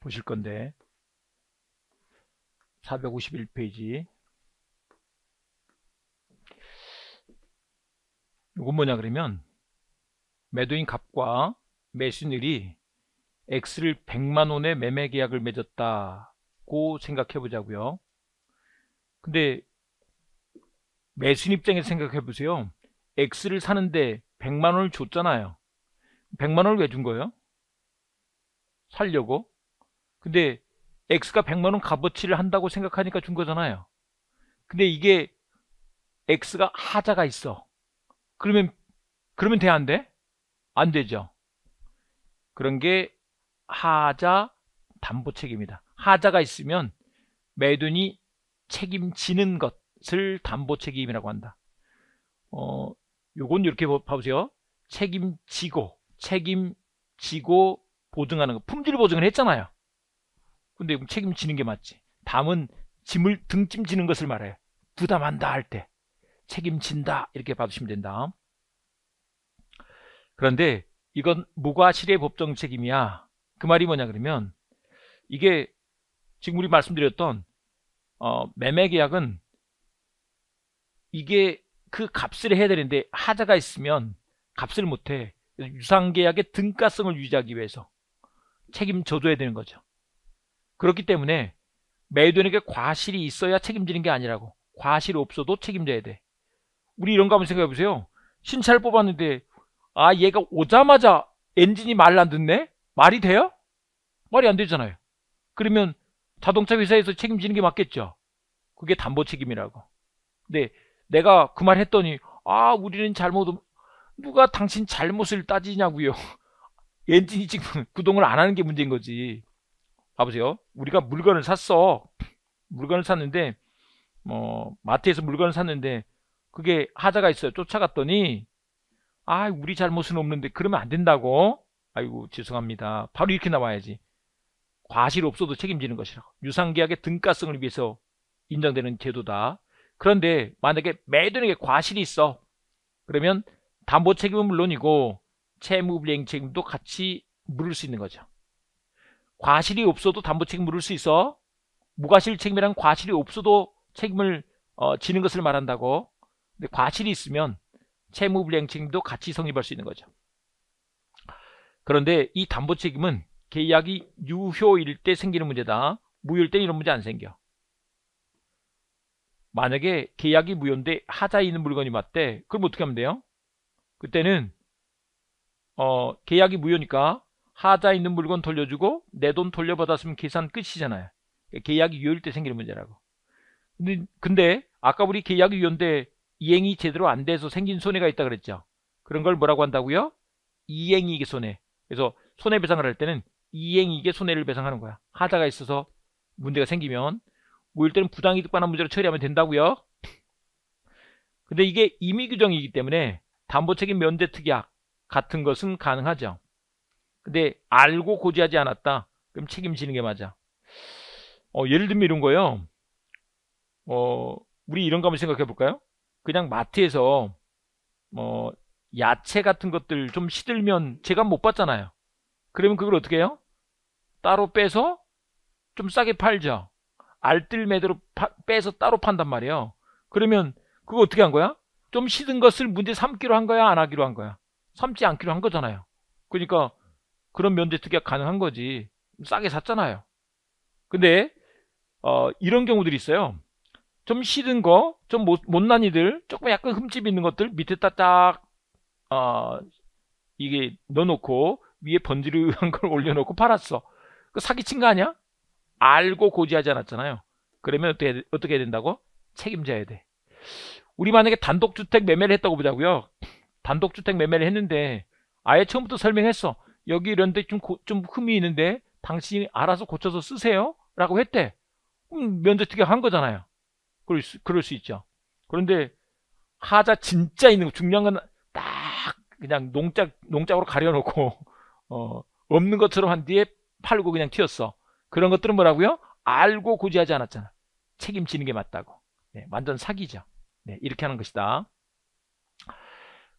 보실 건데 451페이지 이건 뭐냐 그러면 매도인 값과 매수인이 X를 100만원에 매매 계약을 맺었다고 생각해 보자고요 근데 매수인 입장에서 생각해 보세요 X를 사는데 100만원을 줬잖아요 100만원을 왜 준 거예요? 살려고 근데 X가 100만 원 값어치를 한다고 생각하니까 준 거잖아요. 근데 이게 X가 하자가 있어. 그러면 그러면 돼안 돼? 안 되죠. 그런 게 하자 담보 책입니다. 하자가 있으면 매도인이 책임지는 것을 담보 책임이라고 한다. 어, 요건 이렇게 봐보세요. 책임지고 책임지고 보증하는 거 품질 보증을 했잖아요. 근데 책임지는 게 맞지. 담은 짐을 등짐지는 것을 말해 부담한다 할 때 책임진다 이렇게 받으시면 된다. 그런데 이건 무과실의 법정 책임이야. 그 말이 뭐냐 그러면 이게 지금 우리 말씀드렸던 어, 매매 계약은 이게 그 값을 해야 되는데 하자가 있으면 값을 못해 유상 계약의 등가성을 유지하기 위해서 책임 져줘야 되는 거죠. 그렇기 때문에 매도인에게 과실이 있어야 책임지는 게 아니라고 과실 없어도 책임져야 돼 우리 이런 거 한번 생각해 보세요 신차를 뽑았는데 아 얘가 오자마자 엔진이 말 안 듣네? 말이 돼요? 말이 안 되잖아요 그러면 자동차 회사에서 책임지는 게 맞겠죠 그게 담보 책임이라고 근데 내가 그 말 했더니 아 우리는 잘못 누가 당신 잘못을 따지냐고요 [laughs] 엔진이 지금 구동을 안 하는 게 문제인 거지 봐보세요. 우리가 물건을 샀어. 물건을 샀는데 뭐 마트에서 물건을 샀는데 그게 하자가 있어요. 쫓아갔더니 아 우리 잘못은 없는데 그러면 안 된다고. 아이고 죄송합니다. 바로 이렇게 나와야지. 과실 없어도 책임지는 것이라고. 유상계약의 등가성을 위해서 인정되는 제도다. 그런데 만약에 매도인에게 과실이 있어. 그러면 담보 책임은 물론이고 채무불이행 책임도 같이 물을 수 있는 거죠. 과실이 없어도 담보책임 물을 수 있어. 무과실 책임이란 과실이 없어도 책임을 어, 지는 것을 말한다고. 근데 과실이 있으면 채무불이행 책임도 같이 성립할 수 있는 거죠. 그런데 이 담보 책임은 계약이 유효일 때 생기는 문제다. 무효일 때 이런 문제 안 생겨. 만약에 계약이 무효인데 하자 있는 물건이 맞대. 그럼 어떻게 하면 돼요? 그때는 어, 계약이 무효니까 하자 있는 물건 돌려주고 내 돈 돌려받았으면 계산 끝이잖아요. 계약이 유효일 때 생기는 문제라고. 근데, 근데 아까 우리 계약이 유효인데 이행이 제대로 안 돼서 생긴 손해가 있다 그랬죠. 그런 걸 뭐라고 한다고요? 이행이익의 손해. 그래서 손해배상을 할 때는 이행이익의 손해를 배상하는 거야. 하자가 있어서 문제가 생기면 모일 때는 부당이득 반환 문제로 처리하면 된다고요. 근데 이게 임의 규정이기 때문에 담보책임 면제 특약 같은 것은 가능하죠. 근데 알고 고지하지 않았다. 그럼 책임지는 게 맞아. 어, 예를 들면 이런 거요 어, 우리 이런 거 한번 생각해 볼까요? 그냥 마트에서 뭐 야채 같은 것들 좀 시들면 제가 못봤잖아요 그러면 그걸 어떻게 해요? 따로 빼서 좀 싸게 팔죠. 알뜰매대로 파, 빼서 따로 판단 말이에요. 그러면 그거 어떻게 한 거야? 좀 시든 것을 문제 삼기로 한 거야? 안 하기로 한 거야? 삼지 않기로 한 거잖아요. 그러니까 그런 면제 특약 가능한 거지. 싸게 샀잖아요. 근데 어, 이런 경우들이 있어요. 좀 싫은 거, 좀 못, 못난 이들, 조금 약간 흠집 있는 것들 밑에딱딱 어, 이게 넣어놓고 위에 번지르한 [laughs] 걸 올려놓고 팔았어. 그 사기친 거 아니야? 알고 고지하지 않았잖아요. 그러면 어떻게 어떻게 해야 된다고? 책임져야 돼. 우리 만약에 단독주택 매매를 했다고 보자고요. 단독주택 매매를 했는데 아예 처음부터 설명했어. 여기 이런 데좀 좀 흠이 있는데 당신이 알아서 고쳐서 쓰세요 라고 했대 음, 면접 특약한 거잖아요 그럴 수, 그럴 수 있죠 그런데 하자 진짜 있는 거 중요한 건 딱 그냥 농작 농짝으로 가려놓고 [laughs] 어, 없는 것처럼 한 뒤에 팔고 그냥 튀었어 그런 것들은 뭐라고요? 알고 고지하지 않았잖아 책임지는 게 맞다고 네, 완전 사기죠 네, 이렇게 하는 것이다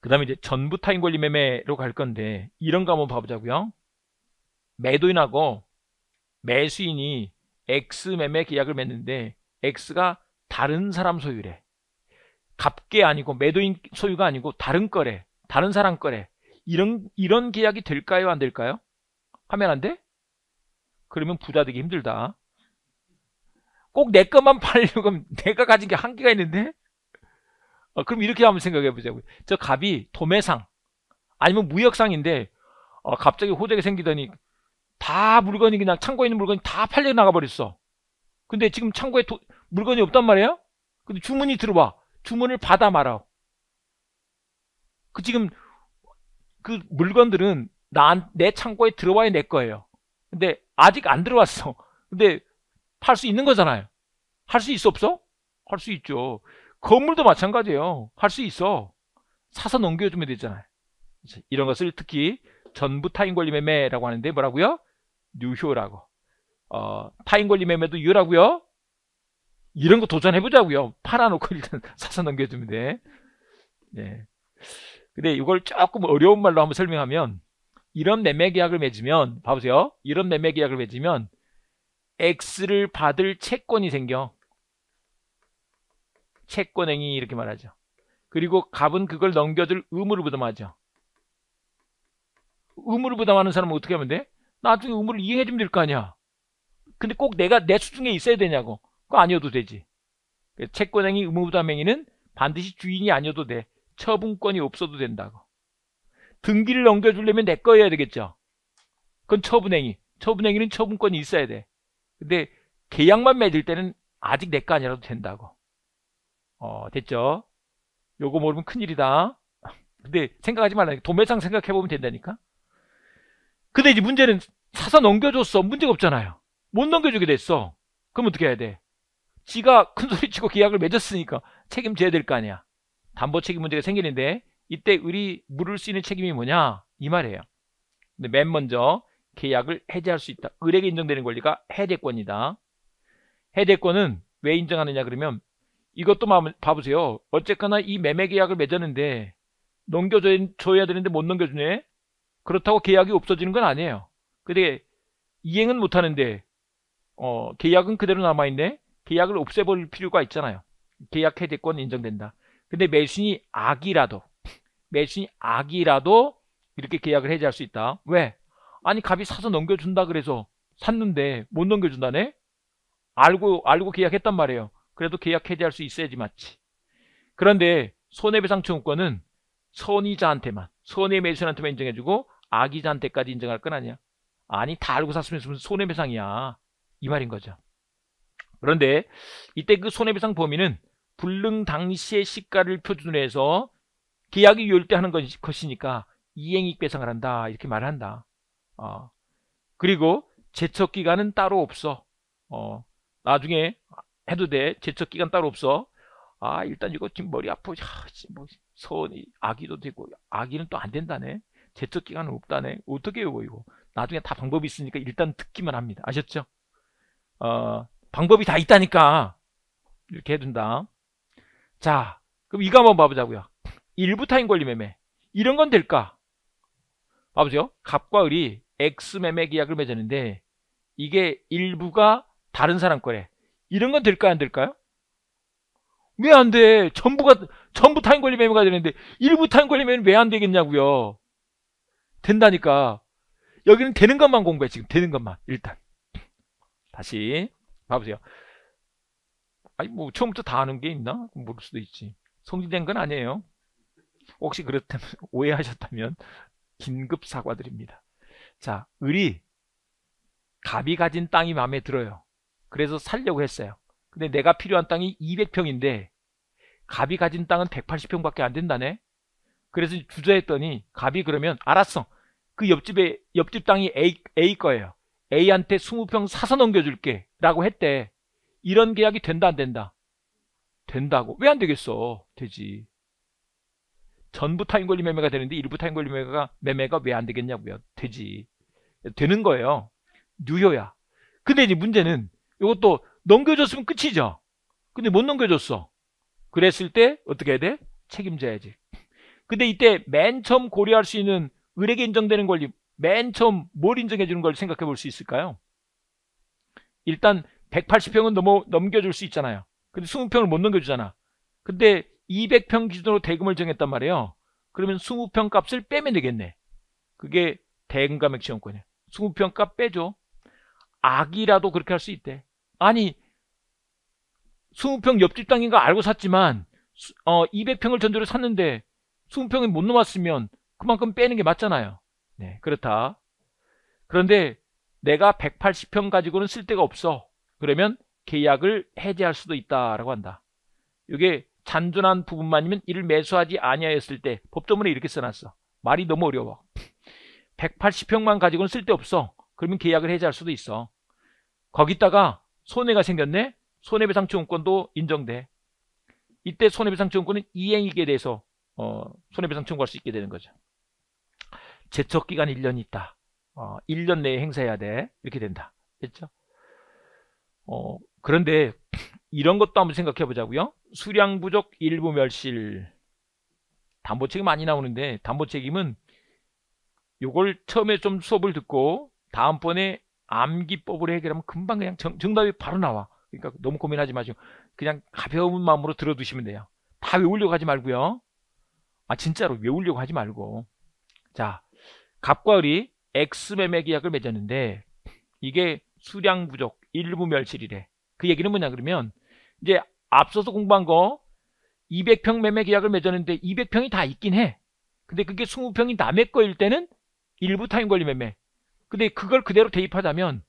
그 다음에 이제 전부 타인 권리 매매로 갈 건데 이런 거 한번 봐보자고요. 매도인하고 매수인이 X 매매 계약을 맺는데 X가 다른 사람 소유래. 갑게 아니고 매도인 소유가 아니고 다른 거래. 다른 사람 거래. 이런 이런 계약이 될까요? 안 될까요? 하면 안 돼? 그러면 부자 되기 힘들다. 꼭 내 것만 팔려고 하면 내가 가진 게 한계가 있는데 어, 그럼 이렇게 한번 생각해 보자고요. 저 갑이 도매상 아니면 무역상인데 어, 갑자기 호재가 생기더니 다 물건이 그냥 창고에 있는 물건이 다 팔려 나가 버렸어. 근데 지금 창고에 도, 물건이 없단 말이에요? 근데 주문이 들어와. 주문을 받아 말아. 그 지금 그 물건들은 나, 내 창고에 들어와야 내 거예요. 근데 아직 안 들어왔어. 근데 팔 수 있는 거잖아요. 할 수 있어 없어? 할 수 있죠. 건물도 마찬가지예요. 할 수 있어. 사서 넘겨주면 되잖아요. 이런 것을 특히 전부 타인권리 매매라고 하는데 뭐라고요? 뉴효라고 어, 타인권리 매매도 유효라고요? 이런 거 도전해보자고요. 팔아놓고 일단 [laughs] 사서 넘겨주면 돼. 네. 근데 이걸 조금 어려운 말로 한번 설명하면 이런 매매 계약을 맺으면 봐보세요. 이런 매매 계약을 맺으면 X를 받을 채권이 생겨. 채권행위 이렇게 말하죠. 그리고 갑은 그걸 넘겨줄 의무를 부담하죠. 의무를 부담하는 사람은 어떻게 하면 돼? 나중에 의무를 이행해주면 될 거 아니야. 근데 꼭 내가 내 수중에 있어야 되냐고. 그거 아니어도 되지. 채권행위, 의무부담행위는 반드시 주인이 아니어도 돼. 처분권이 없어도 된다고. 등기를 넘겨주려면 내 거여야 되겠죠. 그건 처분행위. 처분행위는 처분권이 있어야 돼. 근데 계약만 맺을 때는 아직 내 거 아니라도 된다고. 어, 됐죠? 요거 모르면 큰일이다. 근데 생각하지 말라. 도매상 생각해보면 된다니까? 근데 이제 문제는 사서 넘겨줬어. 문제가 없잖아요. 못 넘겨주게 됐어. 그럼 어떻게 해야 돼? 지가 큰소리치고 계약을 맺었으니까 책임져야 될 거 아니야. 담보 책임 문제가 생기는데 이때 우리 물을 수 있는 책임이 뭐냐? 이 말이에요. 근데 맨 먼저 계약을 해제할 수 있다. 의뢰에 인정되는 권리가 해제권이다. 해제권은 왜 인정하느냐 그러면 이것도 봐보세요. 어쨌거나 이 매매 계약을 맺었는데 넘겨줘야 되는데 못 넘겨주네. 그렇다고 계약이 없어지는 건 아니에요. 근데 이행은 못하는데 어, 계약은 그대로 남아있네. 계약을 없애버릴 필요가 있잖아요. 계약 해제권 인정된다. 근데 매수인이 악이라도 매수인이 악이라도 이렇게 계약을 해제할 수 있다. 왜? 아니 갑이 사서 넘겨준다 그래서 샀는데 못 넘겨준다네? 알고 알고 계약했단 말이에요. 그래도 계약 해지할 수 있어야지 맞지. 그런데 손해배상 청구권은 선의자한테만 손해 매수인한테만 인정해주고 악의자한테까지 인정할 건 아니야. 아니 다 알고 샀으면 손해배상이야. 이 말인 거죠. 그런데 이때 그 손해배상 범위는 불능 당시의 시가를 표준으로 해서 계약이 유효일때 하는 것이니까 이행익 배상을 한다 이렇게 말을 한다. 어. 그리고 제척 기간은 따로 없어. 어. 나중에 해도 돼. 제척 기간 따로 없어. 아 일단 이거 지금 머리 아프. 야, 뭐 서원이 아기도 되고 아기는 또 안 된다네. 제척 기간은 없다네. 어떻게 해요 이거? 나중에 다 방법이 있으니까 일단 듣기만 합니다. 아셨죠? 어, 방법이 다 있다니까 이렇게 해둔다. 자, 그럼 이거 한번 봐보자고요. 일부 타인 권리 매매 이런 건 될까? 봐보세요. 갑과 을이 X 매매 계약을 맺었는데 이게 일부가 다른 사람 거래. 이런 건 될까 요안 될까요? 왜 안 돼? 전부가 전부 타인권리 매매가 되는데 일부 타인권리 매매는 왜 안 되겠냐고요. 된다니까. 여기는 되는 것만 공부해 지금 되는 것만 일단. 다시 봐보세요. 아니 뭐 처음부터 다 아는 게 있나? 모를 수도 있지. 성진된 건 아니에요. 혹시 그렇다면 [laughs] 오해하셨다면 긴급 사과드립니다. 자, 을이 갑이 가진 땅이 마음에 들어요. 그래서 살려고 했어요. 근데 내가 필요한 땅이 200평인데 갑이 가진 땅은 180평밖에 안 된다네. 그래서 주저했더니 갑이 그러면 알았어. 그 옆집에 옆집 땅이 A, A 거예요. A한테 20평 사서 넘겨줄게 라고 했대. 이런 계약이 된다 안 된다? 된다고. 왜 안 되겠어? 되지. 전부 타인권리 매매가 되는데 일부 타인권리 매매가, 매매가 왜 안 되겠냐고요. 되지. 되는 거예요. 뉴효야. 근데 이제 문제는 이것도 넘겨줬으면 끝이죠. 근데 못 넘겨줬어. 그랬을 때 어떻게 해야 돼? 책임져야지. 근데 이때 맨 처음 고려할 수 있는 의뢰계 인정되는 권리, 맨 처음 뭘 인정해 주는 걸 생각해 볼 수 있을까요? 일단 180평은 넘어, 넘겨줄 수 있잖아요. 근데 20평을 못 넘겨주잖아. 근데 200평 기준으로 대금을 정했단 말이에요. 그러면 20평 값을 빼면 되겠네. 그게 대금 감액 지원권이에요 20평 값 빼줘. 악이라도 그렇게 할 수 있대. 아니 20평 옆집 땅인 거 알고 샀지만 어 200평을 전제로 샀는데 20평이 못 넘었으면 그만큼 빼는 게 맞잖아요. 네, 그렇다. 그런데 내가 180평 가지고는 쓸 데가 없어. 그러면 계약을 해제할 수도 있다라고 한다. 이게 잔존한 부분만이면 이를 매수하지 아니하였을 때 법조문에 이렇게 써놨어. 말이 너무 어려워. 180평만 가지고는 쓸 데없어. 그러면 계약을 해제할 수도 있어. 거기다가 손해가 생겼네. 손해배상청구권도 인정돼. 이때 손해배상청구권은 이행익에 대해서 어, 손해배상 청구할 수 있게 되는 거죠. 제척기간 1년이 있다. 어, 1년 내에 행사해야 돼. 이렇게 된다. 됐죠? 어, 그런데 이런 것도 한번 생각해 보자고요. 수량 부족 일부 멸실 담보 책임 많이 나오는데 담보 책임은 요걸 처음에 좀 수업을 듣고 다음번에 암기법으로 해결하면 금방 그냥 정, 답이 바로 나와. 그러니까 너무 고민하지 마시고 그냥 가벼운 마음으로 들어두시면 돼요. 다 외우려고 하지 말고요. 아 진짜로 외우려고 하지 말고 자 갑과 을이 엑스매매 계약을 맺었는데 이게 수량 부족 일부 멸실이래. 그 얘기는 뭐냐 그러면 이제 앞서서 공부한 거 200평 매매 계약을 맺었는데 200평이 다 있긴 해. 근데 그게 20평이 남의 거일 때는 일부 타임 관리 매매 근데 그걸 그대로 대입하자면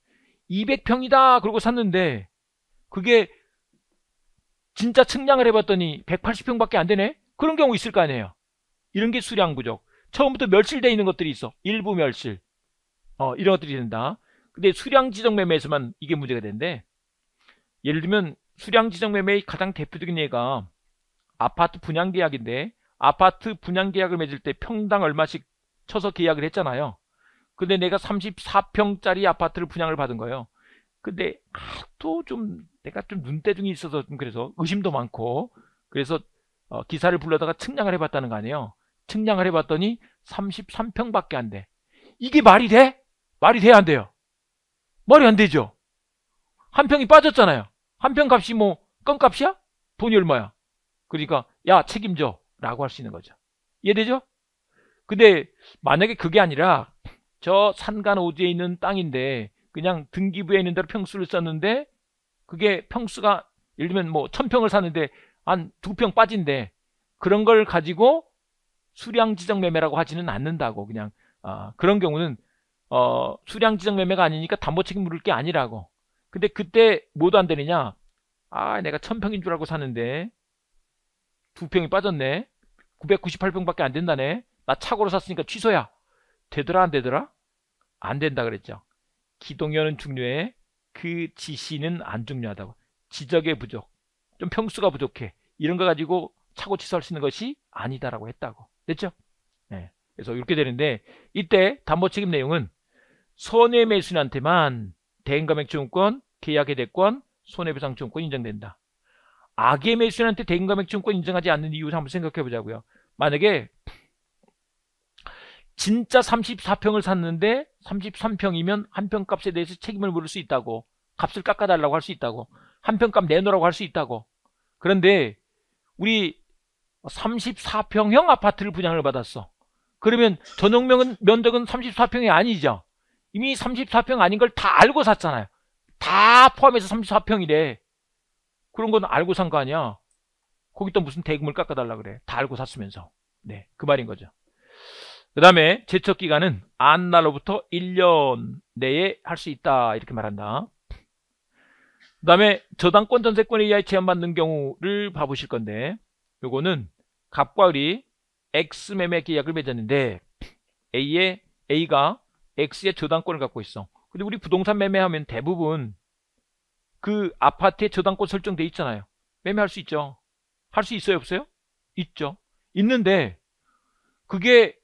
200평이다 그러고 샀는데 그게 진짜 측량을 해봤더니 180평밖에 안 되네? 그런 경우 있을 거 아니에요. 이런 게 수량 부족. 처음부터 멸실돼 있는 것들이 있어. 일부 멸실. 어, 이런 것들이 된다. 근데 수량 지정 매매에서만 이게 문제가 되는데 예를 들면 수량 지정 매매의 가장 대표적인 예가 아파트 분양 계약인데 아파트 분양 계약을 맺을 때 평당 얼마씩 쳐서 계약을 했잖아요. 근데 내가 34평짜리 아파트를 분양을 받은 거예요. 근데 하도 좀 내가 좀 눈대중이 있어서 좀 그래서 의심도 많고 그래서 어, 기사를 불러다가 측량을 해봤다는 거 아니에요. 측량을 해봤더니 33평밖에 안 돼. 이게 말이 돼? 말이 돼야 안 돼요. 말이 안 되죠. 한 평이 빠졌잖아요. 한 평 값이 뭐 껌값이야? 돈이 얼마야? 그러니까 야 책임져 라고 할 수 있는 거죠. 이해되죠? 근데 만약에 그게 아니라 저 산간 오지에 있는 땅인데 그냥 등기부에 있는 대로 평수를 썼는데 그게 평수가 예를 들면 뭐 천평을 사는데 한 두 평 빠진데 그런 걸 가지고 수량 지정 매매라고 하지는 않는다고 그냥 아, 그런 경우는 어, 수량 지정 매매가 아니니까 담보 책임 물을 게 아니라고 근데 그때 뭐도 안 되느냐 아 내가 천평인 줄 알고 사는데 두 평이 빠졌네 998평밖에 안 된다네 나 착오로 샀으니까 취소야 되더라 안 되더라? 안 된다 그랬죠. 기동연은 중요해. 그 지시는 안 중요하다고. 지적의 부족. 좀 평수가 부족해. 이런 거 가지고 차고 취소할 수 있는 것이 아니다라고 했다고. 됐죠? 네. 그래서 이렇게 되는데 이때 담보 책임 내용은 손해 매수인한테만 대인감액증권 계약의 대권, 손해배상증권 인정된다. 악의 매수인한테 대인감액증권 인정하지 않는 이유 를 한번 생각해 보자고요. 만약에 진짜 34평을 샀는데 33평이면 한평 값에 대해서 책임을 물을 수 있다고 값을 깎아달라고 할 수 있다고 한평값 내놓으라고 할 수 있다고 그런데 우리 34평형 아파트를 분양을 받았어 그러면 전용명은 면적은 34평이 아니죠 이미 34평 아닌 걸 다 알고 샀잖아요 다 포함해서 34평이래 그런 건 알고 산 거 아니야 거기 또 무슨 대금을 깎아달라 그래 다 알고 샀으면서 네 그 말인 거죠 그 다음에 제척기간은 안날로부터 1년 내에 할 수 있다 이렇게 말한다. 그 다음에 저당권 전세권에 의하여 제한받는 경우를 봐보실 건데 요거는 갑과 을이 X매매 계약을 맺었는데 A의, A가 X의 저당권을 갖고 있어. 근데 우리 부동산 매매하면 대부분 그 아파트에 저당권 설정돼 있잖아요. 매매할 수 있죠. 할 수 있어요 없어요? 있죠. 있는데 그게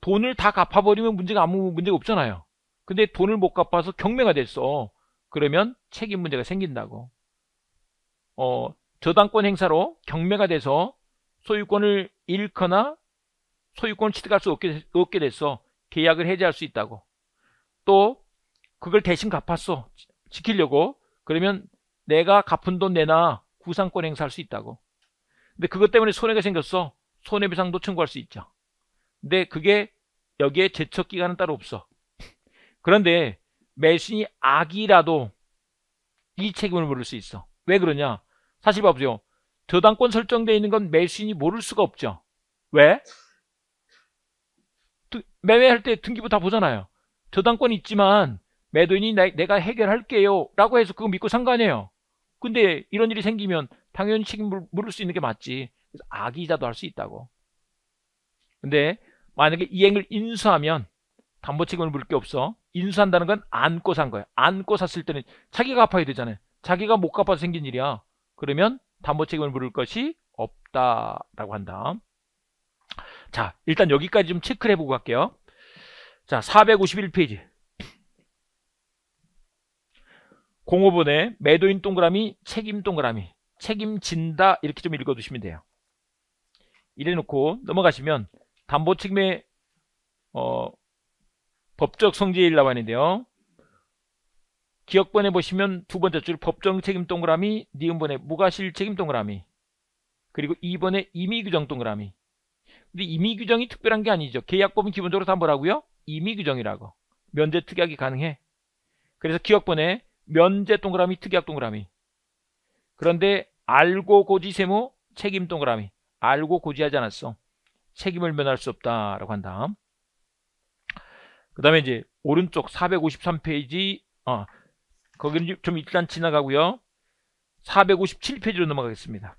돈을 다 갚아버리면 문제가 아무 문제가 없잖아요. 근데 돈을 못 갚아서 경매가 됐어. 그러면 책임 문제가 생긴다고. 어, 저당권 행사로 경매가 돼서 소유권을 잃거나 소유권을 취득할 수 없게, 없게 됐어. 계약을 해제할 수 있다고. 또 그걸 대신 갚았어. 지키려고. 그러면 내가 갚은 돈 내놔. 구상권 행사할 수 있다고. 근데 그것 때문에 손해가 생겼어. 손해배상도 청구할 수 있죠. 근데 그게 여기에 제척 기간은 따로 없어. 그런데 매수인이 악이라도 이 책임을 물을 수 있어. 왜 그러냐? 사실 봐보세요. 저당권 설정되어 있는 건 매수인이 모를 수가 없죠. 왜? 매매할 때 등기부 다 보잖아요. 저당권 있지만 매도인이 나, 내가 해결할게요 라고 해서 그거 믿고 상관해요 근데 이런 일이 생기면 당연히 책임 을 물을 수 있는 게 맞지. 그래서 악이자도할 수 있다고. 근데 만약에 이행을 인수하면 담보책임을 물게 없어. 인수한다는 건 안고 산 거야. 안고 샀을 때는 자기가 갚아야 되잖아요. 자기가 못 갚아서 생긴 일이야. 그러면 담보책임을 물을 것이 없다라고 한다. 자, 일단 여기까지 좀 체크를 해보고 갈게요. 자, 451페이지. 공호번에 매도인 동그라미, 책임 동그라미, 책임진다 이렇게 좀 읽어두시면 돼요. 이래놓고 넘어가시면 담보 측의 어, 법적 성질이 나와있는데요. 기억번에 보시면 두 번째 줄 법정 책임 동그라미, 니은번에 무과실 책임 동그라미, 그리고 2번에 임의 규정 동그라미. 근데 임의 규정이 특별한 게 아니죠. 계약법은 기본적으로 다 뭐라고요? 임의 규정이라고. 면제 특약이 가능해. 그래서 기억번에 면제 동그라미, 특약 동그라미. 그런데 알고 고지 세무 책임 동그라미. 알고 고지하지 않았어. 책임을 면할 수 없다라고 한 다음 그 다음에 이제 오른쪽 453페이지 어, 거기는 좀 일단 지나가고요 457페이지로 넘어가겠습니다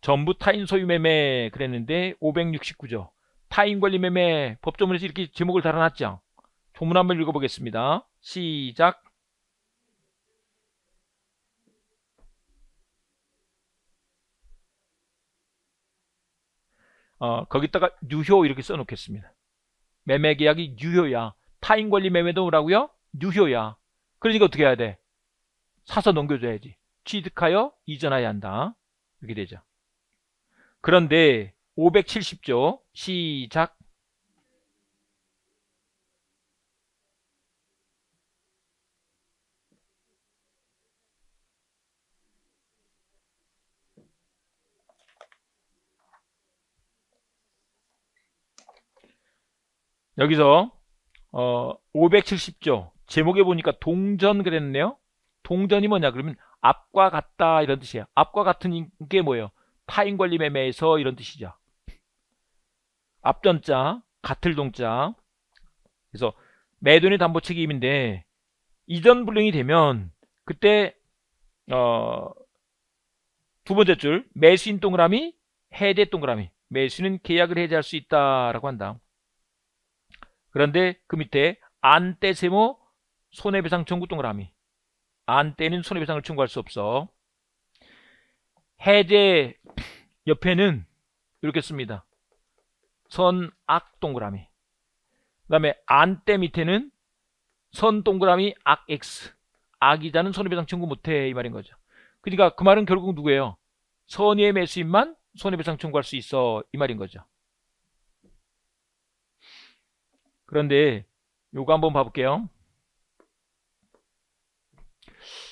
전부 타인 소유 매매 그랬는데 569조 타인 관리 매매 법조문에서 이렇게 제목을 달아놨죠 조문 한번 읽어보겠습니다 시작 어, 거기다가 유효 이렇게 써놓겠습니다. 매매 계약이 유효야. 타인 권리 매매도 뭐라고요? 유효야. 그러니까 어떻게 해야 돼? 사서 넘겨줘야지. 취득하여 이전해야 한다. 이렇게 되죠. 그런데 570조 시작 여기서 어, 570조 제목에 보니까 동전 그랬네요. 동전이 뭐냐 그러면 앞과 같다 이런 뜻이에요. 앞과 같은 게 뭐예요? 타인 관리 매매에서 이런 뜻이죠. 앞전자, 같을 동자. 그래서 매도인 담보 책임인데 이전 불능이 되면 그때 어, 두 번째 줄 매수인 동그라미 해제 동그라미 매수는 계약을 해제할 수 있다라고 한다. 그런데 그 밑에 안 떼세모 손해배상 청구 동그라미 안 떼는 손해배상을 청구할 수 없어 해제 옆에는 이렇게 씁니다 선악 동그라미 그 다음에 안떼 밑에는 선 동그라미 악 X 악이자는 손해배상 청구 못해 이 말인 거죠 그러니까 그 말은 결국 누구예요 선의의 매수인만 손해배상 청구할 수 있어 이 말인 거죠 그런데 요거 한번 봐볼게요.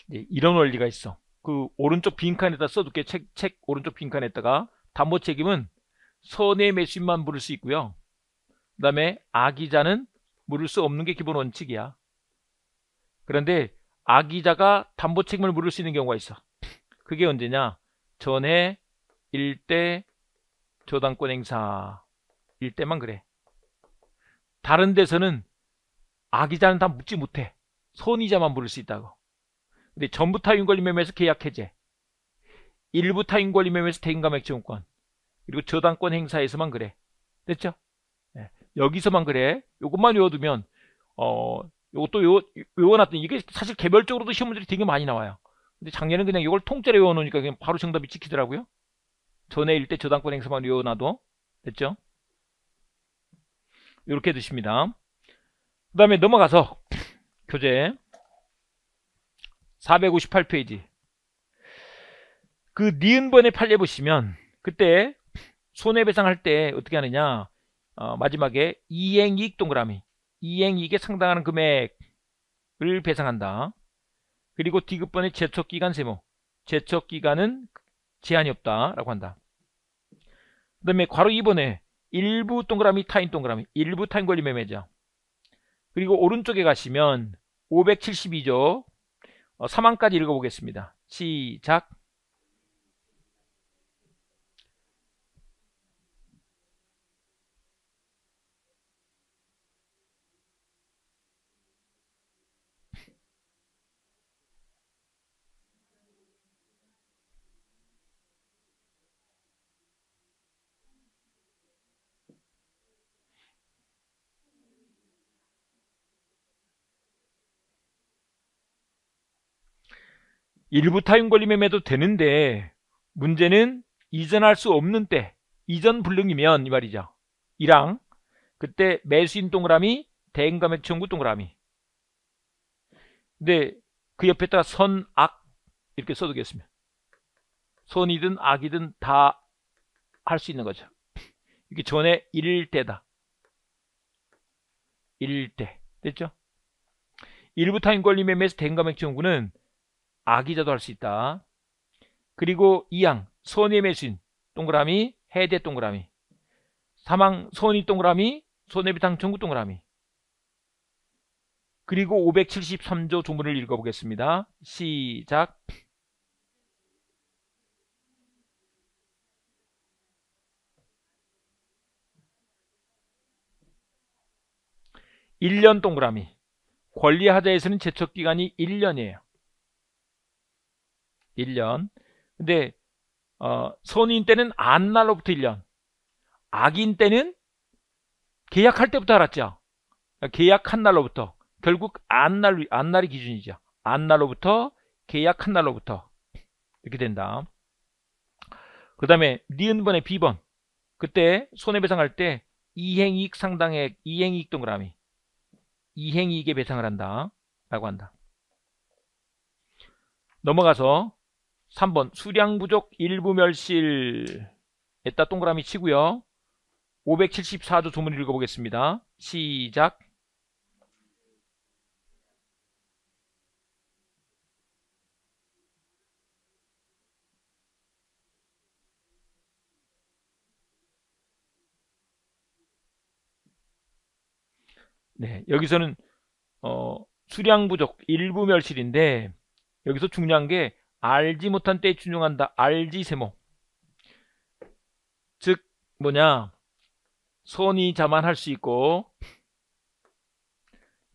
네, 이런 원리가 있어. 그 오른쪽 빈칸에다 써둘게. 책, 책 오른쪽 빈칸에다가 담보 책임은 선의 매수인만 물을 수 있고요. 그 다음에 아기자는 물을 수 없는 게 기본 원칙이야. 그런데 아기자가 담보 책임을 물을 수 있는 경우가 있어. 그게 언제냐? 전에 일대 저당권 행사 일대만 그래. 다른 데서는 아기자는다 묻지 못해. 손이자만 부를 수 있다고. 근데 전부 타인 권리 매매에서 계약 해제. 일부 타인 권리 매매에서 대인감 액정권. 그리고 저당권 행사에서만 그래. 됐죠? 네. 여기서만 그래. 요것만 외워두면 어 요것도 요, 워외워놨더니 이게 사실 개별적으로도 시험 문제들이 되게 많이 나와요. 근데 작년에 그냥 이걸 통째로 외워놓으니까 그냥 바로 정답이 찍히더라고요. 전에 일대 저당권 행사만 외워놔도 됐죠? 이렇게 드십니다. 그 다음에 넘어가서 교재 458페이지 그 니은번에 팔려 보시면 그때 손해배상할 때 어떻게 하느냐 어, 마지막에 이행이익 동그라미 이행이익에 상당하는 금액을 배상한다. 그리고 디귿번의 제척기간 세모 제척기간은 제한이 없다라고 한다. 그 다음에 괄호 2번에 일부 동그라미 타인 동그라미 일부 타인 권리 매매자 그리고 오른쪽에 가시면 572조 어, 3항까지 읽어보겠습니다. 시작 일부 타임 권리매매도 되는데 문제는 이전할 수 없는 때 이전 불능이면 이 말이죠. 이랑 그때 매수인 동그라미 대인감액 청구 동그라미 근데 그 옆에다가 선악 이렇게 써두겠습니다. 선이든 악이든 다 할 수 있는 거죠. 이게 전에 1대다. 1대. 됐죠? 일부 타임 권리 매매에서 대인감액 청구는 아기자도 할 수 있다. 그리고 이양 손임매신 동그라미 해대 동그라미 사망 손이 동그라미 손해배상 청구 동그라미 그리고 573조 조문을 읽어보겠습니다. 시작 1년 동그라미 권리하자에서는 제척기간이 1년이에요 1년. 근데 어, 선인 때는 안 날로부터 1년. 악인 때는 계약할 때부터 알았죠. 계약한 날로부터 결국 안 날 안날이 기준이죠. 안날로부터 계약한 날로부터 이렇게 된다. 그 다음에 니은번의 비번 그때 손해배상할 때 이행이익 상당액 이행이익 동그라미 이행이익에 배상을 한다 라고 한다 넘어가서 3번 수량 부족 일부 멸실 에따 동그라미 치고요. 574조 조문 읽어보겠습니다. 시작 네, 여기서는 어, 수량 부족, 일부 멸실인데 여기서 중요한 게 알지 못한 때에 준용한다. 알지 세모. 즉 뭐냐? 손이 자만할 수 있고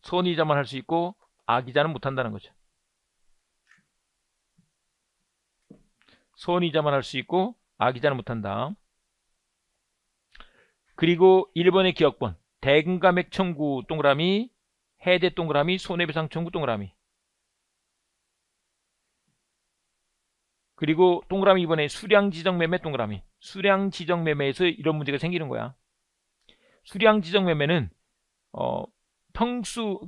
손이 자만할 수 있고 아기자는 못한다는 거죠. 손이 자만할 수 있고 아기자는 못한다. 그리고 1번의 기억번 대금감액 청구 동그라미 해대 동그라미 손해배상 청구 동그라미 그리고 동그라미 이번에 수량 지정 매매 동그라미 수량 지정 매매에서 이런 문제가 생기는 거야. 수량 지정 매매는 어, 평수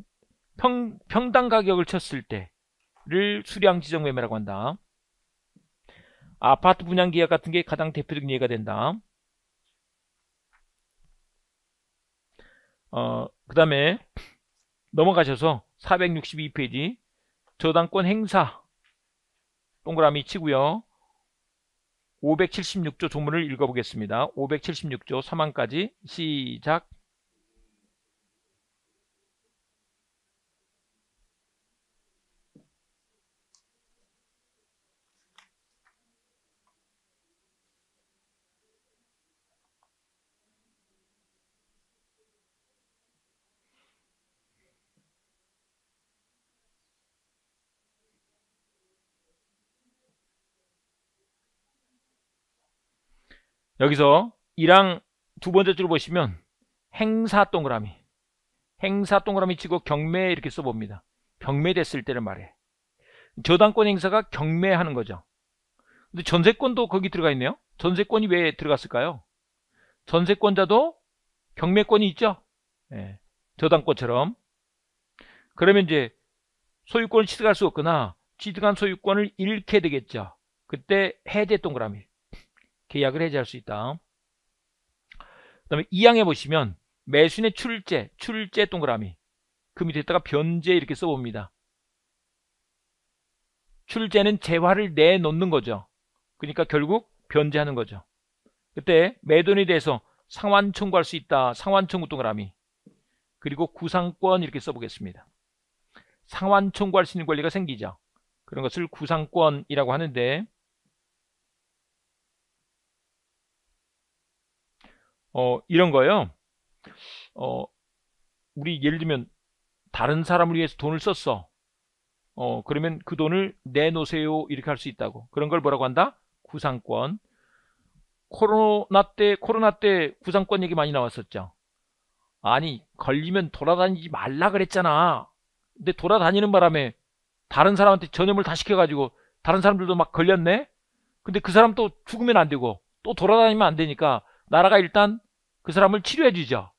평, 평당 가격을 쳤을 때를 수량 지정 매매라고 한다. 아파트 분양 계약 같은 게 가장 대표적인 예가 된다. 어, 그 다음에 넘어가셔서 462페이지 저당권 행사 동그라미 치고요. 576조 조문을 읽어보겠습니다. 576조 3항까지 시작 여기서 이랑 두 번째 줄 보시면 행사 동그라미 행사 동그라미 치고 경매 이렇게 써봅니다. 경매됐을 때를 말해. 저당권 행사가 경매하는 거죠. 근데 전세권도 거기 들어가 있네요. 전세권이 왜 들어갔을까요? 전세권자도 경매권이 있죠. 예, 저당권처럼. 그러면 이제 소유권을 취득할 수 없거나 취득한 소유권을 잃게 되겠죠. 그때 해제 동그라미. 계약을 해제할 수 있다. 그 다음에 2항에 보시면 매수인의 출제, 출제 동그라미 그 밑에다가 변제 이렇게 써봅니다. 출제는 재화를 내놓는 거죠. 그러니까 결국 변제하는 거죠. 그때 매도인에 대해서 상환 청구할 수 있다. 상환 청구 동그라미 그리고 구상권 이렇게 써보겠습니다. 상환 청구할 수 있는 권리가 생기죠. 그런 것을 구상권이라고 하는데 어, 이런 거요 어, 우리 예를 들면 다른 사람을 위해서 돈을 썼어. 어, 그러면 그 돈을 내놓으세요. 이렇게 할 수 있다고. 그런 걸 뭐라고 한다? 구상권. 코로나 때, 코로나 때 구상권 얘기 많이 나왔었죠. 아니, 걸리면 돌아다니지 말라 그랬잖아. 근데 돌아다니는 바람에 다른 사람한테 전염을 다 시켜가지고 다른 사람들도 막 걸렸네? 근데 그 사람 또 죽으면 안 되고 또 돌아다니면 안 되니까 나라가 일단 그 사람을 치료해 주죠.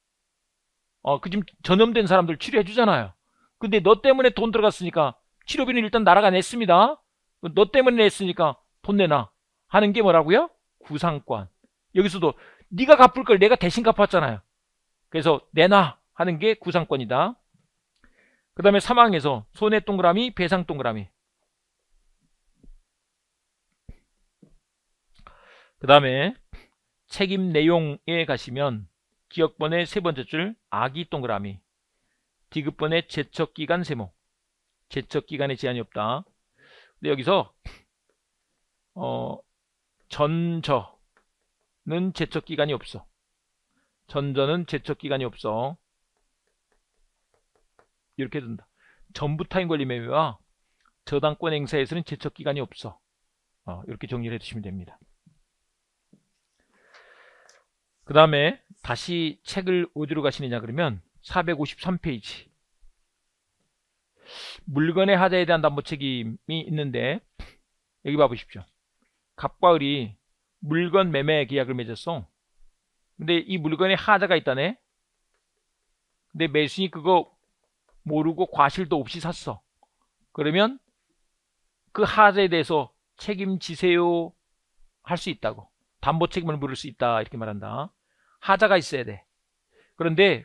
어, 그 지금 전염된 사람들 치료해 주잖아요. 근데 너 때문에 돈 들어갔으니까 치료비는 일단 나라가 냈습니다. 너 때문에 냈으니까 돈 내놔. 하는 게 뭐라고요? 구상권. 여기서도 네가 갚을 걸 내가 대신 갚았잖아요. 그래서 내놔 하는 게 구상권이다. 그 다음에 사망에서 손해 동그라미, 배상 동그라미. 그 다음에 책임 내용에 가시면 기억번의 세 번째 줄 아기 동그라미 디귿번의 제척기간 세모 제척기간에 제한이 없다 근데 여기서 어, 전저는 제척기간이 없어 전저는 제척기간이 없어 이렇게 된다 전부 타인권리 매매와 저당권 행사에서는 제척기간이 없어 어, 이렇게 정리를 해주시면 됩니다 그 다음에 다시 책을 어디로 가시느냐 그러면 453페이지 물건의 하자에 대한 담보책임이 있는데 여기 봐보십시오. 갑과 을이 물건 매매 계약을 맺었어. 근데 이 물건에 하자가 있다네. 근데 매수인이 그거 모르고 과실도 없이 샀어. 그러면 그 하자에 대해서 책임지세요 할 수 있다고. 담보 책임을 물을 수 있다 이렇게 말한다. 하자가 있어야 돼. 그런데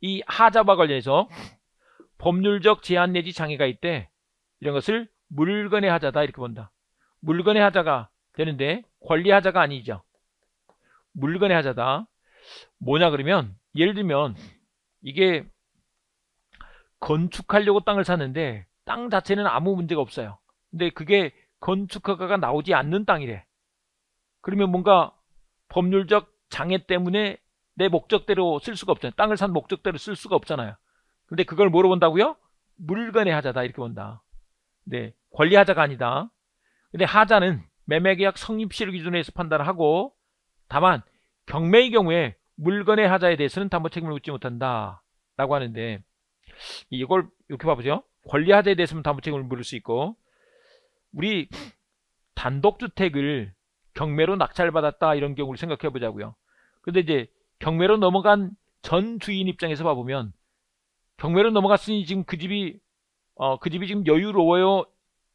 이 하자와 관련해서 법률적 제한 내지 장애가 있대. 이런 것을 물건의 하자다 이렇게 본다. 물건의 하자가 되는데 권리 하자가 아니죠. 물건의 하자다. 뭐냐 그러면 예를 들면 이게 건축하려고 땅을 샀는데 땅 자체는 아무 문제가 없어요. 근데 그게 건축허가가 나오지 않는 땅이래. 그러면 뭔가 법률적 장애 때문에 내 목적대로 쓸 수가 없잖아요. 땅을 산 목적대로 쓸 수가 없잖아요. 근데 그걸 뭐로 본다고요? 물건의 하자다 이렇게 본다. 네, 권리 하자가 아니다. 근데 하자는 매매계약 성립시를 기준으로 해서 판단을 하고 다만 경매의 경우에 물건의 하자에 대해서는 담보 책임을 묻지 못한다 라고 하는데 이걸 이렇게 봐보죠 권리 하자에 대해서는 담보 책임을 물을 수 있고 우리 단독주택을 경매로 낙찰받았다 이런 경우를 생각해 보자고요 근데 이제 경매로 넘어간 전 주인 입장에서 봐보면 경매로 넘어갔으니 지금 그 집이 어, 그 집이 지금 여유로워요.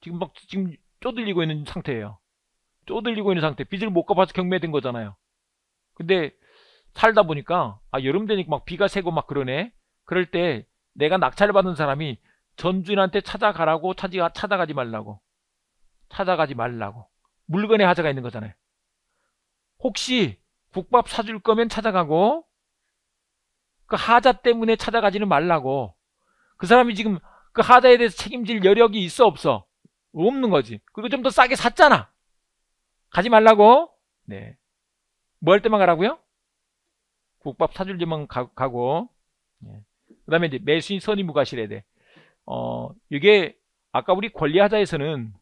지금 막 지금 쪼들리고 있는 상태예요. 쪼들리고 있는 상태. 빚을 못 갚아서 경매된 거잖아요. 근데 살다 보니까 아 여름 되니까 막 비가 새고 막 그러네. 그럴 때 내가 낙찰 받은 사람이 전주인한테 찾아가라고 찾아, 찾아가지 말라고 찾아가지 말라고 물건에 하자가 있는 거잖아요. 혹시 국밥 사줄 거면 찾아가고 그 하자 때문에 찾아가지는 말라고 그 사람이 지금 그 하자에 대해서 책임질 여력이 있어 없어 없는 거지 그리고 좀 더 싸게 샀잖아 가지 말라고 네. 뭐 할 때만 가라고요? 국밥 사줄 때만 가, 고그 네. 다음에 이제 매수인 선이무가실에 대해 어, 이게 아까 우리 권리하자에서는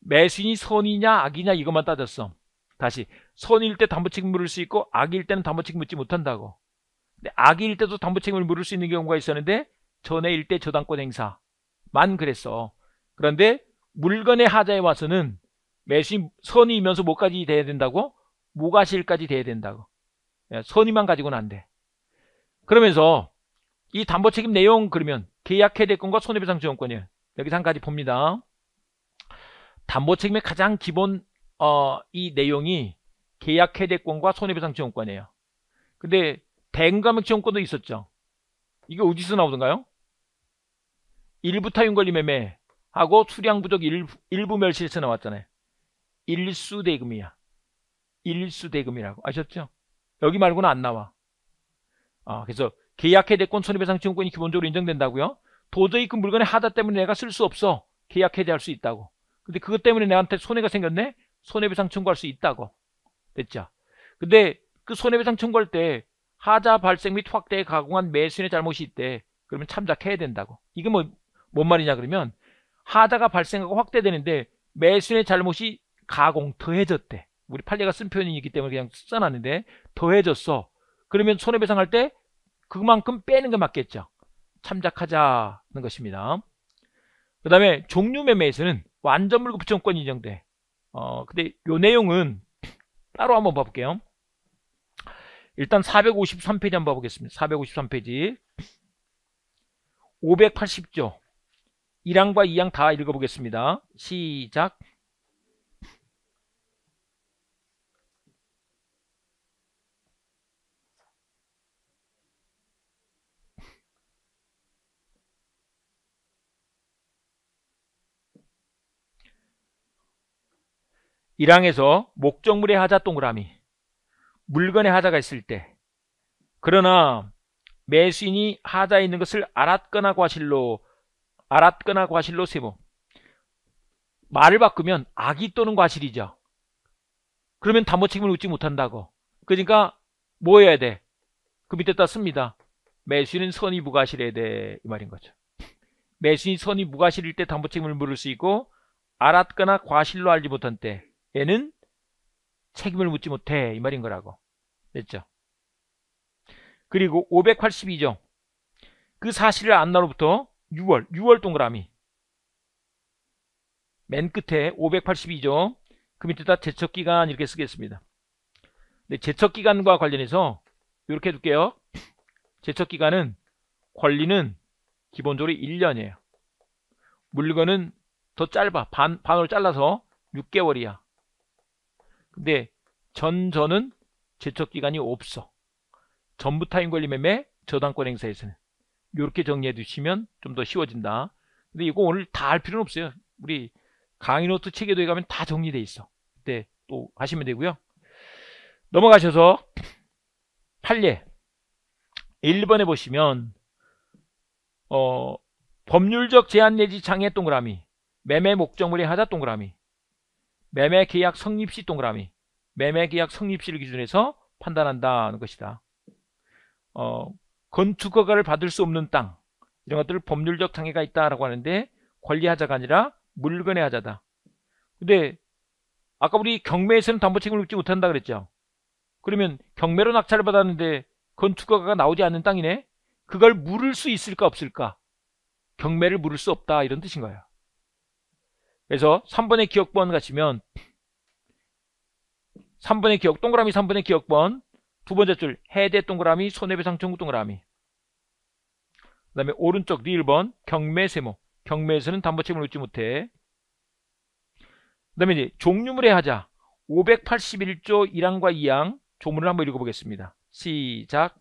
매수인이 선이냐 악이냐 이것만 따졌어 다시 선일 때 담보책임 물을 수 있고 악일 때는 담보책임 묻지 못한다고. 근데 악일 때도 담보책임을 물을 수 있는 경우가 있었는데 전에일대 저당권 행사만 그랬어. 그런데 물건의 하자에 와서는 매수인 선이면서 뭐까지 돼야 된다고? 모가실까지 돼야 된다고. 예, 선이만 가지고는 안 돼. 그러면서 이 담보책임 내용 그러면 계약해대 건가 손해배상 지원권이에요. 여기서 한 가지 봅니다. 담보책임의 가장 기본 어, 이 내용이 계약해대권과 손해배상지원권이에요. 근데 대금감액지원권도 있었죠. 이게 어디서 나오던가요? 일부 타윤권리 매매하고 수량 부족 일부, 일부 멸실에서 나왔잖아요. 일수대금이야. 일수대금이라고 아셨죠? 여기 말고는 안 나와. 아, 그래서 계약해대권 손해배상지원권이 기본적으로 인정된다고요? 도저히 그 물건의 하다 때문에 내가 쓸 수 없어. 계약해대할 수 있다고. 근데 그것 때문에 내한테 손해가 생겼네? 손해배상 청구할 수 있다고 됐죠 근데 그 손해배상 청구할 때 하자 발생 및 확대에 가공한 매수인의 잘못이 있대 그러면 참작해야 된다고 이게 뭐, 뭔 말이냐 그러면 하자가 발생하고 확대되는데 매수인의 잘못이 가공 더해졌대 우리 판례가 쓴 표현이기 때문에 그냥 써놨는데 더해졌어 그러면 손해배상할 때 그만큼 빼는 게 맞겠죠 참작하자는 것입니다 그 다음에 종류매매에서는 완전물급 부정권이 인정돼 어, 근데 요 내용은 [clears throat] 따로 한번 봐볼게요. 일단 453페이지 한번 봐보겠습니다. 453페이지 580조 1항과 2항 다 읽어보겠습니다. 시작 1항에서 목적물의 하자 동그라미 물건의 하자가 있을 때 그러나 매수인이 하자 있는 것을 알았거나 과실로 알았거나 과실로 세모 말을 바꾸면 악이 또는 과실이죠 그러면 담보 책임을 묻지 못한다고 그러니까 뭐 해야 돼? 그밑에떴습니다 매수인은 선의 부과실에 대해 이 말인 거죠 매수인이 선의 무과실일 때 담보 책임을 물을 수 있고 알았거나 과실로 알지 못한 때 얘는 책임을 묻지 못해 이 말인 거라고 됐죠 그리고 582조 그 사실을 안 나로부터 6월 6월 동그라미 맨 끝에 582조 그 밑에다 제척기간 이렇게 쓰겠습니다 근데 제척기간과 관련해서 이렇게 해둘게요 제척기간은 권리는 기본적으로 1년이에요 물건은 더 짧아 반, 반으로 잘라서 6개월이야 근데 네, 전전은 제척기간이 없어. 전부 타임관리 매매, 저당권 행사에서는. 이렇게 정리해 두시면 좀 더 쉬워진다. 근데 이거 오늘 다 할 필요는 없어요. 우리 강의 노트 체계도에 가면 다 정리돼 있어. 그때 네, 또 하시면 되고요. 넘어가셔서 판례 1번에 보시면 어, 법률적 제한 내지 장애 동그라미 매매 목적물의 하자 동그라미 매매 계약 성립 시 동그라미 매매 계약 성립 시를 기준 해서 판단한다는 것이다. 어, 건축허가를 받을 수 없는 땅 이런 것들을 법률적 장애가 있다라고 하는데 권리하자가 아니라 물건의 하자다. 근데 아까 우리 경매에서는 담보책임을 묻지 못한다 그랬죠. 그러면 경매로 낙찰을 받았는데 건축허가가 나오지 않는 땅이네. 그걸 물을 수 있을까 없을까? 경매를 물을 수 없다 이런 뜻인 거예요. 그래서 3번의 기억번 가시면 3번의 기억 동그라미 3번의 기억번 두 번째 줄 해대 동그라미 손해배상 청구 동그라미 그 다음에 오른쪽 리을번 경매 세모 경매에서는 담보채무를 얻지 못해 그 다음에 이제 종류물에 하자 581조 1항과 2항 조문을 한번 읽어보겠습니다 시작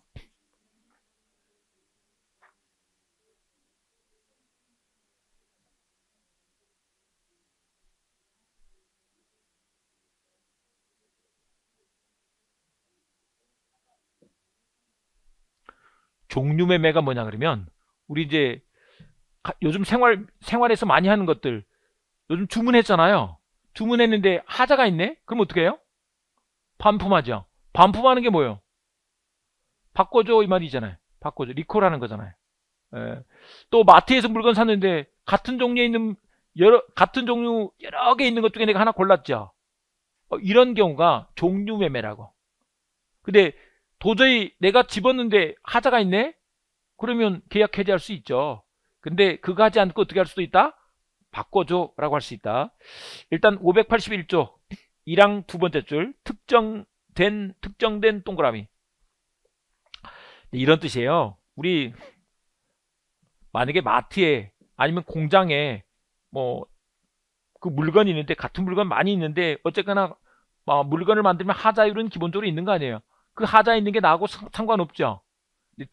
종류 매매가 뭐냐 그러면 우리 이제 요즘 생활 생활에서 많이 하는 것들 요즘 주문했잖아요. 주문했는데 하자가 있네? 그럼 어떻게 해요? 반품하죠. 반품하는 게 뭐예요? 바꿔줘 이 말이잖아요. 바꿔줘. 리콜하는 거잖아요. 예. 또 마트에서 물건 샀는데 같은 종류에 있는 여러 같은 종류 여러 개 있는 것 중에 내가 하나 골랐죠. 어, 이런 경우가 종류 매매라고. 근데 도저히 내가 집었는데 하자가 있네? 그러면 계약 해지할 수 있죠. 근데 그거 하지 않고 어떻게 할 수도 있다? 바꿔줘 라고 할 수 있다. 일단 581조 1항두 번째 줄 특정된 특정된 동그라미 네, 이런 뜻이에요. 우리 만약에 마트에 아니면 공장에 뭐 그 물건이 있는데 같은 물건 많이 있는데 어쨌거나 뭐 물건을 만들면 하자율은 기본적으로 있는 거 아니에요. 그 하자에 있는 게 나하고 상관없죠.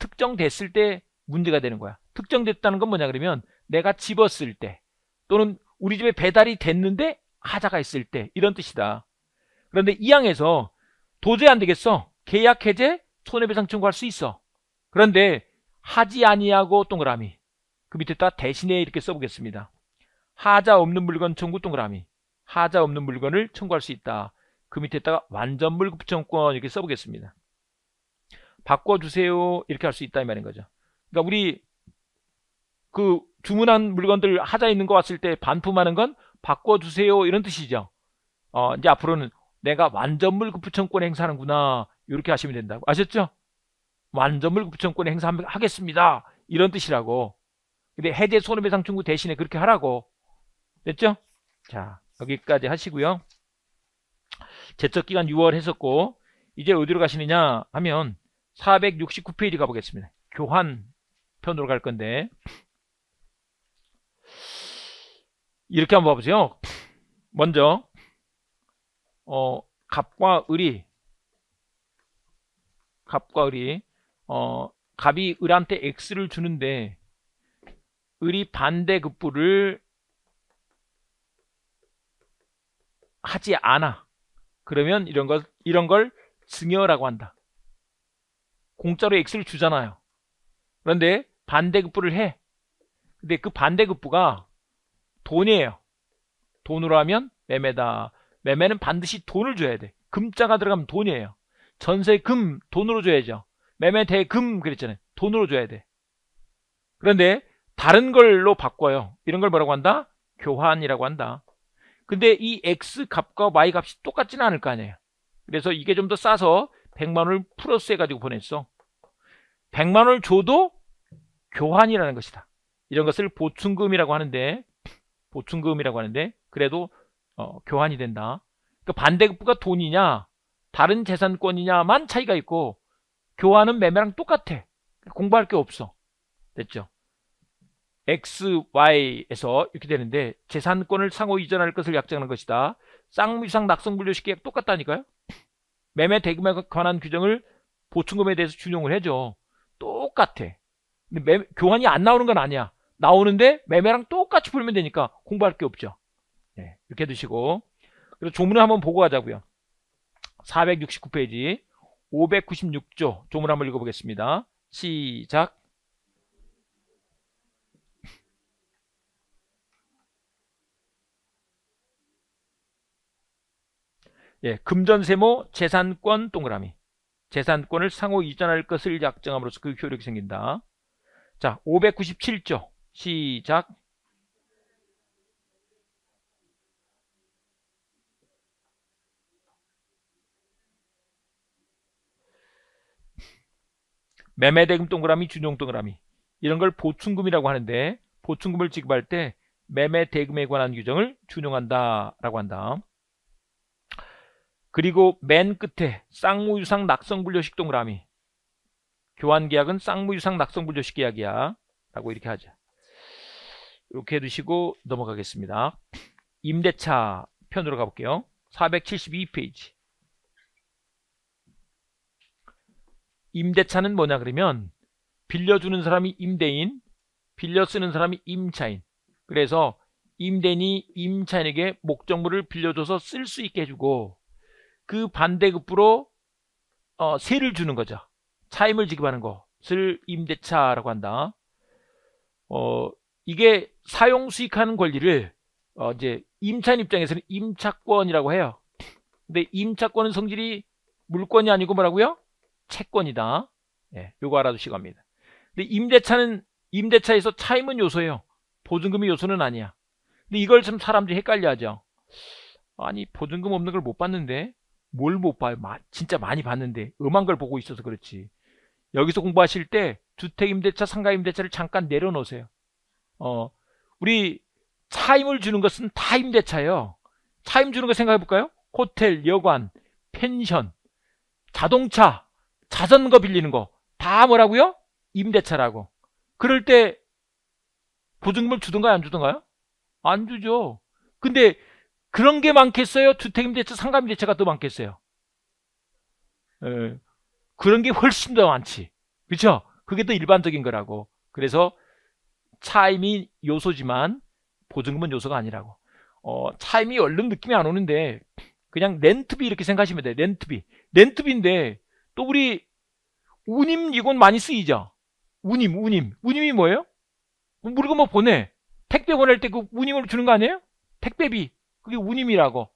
특정됐을 때 문제가 되는 거야. 특정됐다는 건 뭐냐 그러면 내가 집었을 때 또는 우리 집에 배달이 됐는데 하자가 있을 때 이런 뜻이다. 그런데 이 항에서 도저히 안 되겠어. 계약 해제 손해배상 청구할 수 있어. 그런데 하지 아니하고 동그라미. 그 밑에다 대신에 이렇게 써보겠습니다. 하자 없는 물건 청구 동그라미. 하자 없는 물건을 청구할 수 있다. 그 밑에다가 완전물 구청권 이렇게 써보겠습니다. 바꿔주세요 이렇게 할 수 있다 이 말인 거죠. 그러니까 우리 그 주문한 물건들 하자 있는 거 왔을 때 반품하는 건 바꿔주세요 이런 뜻이죠. 어, 이제 앞으로는 내가 완전물 구청권 행사하는구나 이렇게 하시면 된다고 아셨죠? 완전물 구청권 행사하겠습니다 이런 뜻이라고. 근데 해제 손해배상 청구 대신에 그렇게 하라고 됐죠? 자 여기까지 하시고요. 제척 기간 6월 했었고 이제 어디로 가시느냐 하면 469페이지 가보겠습니다. 교환 편으로 갈 건데 이렇게 한번 봐보세요. 먼저 어, 갑과 을이 갑과 을이 어, 갑이 을한테 x를 주는데 을이 반대급부를 하지 않아. 그러면 이런 걸, 이런 걸 증여라고 한다. 공짜로 X를 주잖아요. 그런데 반대급부를 해. 근데 그 반대급부가 돈이에요. 돈으로 하면 매매다. 매매는 반드시 돈을 줘야 돼. 금자가 들어가면 돈이에요. 전세 금 돈으로 줘야죠. 매매 대금 그랬잖아요. 돈으로 줘야 돼. 그런데 다른 걸로 바꿔요. 이런 걸 뭐라고 한다? 교환이라고 한다. 근데 이 x 값과 y 값이 똑같지는 않을 거 아니에요. 그래서 이게 좀 더 싸서 100만 원을 플러스 해가지고 보냈어. 100만 원을 줘도 교환이라는 것이다. 이런 것을 보충금이라고 하는데 보충금이라고 하는데 그래도 어, 교환이 된다. 그러니까 반대급부가 돈이냐 다른 재산권이냐만 차이가 있고 교환은 매매랑 똑같아. 공부할 게 없어. 됐죠? XY에서 이렇게 되는데 재산권을 상호 이전할 것을 약정하는 것이다. 쌍무상 낙성분류식 계약 똑같다니까요. 매매 대금에 관한 규정을 보충금에 대해서 준용을 해줘. 똑같아. 근데 매매, 교환이 안 나오는 건 아니야. 나오는데 매매랑 똑같이 풀면 되니까 공부할 게 없죠. 네, 이렇게 두시고 그래서 조문을 한번 보고 가자고요. 469페이지 596조 조문 한번 읽어보겠습니다. 시작 예, 금전세모 재산권 동그라미 재산권을 상호 이전할 것을 약정함으로써 그 효력이 생긴다. 자, 597조 시작 매매대금 동그라미, 준용 동그라미 이런 걸 보충금이라고 하는데 보충금을 지급할 때 매매대금에 관한 규정을 준용한다라고 한다. 그리고 맨 끝에 쌍무유상 낙성불려식 동그라미 교환계약은 쌍무유상 낙성불려식 계약이야 라고 이렇게 하자 이렇게 해두시고 넘어가겠습니다 임대차 편으로 가볼게요 472페이지 임대차는 뭐냐 그러면 빌려주는 사람이 임대인 빌려 쓰는 사람이 임차인 그래서 임대인이 임차인에게 목적물을 빌려줘서 쓸 수 있게 해주고 그 반대급부로 어, 세를 주는 거죠. 차임을 지급하는 것을 임대차라고 한다. 어, 이게 사용 수익하는 권리를 어, 이제 임차인 입장에서는 임차권이라고 해요. 근데 임차권은 성질이 물권이 아니고 뭐라고요? 채권이다. 예, 요거 알아두시기 바랍니다. 근데 임대차는 임대차에서 차임은 요소예요. 보증금이 요소는 아니야. 근데 이걸 좀 사람들이 헷갈려 하죠. 아니 보증금 없는 걸못받는데 뭘못 봐요? 마, 진짜 많이 봤는데 음한 걸 보고 있어서 그렇지. 여기서 공부하실 때 주택 임대차, 상가 임대차를 잠깐 내려놓으세요. 어, 우리 차임을 주는 것은 다 임대차예요. 차임 주는 거 생각해 볼까요? 호텔, 여관, 펜션, 자동차, 자전거 빌리는 거 다 뭐라고요? 임대차라고. 그럴 때 보증금을 주든가요, 안주던가요안 주죠. 근데 그런 게 많겠어요? 주택임대차, 상가임대차가 더 많겠어요? 에, 예. 그런 게 훨씬 더 많지. 그렇죠? 그게 더 일반적인 거라고. 그래서 차임이 요소지만 보증금은 요소가 아니라고. 어, 차임이 얼른 느낌이 안 오는데 그냥 렌트비 이렇게 생각하시면 돼요. 렌트비. 렌트비인데 또 우리 운임 이건 많이 쓰이죠. 운임, 운임. 운임이 뭐예요? 물건 뭐 보내. 택배 보낼 때 그 운임을 주는 거 아니에요? 택배비. 그게 운임이라고.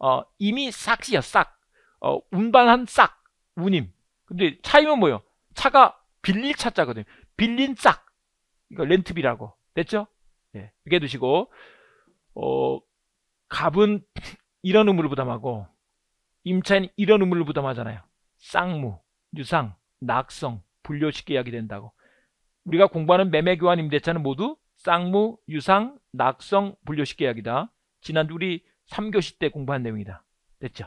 어, 이미 싹이야, 싹. 어, 운반한 싹. 운임. 근데 차이면 뭐예요? 차가 빌릴 차자거든요. 빌린 싹. 이거 렌트비라고. 됐죠? 예, 네. 이게 두시고, 어, 갑은 이런 의무를 부담하고, 임차인 이런 의무를 부담하잖아요. 쌍무, 유상, 낙성, 분류식 계약이 된다고. 우리가 공부하는 매매교환 임대차는 모두 쌍무, 유상, 낙성, 분류식 계약이다. 지난주 우리 3교시 때 공부한 내용이다. 됐죠?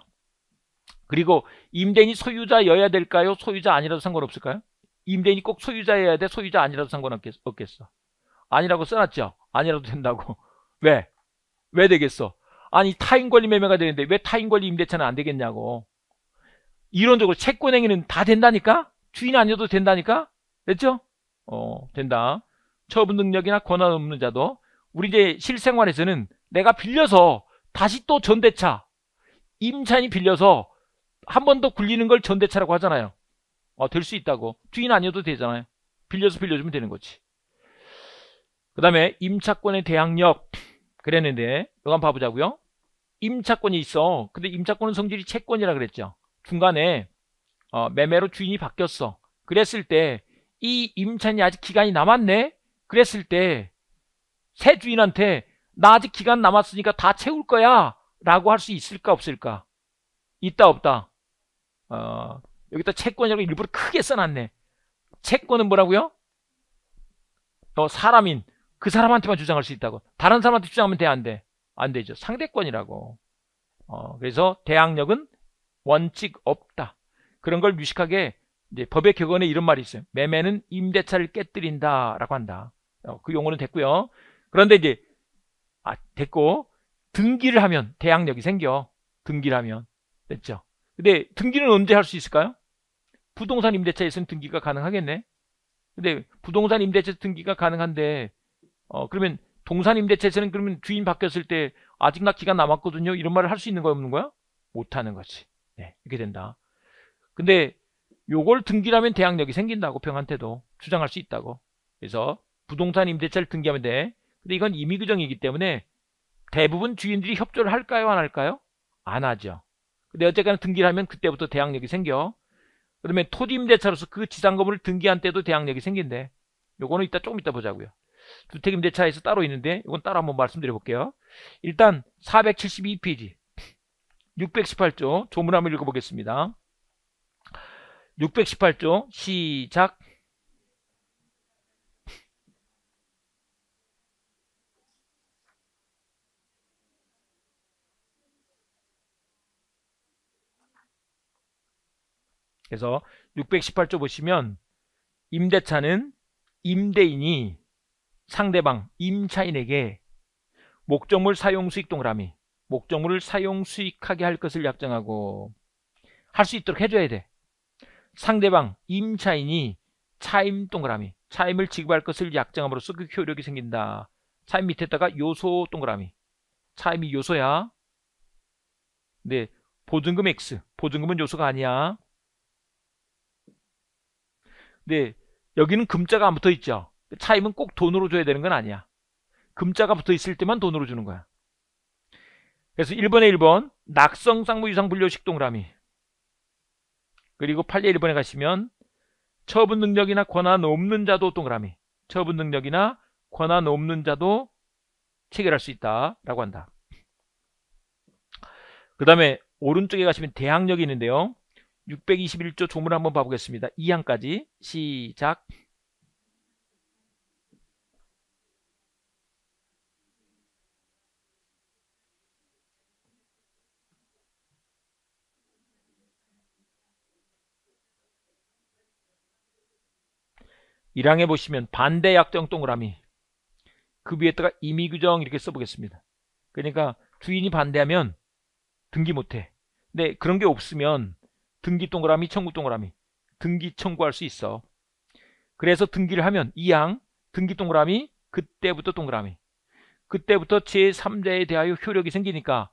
그리고 임대인이 소유자여야 될까요? 소유자 아니라도 상관없을까요? 임대인이 꼭 소유자여야 돼? 소유자 아니라도 상관없겠어? 없겠어. 아니라고 써놨죠? 아니라도 된다고. [laughs] 왜? 왜 되겠어? 아니 타인 권리 매매가 되는데 왜 타인 권리 임대차는 안 되겠냐고. 이론적으로 채권 행위는 다 된다니까? 주인 아니어도 된다니까? 됐죠? 어, 된다. 처분 능력이나 권한 없는 자도 우리 이제 실생활에서는 내가 빌려서 다시 또 전대차 임차인이 빌려서 한 번 더 굴리는 걸 전대차라고 하잖아요 어, 될 수 있다고 주인 아니어도 되잖아요 빌려서 빌려주면 되는 거지 그 다음에 임차권의 대항력 그랬는데 이건 봐보자고요 임차권이 있어 근데 임차권은 성질이 채권이라 그랬죠 중간에 어, 매매로 주인이 바뀌었어 그랬을 때 이 임차인이 아직 기간이 남았네 그랬을 때 새 주인한테 나 아직 기간 남았으니까 다 채울 거야 라고 할 수 있을까 없을까 있다 없다 어, 여기다 채권이라고 일부러 크게 써놨네 채권은 뭐라고요? 어, 사람인 그 사람한테만 주장할 수 있다고 다른 사람한테 주장하면 돼 안 돼? 안 되죠 상대권이라고 어, 그래서 대항력은 원칙 없다 그런 걸 유식하게 이제 법의 격언에 이런 말이 있어요 매매는 임대차를 깨뜨린다 라고 한다 어, 그 용어는 됐고요 그런데 이제 아, 됐고 등기를 하면 대항력이 생겨. 등기를 하면 됐죠. 근데 등기는 언제 할 수 있을까요? 부동산 임대차에서는 등기가 가능하겠네. 근데 부동산 임대차 등기가 가능한데 어 그러면 동산 임대차에서는 그러면 주인 바뀌었을 때 아직 나 기간 남았거든요. 이런 말을 할 수 있는 거야 없는 거야? 못 하는 거지. 네, 이렇게 된다. 근데 요걸 등기라면 대항력이 생긴다고 평한테도 주장할 수 있다고. 그래서 부동산 임대차를 등기하면 돼. 근데 이건 임의 규정이기 때문에 대부분 주인들이 협조를 할까요? 안 할까요? 안 하죠. 근데 어쨌거나 등기를 하면 그때부터 대항력이 생겨. 그다음에 토지임대차로서 그 지상건물을 등기한 때도 대항력이 생긴대. 요거는 이따 조금 이따 보자고요. 주택임대차에서 따로 있는데 이건 따로 한번 말씀드려 볼게요. 일단 472페이지 618조 조문 한번 읽어보겠습니다. 618조 시작 그래서 618조 보시면 임대차는 임대인이 상대방 임차인에게 목적물 사용 수익 동그라미 목적물을 사용 수익하게 할 것을 약정하고 할 수 있도록 해줘야 돼 상대방 임차인이 차임 동그라미 차임을 지급할 것을 약정함으로써 그 효력이 생긴다 차임 밑에다가 요소 동그라미 차임이 요소야 네 보증금 X 보증금은 요소가 아니야 근데 네, 여기는 금자가 안 붙어 있죠. 차임은 꼭 돈으로 줘야 되는 건 아니야. 금자가 붙어 있을 때만 돈으로 주는 거야. 그래서 1번에 1번 낙성 쌍무 유상 분류식 동그라미 그리고 8례 1번에 가시면 처분 능력이나 권한 없는 자도 동그라미 처분 능력이나 권한 없는 자도 체결할 수 있다라고 한다. 그 다음에 오른쪽에 가시면 대항력이 있는데요. 621조 조문 한번 봐보겠습니다. 2항까지 시작. 1항에 보시면 반대 약정 동그라미 그 위에다가 임의 규정 이렇게 써보겠습니다. 그러니까 주인이 반대하면 등기 못해. 근데 그런 게 없으면 등기 동그라미 청구 동그라미 등기 청구할 수 있어 그래서 등기를 하면 이양 등기 동그라미 그때부터 동그라미 그때부터 제3자에 대하여 효력이 생기니까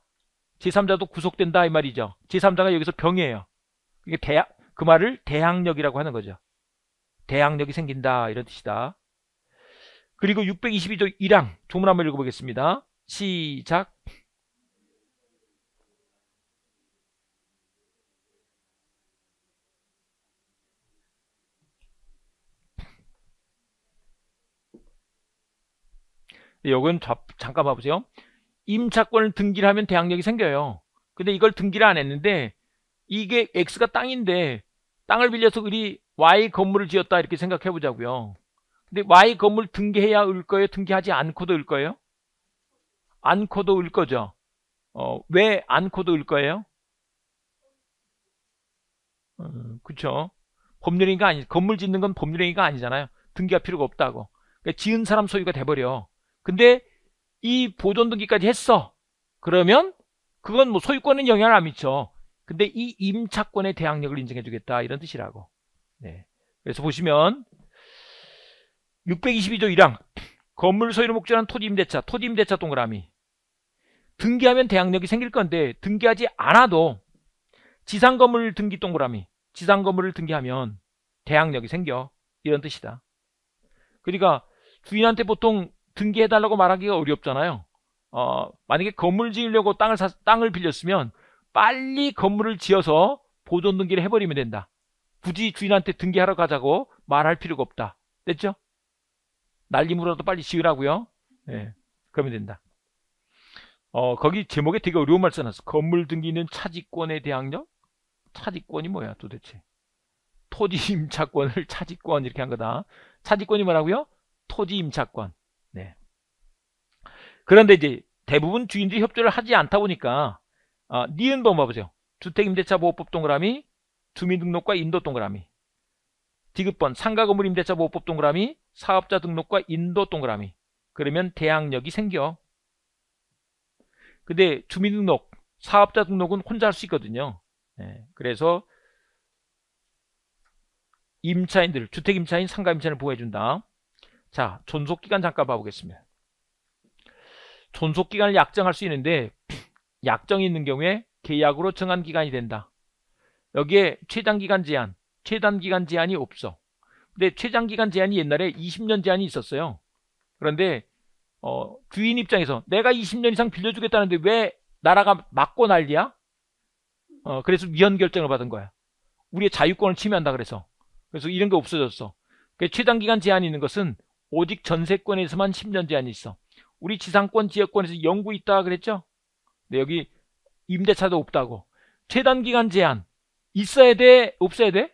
제3자도 구속된다 이 말이죠 제3자가 여기서 병이에요 이게 대학, 그 말을 대항력이라고 하는 거죠 대항력이 생긴다 이런 뜻이다 그리고 622조 1항 조문 한번 읽어보겠습니다 시작 여건 좌, 잠깐 봐보세요. 임차권을 등기를 하면 대항력이 생겨요. 근데 이걸 등기를 안 했는데 이게 X가 땅인데 땅을 빌려서 우리 Y 건물을 지었다 이렇게 생각해 보자고요. 근데 Y 건물 등기해야 을 거예요? 등기하지 않고도 을 거예요? 않고도 을 거죠. 어, 왜 않고도 을 거예요? 음, 그쵸. 법률행위가 아니, 건물 짓는 건 법률행위가 아니잖아요. 등기가 필요가 없다고. 그러니까 지은 사람 소유가 돼버려. 근데 이 보존 등기까지 했어. 그러면 그건 뭐 소유권은 영향을 안 미쳐. 근데 이 임차권의 대항력을 인정해 주겠다 이런 뜻이라고. 네. 그래서 보시면 622조 1항 건물 소유로목적로한 토지 임대차, 토지 임대차 동그라미. 등기하면 대항력이 생길 건데 등기하지 않아도 지상 건물 등기 동그라미, 지상 건물을 등기하면 대항력이 생겨. 이런 뜻이다. 그러니까 주인한테 보통 등기해달라고 말하기가 어렵잖아요. 어, 만약에 건물 지으려고 땅을, 사, 땅을 빌렸으면 빨리 건물을 지어서 보존 등기를 해버리면 된다. 굳이 주인한테 등기하러 가자고 말할 필요가 없다. 됐죠? 날림으로라도 빨리 지으라고요. 네, 그러면 된다. 어, 거기 제목에 되게 어려운 말 써놨어. 건물 등기는 차지권에 대항력? 차지권이 뭐야 도대체? 토지 임차권을 차지권 이렇게 한 거다. 차지권이 뭐라고요? 토지 임차권. 그런데 이제 대부분 주인들이 협조를 하지 않다 보니까 아, 니은번 봐보세요. 주택임대차보호법 동그라미 주민등록과 인도 동그라미 디귿번 상가건물 임대차보호법 동그라미 사업자 등록과 인도 동그라미 그러면 대항력이 생겨 근데 주민등록 사업자 등록은 혼자 할 수 있거든요 네, 그래서 임차인들 주택임차인 상가임차인을 보호해준다 자 존속기간 잠깐 봐보겠습니다 존속 기간을 약정할 수 있는데 [clears throat] 약정이 있는 경우에 계약으로 정한 기간이 된다. 여기에 최장기간 제한, 최단기간 제한이 없어. 근데 최장기간 제한이 옛날에 20년 제한이 있었어요. 그런데 어, 주인 입장에서 내가 20년 이상 빌려주겠다는데 왜 나라가 막고 난리야? 어, 그래서 위헌 결정을 받은 거야. 우리의 자유권을 침해한다 그래서. 그래서 이런 게 없어졌어. 그 최단기간 제한이 있는 것은 오직 전세권에서만 10년 제한이 있어. 우리 지상권 지역권에서 연구 있다 그랬죠? 근데 여기 임대차도 없다고. 최단기간 제한 있어야 돼? 없어야 돼?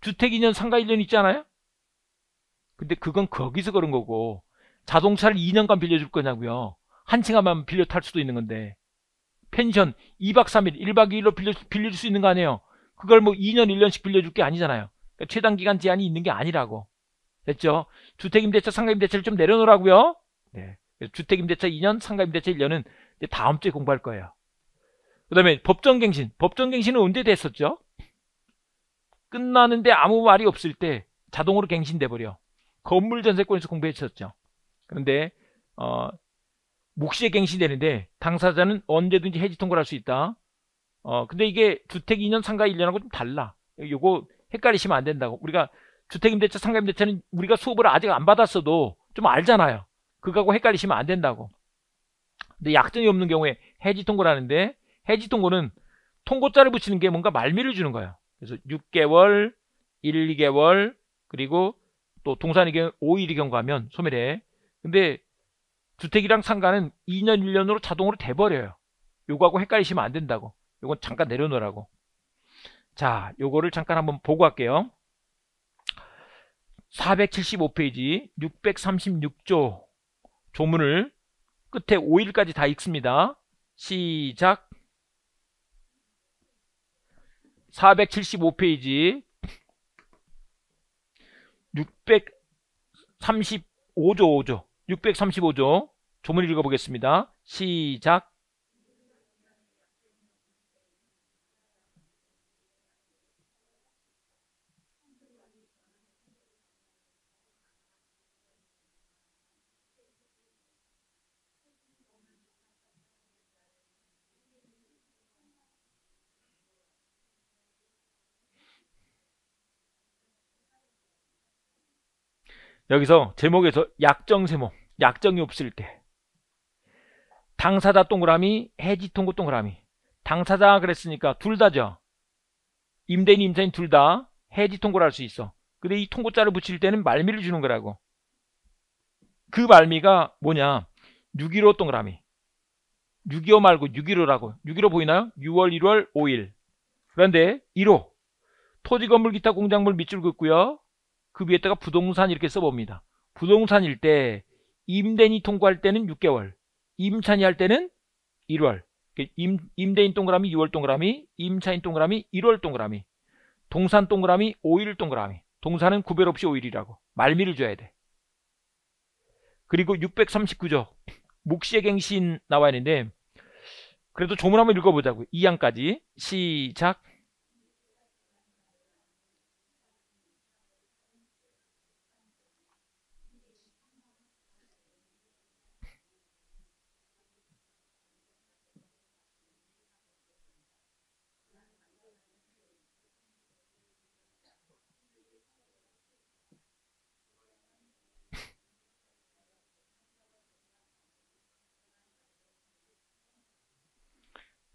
주택 2년 상가 1년 있잖아요? 근데 그건 거기서 그런 거고 자동차를 2년간 빌려줄 거냐고요. 한층간만 빌려 탈 수도 있는 건데 펜션 2박 3일 1박 2일로 빌려, 빌릴 수 있는 거 아니에요. 그걸 뭐 2년 1년씩 빌려줄 게 아니잖아요. 그러니까 최단 기간 제한이 있는 게 아니라고. 됐죠? 주택임대차, 상가임대차를 좀 내려놓으라고요. 네. 주택임대차 2년, 상가임대차 1년은 다음 주에 공부할 거예요. 그 다음에 법정갱신. 법정갱신은 언제 됐었죠? 끝나는데 아무 말이 없을 때 자동으로 갱신돼 버려. 건물 전세권에서 공부했었죠. 그런데 어, 묵시에 갱신되는데 당사자는 언제든지 해지 통보를 할 수 있다. 어, 근데 이게 주택 2년 상가 1년하고 좀 달라. 요거 헷갈리시면 안 된다고. 우리가 주택임대차, 상가임대차는 우리가 수업을 아직 안 받았어도 좀 알잖아요. 그거하고 헷갈리시면 안 된다고. 근데 약정이 없는 경우에 해지 통고하는데 해지 통고는 통고자를 붙이는 게 뭔가 말미를 주는 거예요. 그래서 6개월, 1, 2개월, 그리고 또 동산의 경우 5일이 경과하면 소멸해. 근데 주택이랑 상가는 2년, 1년으로 자동으로 돼버려요. 요거하고 헷갈리시면 안 된다고. 요건 잠깐 내려놓으라고. 자, 요거를 잠깐 한번 보고 할게요. 475페이지 636조 조문을 끝에 5일까지 다 읽습니다. 시작 475페이지 635조 조 635조 조문 읽어보겠습니다. 시작 여기서 제목에서 약정 세모, 약정이 없을 때 당사자 동그라미, 해지 통고 동그라미 당사자 그랬으니까 둘 다죠. 임대인, 임차인 둘 다 해지 통고를 할 수 있어. 근데 이 통고자를 붙일 때는 말미를 주는 거라고. 그 말미가 뭐냐. 6.15 동그라미. 6.25 말고 6.15라고. 6.15 보이나요? 6월, 1월, 5일. 그런데 1호. 토지 건물 기타 공작물 밑줄 긋고요. 그 위에다가 부동산 이렇게 써봅니다. 부동산일 때 임대인이 통과할 때는 6개월, 임차인이 할 때는 1월, 임, 임대인 동그라미 6월 동그라미, 임차인 동그라미 1월 동그라미, 동산 동그라미 5일 동그라미, 동산은 구별 없이 5일이라고 말미를 줘야 돼. 그리고 639조 묵시의갱신 나와 있는데 그래도 조문 한번 읽어보자고 2항까지 시작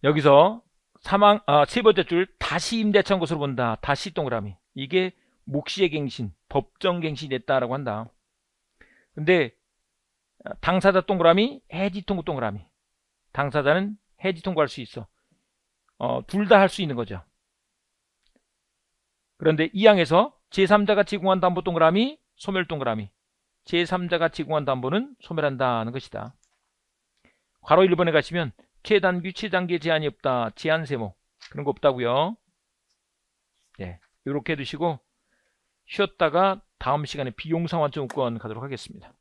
여기서 3항, 아, 세 번째 줄 다시 임대차한 것으로 본다. 다시 동그라미. 이게 목시의 갱신, 법정 갱신이 됐다라고 한다. 근데 아, 당사자 동그라미, 해지 통고 동그라미. 당사자는 해지 통고할 수 있어. 어, 둘 다 할 수 있는 거죠. 그런데 이 항에서 제3자가 제공한 담보 동그라미, 소멸 동그라미. 제3자가 제공한 담보는 소멸한다는 것이다. 괄호 1번에 가시면 최단 위치 단계 제한이 없다. 제한 세모 그런 거 없다고요. 네, 예, 이렇게 해두시고 쉬었다가 다음 시간에 비용 상환증 우권 가도록 하겠습니다.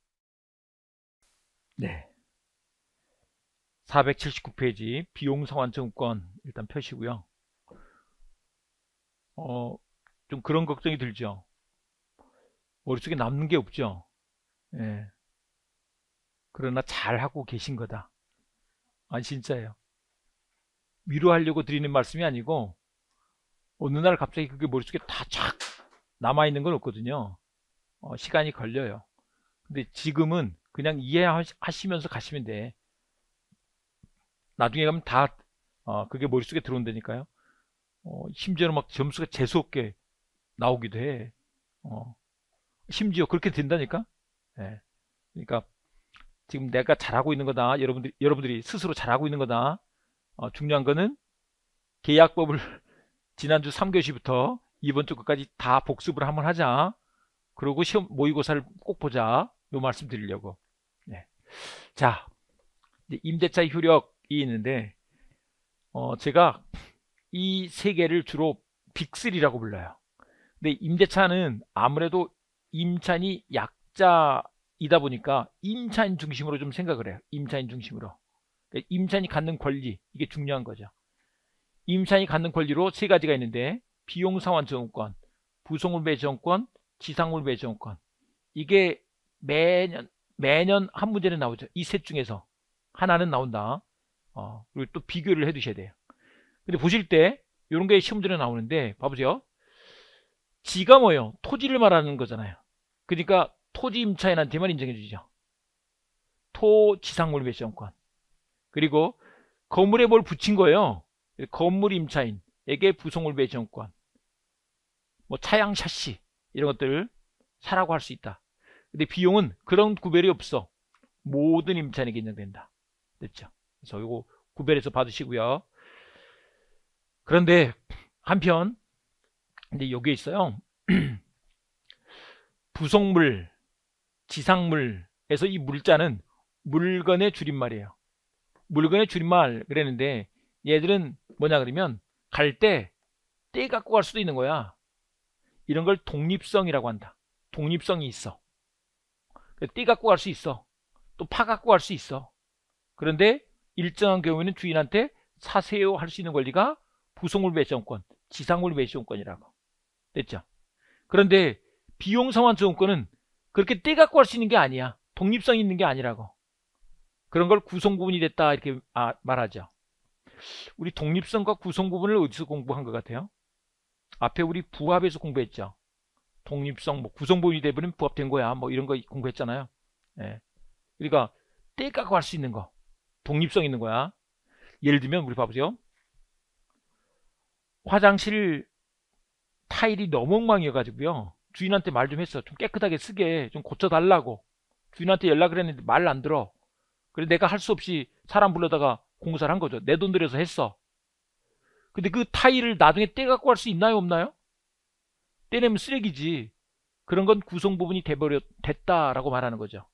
네. 479페이지 비용 상환증 우권 일단 표시고요. 어, 좀 그런 걱정이 들죠. 머릿속에 남는 게 없죠. 예. 그러나 잘 하고 계신 거다. 아니 진짜예요. 위로하려고 드리는 말씀이 아니고 어느 날 갑자기 그게 머릿속에 다 쫙 남아있는 건 없거든요. 어, 시간이 걸려요. 근데 지금은 그냥 이해하시면서 가시면 돼. 나중에 가면 다 어, 그게 머릿속에 들어온다니까요. 어, 심지어는 막 점수가 재수없게 나오기도 해. 어, 심지어 그렇게 된다니까. 네. 그러니까 지금 내가 잘하고 있는 거다. 여러분들, 여러분들이 스스로 잘하고 있는 거다. 어, 중요한 거는 계약법을 [laughs] 지난주 3교시부터 이번 주 끝까지 다 복습을 한번 하자. 그리고 시험 모의고사를 꼭 보자. 요 말씀 드리려고. 네. 자, 임대차 효력이 있는데 어, 제가 이 세 개를 주로 빅3라고 불러요. 근데 임대차는 아무래도 임차인이 약자 이다 보니까 임차인 중심으로 좀 생각을 해요. 임차인 중심으로. 그러니까 임차인이 갖는 권리 이게 중요한 거죠. 임차인이 갖는 권리로 세 가지가 있는데 비용 상환 지원권, 부속물배 지원권, 지상물배 지원권 이게 매년 매년 한 문제는 나오죠. 이 셋 중에서 하나는 나온다. 어, 그리고 또 비교를 해두셔야 돼요. 근데 보실 때 이런 게 시험 전에 나오는데 봐보세요. 지가 뭐예요? 토지를 말하는 거잖아요. 그러니까 토지 임차인한테만 인정해 주죠. 토지상물 배정권. 그리고 건물에 뭘 붙인 거예요. 건물 임차인에게 부속물 배정권. 뭐 차양 샷시 이런 것들 을 사라고 할 수 있다. 근데 비용은 그런 구별이 없어. 모든 임차인에게 인정된다. 됐죠? 그래서 이거 구별해서 받으시고요. 그런데 한편 근데 여기에 있어요. [clears throat] 부속물 지상물에서 이 물자는 물건의 줄임말이에요. 물건의 줄임말 그랬는데 얘들은 뭐냐 그러면 갈때때 갖고 갈 수도 있는 거야. 이런 걸 독립성이라고 한다. 독립성이 있어. 띠 갖고 갈 수 있어. 또 파 갖고 갈 수 있어. 그런데 일정한 경우에는 주인한테 사세요 할 수 있는 권리가 부속물 배정권, 지상물 배정권이라고. 됐죠? 그런데 비용 상환 증권은 그렇게 떼 갖고 할 수 있는 게 아니야. 독립성 이 있는 게 아니라고. 그런 걸 구성구분이 됐다 이렇게 아, 말하죠. 우리 독립성과 구성구분을 어디서 공부한 것 같아요? 앞에 우리 부합에서 공부했죠. 독립성, 뭐 구성분이 되면 부합된 거야. 뭐 이런 거 공부했잖아요. 예. 그러니까 떼 갖고 할 수 있는 거. 독립성 있는 거야. 예를 들면 우리 봐보세요. 화장실 타일이 너무 엉망이어가지고요. 주인한테 말 좀 했어. 좀 깨끗하게 쓰게 좀 고쳐달라고. 주인한테 연락을 했는데 말 안 들어. 그래 내가 할 수 없이 사람 불러다가 공사를 한 거죠. 내 돈 들여서 했어. 근데 그 타일을 나중에 떼갖고 갈 수 있나요 없나요? 떼내면 쓰레기지. 그런 건 구성 부분이 돼버려 됐다라고 말하는 거죠.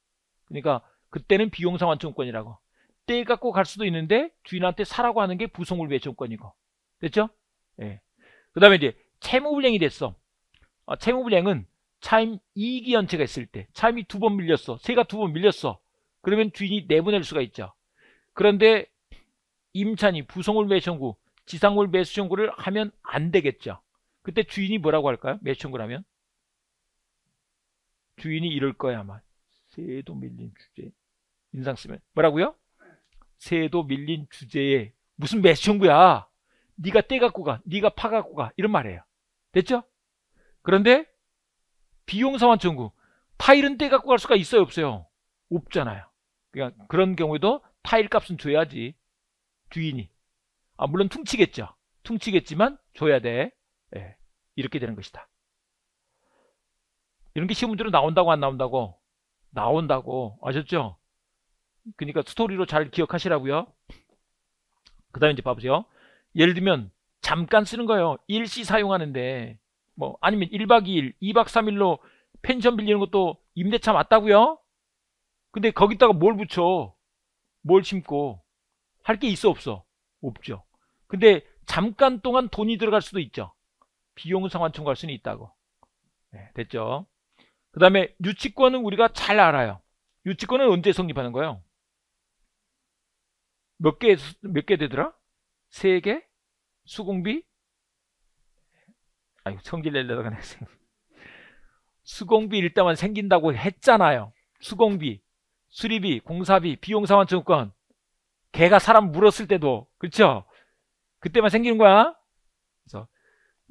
그러니까 그때는 비용 상환 청권이라고 떼갖고 갈 수도 있는데 주인한테 사라고 하는 게 부속물 배정권이고. 됐죠? 예. 그 다음에 이제 채무불량이 됐어. 채무불량은 어, 차임 이익이 연체가 있을 때 차임이 두 번 밀렸어 세가 두 번 밀렸어 그러면 주인이 내보낼 수가 있죠 그런데 임찬이부속물 매청구 수 지상물 매수 청구를 하면 안 되겠죠 그때 주인이 뭐라고 할까요 매수 청구를 하면 주인이 이럴 거야 아마 세도 밀린 주제 인상 쓰면 뭐라고요 세도 밀린 주제에 무슨 매수 청구야 네가 떼 갖고 가 네가 파 갖고 가 이런 말이에요 됐죠 그런데 비용사원 청구 파일은 떼갖고 갈 수가 있어요 없어요? 없잖아요 그러니까 그런 경우에도 파일 값은 줘야지 주인이 아 물론 퉁치겠죠 퉁치겠지만 줘야 돼 예, 이렇게 되는 것이다 이런 게 시험 문제로 나온다고 안 나온다고 나온다고 아셨죠? 그러니까 스토리로 잘 기억하시라고요 그 다음에 이제 봐보세요 예를 들면 잠깐 쓰는 거예요 일시 사용하는데 뭐 아니면 1박 2일, 2박 3일로 펜션 빌리는 것도 임대차 맞다고요? 근데 거기다가 뭘 붙여? 뭘 심고? 할 게 있어 없어? 없죠. 근데 잠깐 동안 돈이 들어갈 수도 있죠. 비용 상환청 갈 수는 있다고. 네, 됐죠. 그 다음에 유치권은 우리가 잘 알아요. 유치권은 언제 성립하는 거예요? 몇 개, 몇 개 되더라? 세개 수공비? 아유 성질 내려다가 내 수공비 일단만 생긴다고 했잖아요. 수공비, 수리비, 공사비, 비용사원 증권 걔가 사람 물었을 때도 그렇죠? 그때만 생기는 거야. 그래서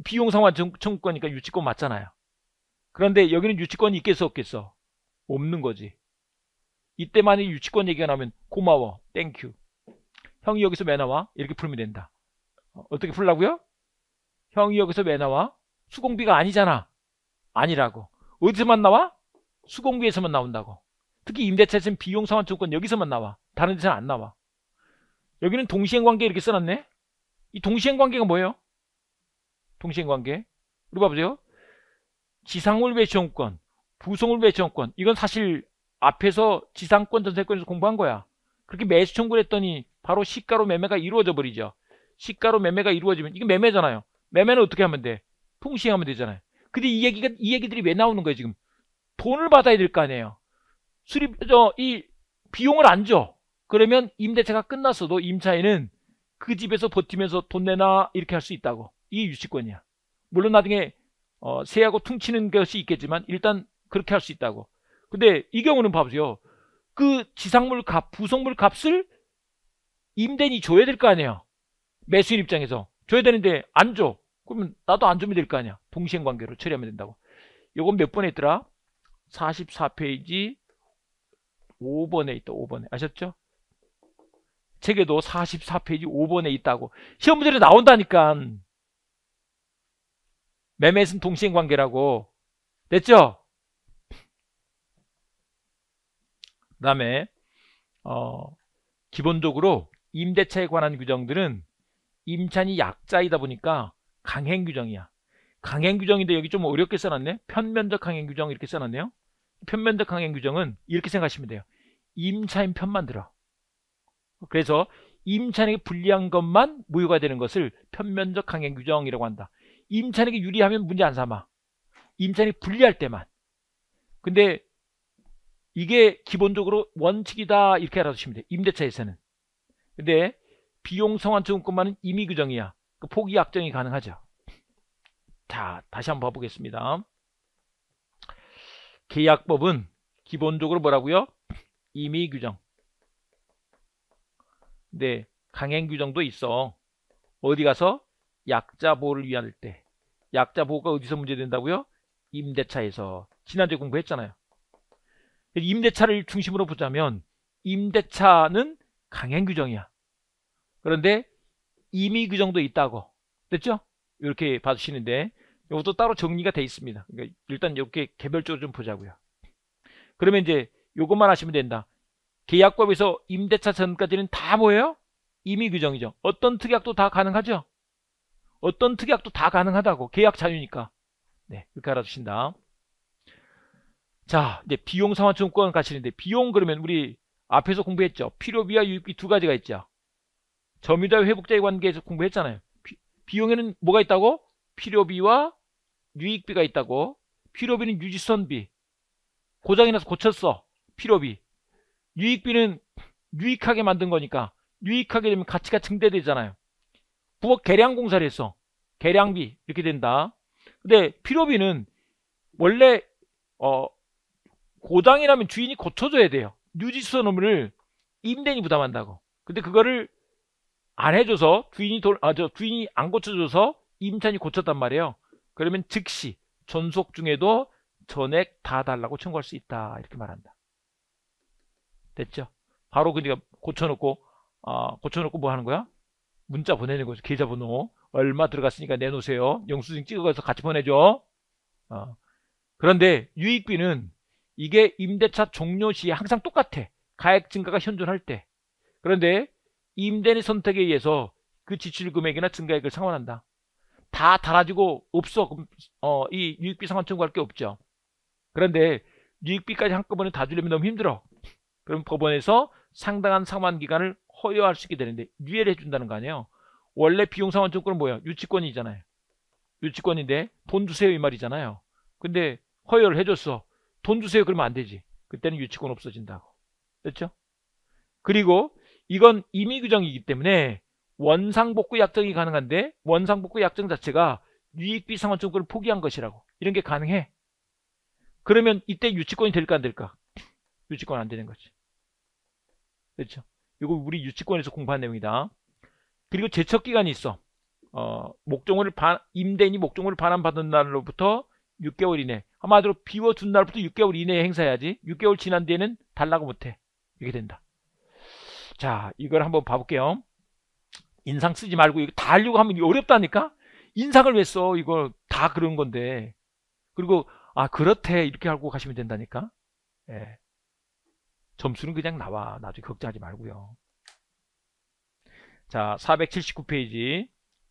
비용상환 청구권이니까 유치권 맞잖아요. 그런데 여기는 유치권이 있겠어 없겠어? 없는 거지. 이때만이 유치권 얘기가 나면 고마워, 땡큐. 형이 여기서 왜 나와? 이렇게 풀면 된다. 어, 어떻게 풀라고요? 형이 여기서 왜 나와? 수공비가 아니잖아. 아니라고. 어디서만 나와? 수공비에서만 나온다고. 특히 임대차에서는 비용 상환 증권 여기서만 나와. 다른 데서는 안 나와. 여기는 동시행관계 이렇게 써놨네. 이 동시행관계가 뭐예요? 동시행관계. 우리 봐보세요. 지상물 배치용권, 부속물 배치용권. 이건 사실 앞에서 지상권, 전세권에서 공부한 거야. 그렇게 매수 청구를 했더니 바로 시가로 매매가 이루어져 버리죠. 시가로 매매가 이루어지면 이게 매매잖아요. 매매는 어떻게 하면 돼? 통시행하면 되잖아요. 근데 이 얘기가 이 얘기들이 왜 나오는 거예요 지금? 돈을 받아야 될 거 아니에요. 수립 저이 비용을 안 줘. 그러면 임대차가 끝났어도 임차인은 그 집에서 버티면서 돈내놔 이렇게 할 수 있다고. 이게 유치권이야. 물론 나중에 어, 세하고 퉁치는 것이 있겠지만 일단 그렇게 할 수 있다고. 근데 이 경우는 봐보세요. 그 지상물 값, 부속물 값을 임대인이 줘야 될 거 아니에요. 매수인 입장에서 줘야 되는데 안 줘. 그러면 나도 안 주면 될 거 아니야. 동시행 관계로 처리하면 된다고. 요건 몇 번에 있더라? 44페이지 5번에 있다. 5번에. 아셨죠? 책에도 44페이지 5번에 있다고. 시험 문제로 나온다니까. 매매에선는 동시행 관계라고. 됐죠? 그 다음에 어, 기본적으로 임대차에 관한 규정들은 임찬이 약자이다 보니까 강행 규정이야. 강행 규정인데 여기 좀 어렵게 써놨네. 편면적 강행 규정 이렇게 써놨네요. 편면적 강행 규정은 이렇게 생각하시면 돼요. 임차인 편만 들어. 그래서 임차인에게 불리한 것만 무효가 되는 것을 편면적 강행 규정이라고 한다. 임차인에게 유리하면 문제 안 삼아. 임차인이 불리할 때만. 근데 이게 기본적으로 원칙이다 이렇게 알아두시면 돼. 요 임대차에서는. 근데 비용 성환 증권만은 임의 규정이야. 그 포기 약정이 가능하죠. 자, 다시 한번 봐보겠습니다. 계약법은 기본적으로 뭐라고요? 임의 규정. 네, 강행 규정도 있어. 어디 가서 약자 보호를 위할 때. 약자 보호가 어디서 문제된다고요? 임대차에서. 지난주에 공부했잖아요. 임대차를 중심으로 보자면 임대차는 강행 규정이야. 그런데 임의 규정도 그 있다고 됐죠? 이렇게 봐주시는데 이것도 따로 정리가 돼 있습니다. 그러니까 일단 이렇게 개별적으로 좀 보자고요. 그러면 이제 이것만 하시면 된다. 계약법에서 임대차 전까지는 다 뭐예요? 임의 규정이죠. 어떤 특약도 다 가능하죠? 어떤 특약도 다 가능하다고. 계약 자유니까. 네, 그렇게 알아두신다. 자, 이제 비용 상환증권 가시는데 비용 그러면 우리 앞에서 공부했죠. 필요비와 유익비 두 가지가 있죠. 점유자 회복자의 관계에서 공부했잖아요. 비, 용에는 뭐가 있다고? 필요비와 유익비가 있다고. 필요비는 유지선비. 고장이 나서 고쳤어. 필요비. 유익비는 유익하게 만든 거니까 유익하게 되면 가치가 증대되잖아요. 부엌 계량공사를 했어. 계량비 이렇게 된다. 근데 필요비는 원래 어 고장이라면 주인이 고쳐줘야 돼요. 유지선 의을 임대인이 부담한다고. 근데 그거를 안 해줘서 주인이 돌, 아, 저 주인이 안 고쳐줘서 임차인이 고쳤단 말이에요. 그러면 즉시 전속 중에도 전액 다 달라고 청구할 수 있다 이렇게 말한다. 됐죠? 바로 그니까 고쳐놓고 아, 고쳐놓고 뭐 하는 거야? 문자 보내는 거죠. 계좌번호 얼마 들어갔으니까 내놓으세요. 영수증 찍어가서 같이 보내줘. 어. 그런데 유익비는 이게 임대차 종료 시에 항상 똑같아. 가액 증가가 현존할 때. 그런데 임대인의 선택에 의해서 그 지출 금액이나 증가액을 상환한다. 다 달아주고 없어. 어, 이 유익비 상환 청구할 게 없죠. 그런데 유익비까지 한꺼번에 다 주려면 너무 힘들어. 그럼 법원에서 상당한 상환 기간을 허여할 수 있게 되는데 유예를 해준다는 거 아니에요. 원래 비용 상환 청구는 뭐야? 유치권이잖아요. 유치권인데 돈 주세요 이 말이잖아요. 근데 허여를 해줬어. 돈 주세요 그러면 안 되지. 그때는 유치권 없어진다고. 됐죠? 그리고 이건 임의 규정이기 때문에 원상복구 약정이 가능한데 원상복구 약정 자체가 유익비 상환청구를 포기한 것이라고 이런 게 가능해 그러면 이때 유치권이 될까 안 될까 유치권 안 되는 거지 그렇죠 이거 우리 유치권에서 공부한 내용이다 그리고 제척기간이 있어 어, 목적을 임대인이 목종을 반환받은 날로부터 6개월 이내 한마디로 비워둔 날부터 6개월 이내에 행사해야지 6개월 지난 뒤에는 달라고 못해 이렇게 된다 자 이걸 한번 봐볼게요 인상 쓰지 말고 이거 다하려고 하면 어렵다니까 인상을 왜써이거다 그런 건데 그리고 아 그렇대 이렇게 하고 가시면 된다니까 예. 점수는 그냥 나와 나중에 걱정하지 말고요 자 479페이지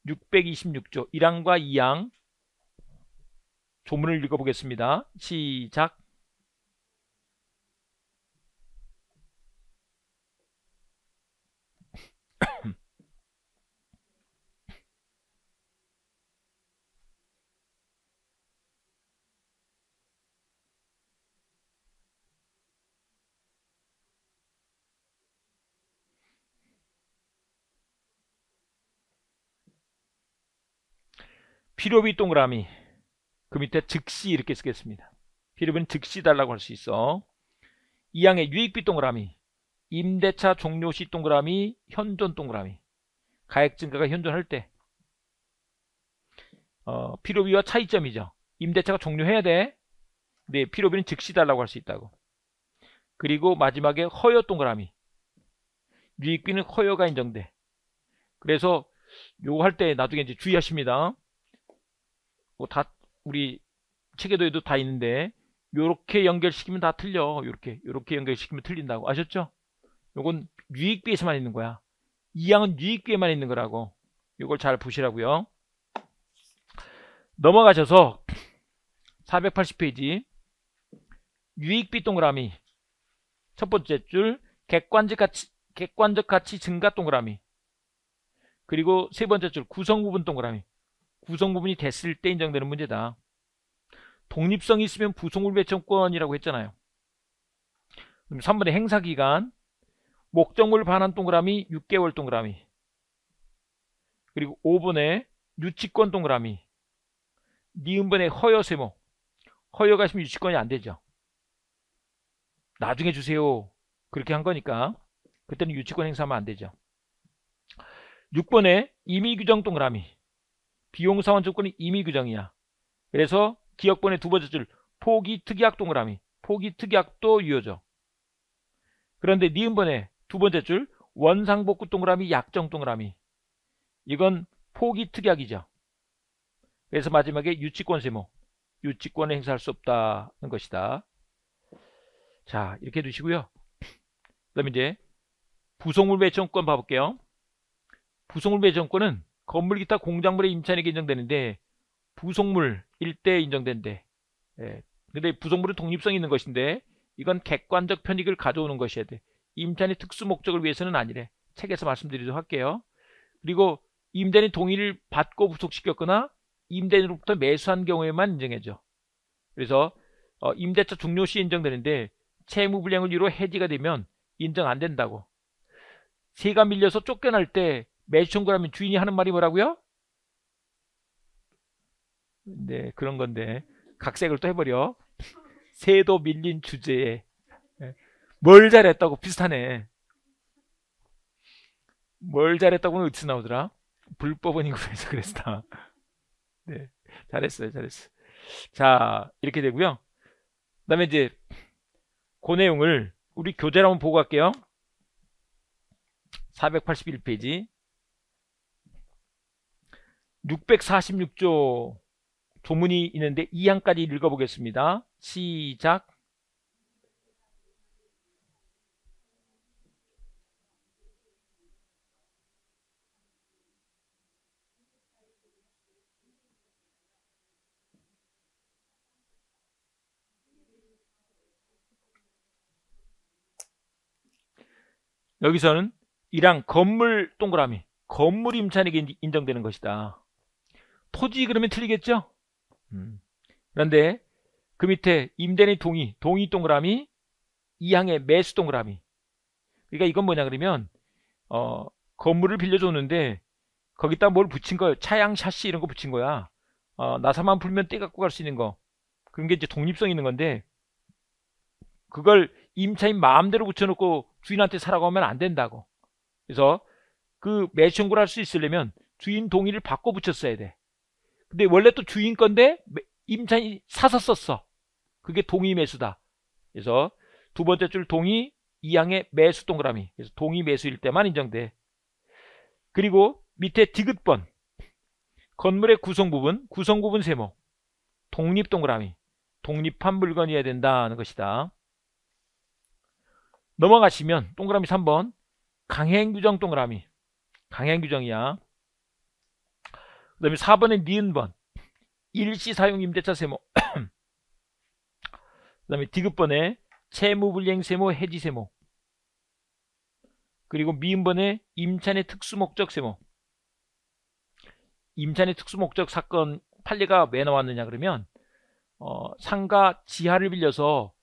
626조 1항과 2항 조문을 읽어보겠습니다 시작 필요비 동그라미 그 밑에 즉시 이렇게 쓰겠습니다. 필요비는 즉시 달라고 할 수 있어. 이항의 유익비 동그라미 임대차 종료시 동그라미 현존 동그라미 가액 증가가 현존할 때 어, 필요비와 차이점이죠. 임대차가 종료해야 돼. 네, 필요비는 즉시 달라고 할 수 있다고. 그리고 마지막에 허여 동그라미. 유익비는 허여가 인정돼. 그래서 요거 할 때 나중에 이제 주의하십니다. 뭐 다 우리 체계도에도 다 있는데 요렇게 연결시키면 다 틀려 요렇게 요렇게 연결시키면 틀린다고 아셨죠? 요건 유익비에서만 있는 거야 이 양은 유익비에만 있는 거라고 요걸 잘 보시라고요 넘어가셔서 480페이지 유익비 동그라미 첫 번째 줄 객관적 가치 객관적 가치 증가 동그라미 그리고 세 번째 줄 구성 부분 동그라미 구성부분이 됐을 때 인정되는 문제다. 독립성이 있으면 부속물 배정권이라고 했잖아요. 그럼 3번의 행사기간 목적물 반환 동그라미 6개월 동그라미 그리고 5번의 유치권 동그라미 니은번의 허여 세모 허여가 있으면 유치권이 안 되죠. 나중에 주세요. 그렇게 한 거니까 그때는 유치권 행사하면 안 되죠. 6번의 임의규정 동그라미 비용 상환 조건이 임의 규정이야. 그래서 기억번의 두 번째 줄 포기 특약 동그라미 포기 특약도 유효죠. 그런데 니은번의 네 두 번째 줄 원상복구 동그라미 약정 동그라미 이건 포기 특약이죠. 그래서 마지막에 유치권 세모 유치권을 행사할 수 없다는 것이다. 자 이렇게 두시고요. 그 다음에 이제 부속물 매정권 봐볼게요. 부속물 매정권은 건물 기타 공작물의 임차인에게 인정되는데 부속물일 대에 인정된대. 예. 근데 부속물은 독립성이 있는 것인데 이건 객관적 편익을 가져오는 것이어야 돼. 임차인의 특수 목적을 위해서는 아니래. 책에서 말씀드리도록 할게요. 그리고 임대인의 동의를 받고 부속시켰거나 임대인으로부터 매수한 경우에만 인정해줘. 그래서 어, 임대차 종료시 인정되는데 채무불량을 이유로 해지가 되면 인정 안 된다고. 세가 밀려서 쫓겨날 때 매주천구라면 주인이 하는 말이 뭐라고요? 네, 그런 건데 각색을 또 해버려. 새도 밀린 주제에 예. 뭘 잘했다고 비슷하네. 뭘 잘했다고는 어디서 나오더라? 불법은 인구에서 그랬다. [laughs] 네, 잘했어요, 잘했어. 자, 이렇게 되고요. 그다음에 이제 그 내용을 우리 교재로 한번 보고 갈게요. 481페이지. 646조 조문이 있는데 2항까지 읽어보겠습니다. 시작 여기서는 이랑 건물 동그라미 건물 임차인에게 인정되는 것이다. 토지 그러면 틀리겠죠? 음. 그런데 그 밑에 임대인의 동의, 동의 동그라미, 이항의 매수 동그라미. 그러니까 이건 뭐냐 그러면 어, 건물을 빌려줬는데 거기다 뭘 붙인 거예요. 차양, 샷시 이런 거 붙인 거야. 어, 나사만 풀면떼 갖고 갈 수 있는 거. 그런 게 이제 독립성 있는 건데 그걸 임차인 마음대로 붙여놓고 주인한테 사라고 하면 안 된다고. 그래서 그 매수 청구를 할 수 있으려면 주인 동의를 바꿔 붙였어야 돼. 근데 원래 또 주인 건데 임차인이 사서 썼어. 그게 동의 매수다. 그래서 두 번째 줄 동의 이항의 매수 동그라미. 그래서 동의 매수일 때만 인정돼. 그리고 밑에 디귿번 건물의 구성 부분, 구성 부분 세모. 독립 동그라미. 독립한 물건이어야 된다는 것이다. 넘어가시면 동그라미 3번 강행 규정 동그라미. 강행 규정이야. 그 다음에 4번에 니은번 일시 사용 임대차 세모 [clears throat] 그 다음에 디귿번에 채무불이행 세모 해지 세모 그리고 미은번에 임차인의 특수목적 세모 임차인의 특수목적 사건 판례가 왜 나왔느냐 그러면 어, 상가 지하를 빌려서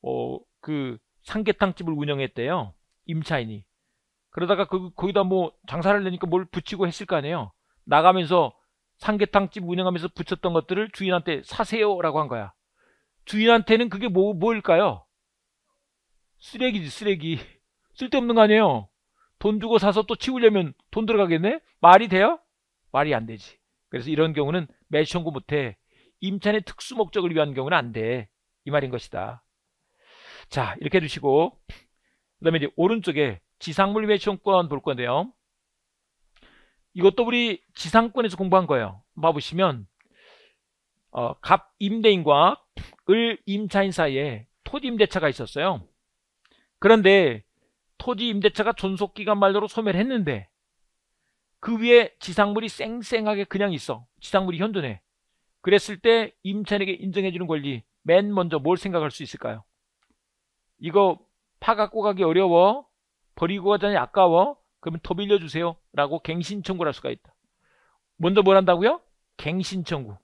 어, 그 삼계탕집을 운영했대요 임차인이 그러다가 그, 거기다 뭐 장사를 내니까 뭘 붙이고 했을 거 아니에요 나가면서 삼계탕집 운영하면서 붙였던 것들을 주인한테 사세요라고 한 거야. 주인한테는 그게 뭐, 뭘까요? 쓰레기지 쓰레기. 쓸데없는 거 아니에요. 돈 주고 사서 또 치우려면 돈 들어가겠네? 말이 돼요? 말이 안 되지. 그래서 이런 경우는 매시 청구 못해. 임차인의 특수 목적을 위한 경우는 안 돼. 이 말인 것이다. 자 이렇게 해주시고 그 다음에 이제 오른쪽에 지상물 매시 청구권 볼 건데요. 이것도 우리 지상권에서 공부한 거예요. 봐보시면 어, 갑 임대인과 을 임차인 사이에 토지 임대차가 있었어요. 그런데 토지 임대차가 존속기간 말료로 소멸 했는데 그 위에 지상물이 쌩쌩하게 그냥 있어. 지상물이 현존해. 그랬을 때 임차인에게 인정해주는 권리 맨 먼저 뭘 생각할 수 있을까요? 이거 파 갖고 가기 어려워. 버리고 가자니 아까워. 그러면 더 빌려주세요. 라고 갱신 청구를 할 수가 있다. 먼저 뭘 한다고요? 갱신 청구.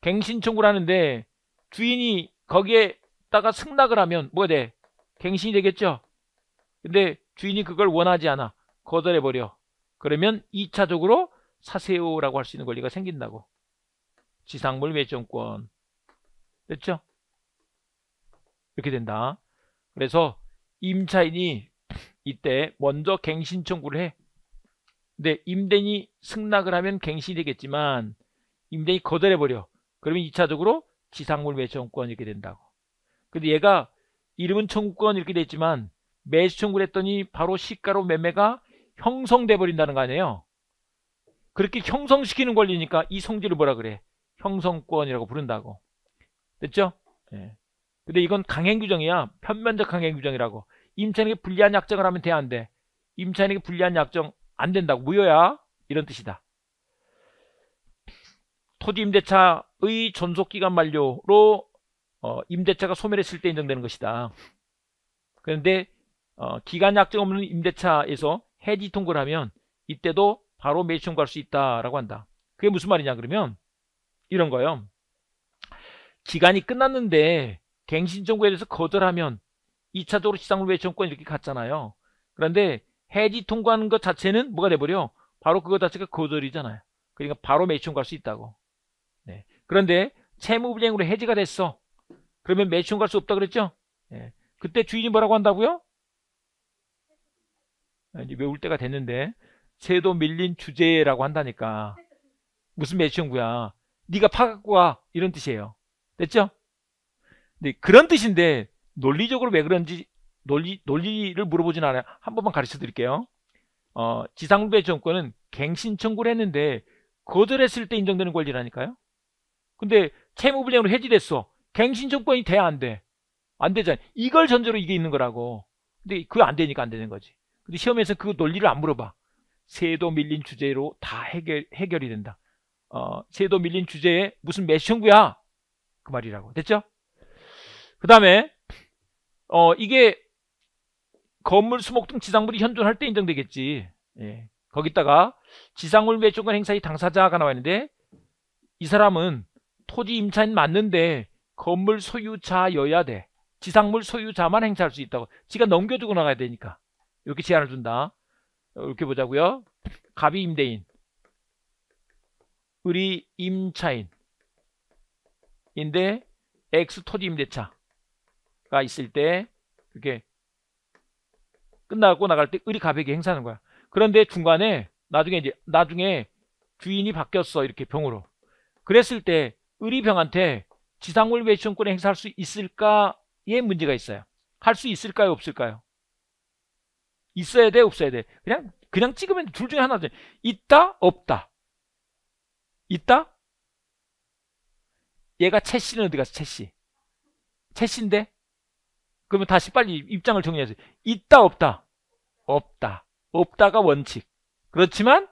갱신 청구를 하는데 주인이 거기에다가 승낙을 하면 뭐가 돼? 갱신이 되겠죠? 근데 주인이 그걸 원하지 않아. 거절해버려. 그러면 2차적으로 사세요라고 할 수 있는 권리가 생긴다고. 지상물 매점권. 됐죠? 이렇게 된다. 그래서 임차인이 이때 먼저 갱신 청구를 해. 근데 임대인이 승낙을 하면 갱신이 되겠지만 임대인이 거절해버려. 그러면 2차적으로 지상물 매수청구권 이렇게 된다고. 근데 얘가 이름은 청구권 이렇게 됐지만 매수 청구를 했더니 바로 시가로 매매가 형성돼 버린다는 거 아니에요. 그렇게 형성시키는 권리니까 이 성질을 뭐라 그래? 형성권이라고 부른다고. 됐죠? 예. 근데 이건 강행 규정이야. 편면적 강행 규정이라고. 임차인에게 불리한 약정을 하면 돼안돼 야 임차인에게 불리한 약정 안 된다고 무효야 이런 뜻이다 토지 임대차의 존속기간 만료로 어, 임대차가 소멸했을 때 인정되는 것이다 그런데 어, 기간 약정 없는 임대차에서 해지 통고를 하면 이때도 바로 매수 청구할 수 있다라고 한다 그게 무슨 말이냐 그러면 이런 거예요 기간이 끝났는데 갱신 청구에 대해서 거절하면 2차적으로 시장을 외 정권 이렇게 갔잖아요. 그런데 해지 통과하는 것 자체는 뭐가 돼버려? 바로 그것 자체가 거절이잖아요. 그러니까 바로 매춘 갈 수 있다고. 네. 그런데 채무불이행으로 해지가 됐어. 그러면 매춘 갈 수 없다 그랬죠? 네. 그때 주인이 뭐라고 한다고요? 아, 이제 외울 때가 됐는데 채도 밀린 주제라고 한다니까 무슨 매춘구야 네가 파갖고 와 이런 뜻이에요 됐죠? 네, 그런 뜻인데 논리적으로 왜 그런지 논리, 논리를 물어보진 않아요. 한 번만 가르쳐 드릴게요. 어, 지상배 정권은 갱신 청구를 했는데 거절했을 때 인정되는 권리라니까요. 근데 채무불량으로 해지됐어. 갱신 정권이돼야안 돼? 안 되잖아. 요 이걸 전제로 이게 있는 거라고. 근데 그게안 되니까 안 되는 거지. 근데 시험에서 그 논리를 안 물어봐. 세도 밀린 주제로 다 해결, 해결이 된다. 어, 세도 밀린 주제에 무슨 매시 청구야? 그 말이라고. 됐죠? 그 다음에 어, 이게 건물, 수목등, 지상물이 현존할 때 인정되겠지. 예. 거기다가 지상물 매수권 행사의 당사자가 나와 있는데 이 사람은 토지 임차인 맞는데 건물 소유자여야 돼. 지상물 소유자만 행사할 수 있다고. 지가 넘겨주고 나가야 되니까. 이렇게 제안을 준다. 어, 이렇게 보자고요. 갑이 임대인, 을이 임차인인데 X 토지 임대차. 가 있을 때 그게 끝나고 나갈 때 의리 가백이 행사하는 거야. 그런데 중간에 나중에 이제 나중에 주인이 바뀌었어 이렇게 병으로. 그랬을 때 의리 병한테 지상물 외시권을 행사할 수 있을까에 문제가 있어요. 할 수 있을까요 없을까요? 있어야 돼 없어야 돼. 그냥 그냥 찍으면 둘 중에 하나죠. 있다 없다. 있다? 얘가 채씨는 어디 가서 채씨? 채씨인데 그러면 다시 빨리 입장을 정리해서 있다 없다. 없다. 없다가 원칙. 그렇지만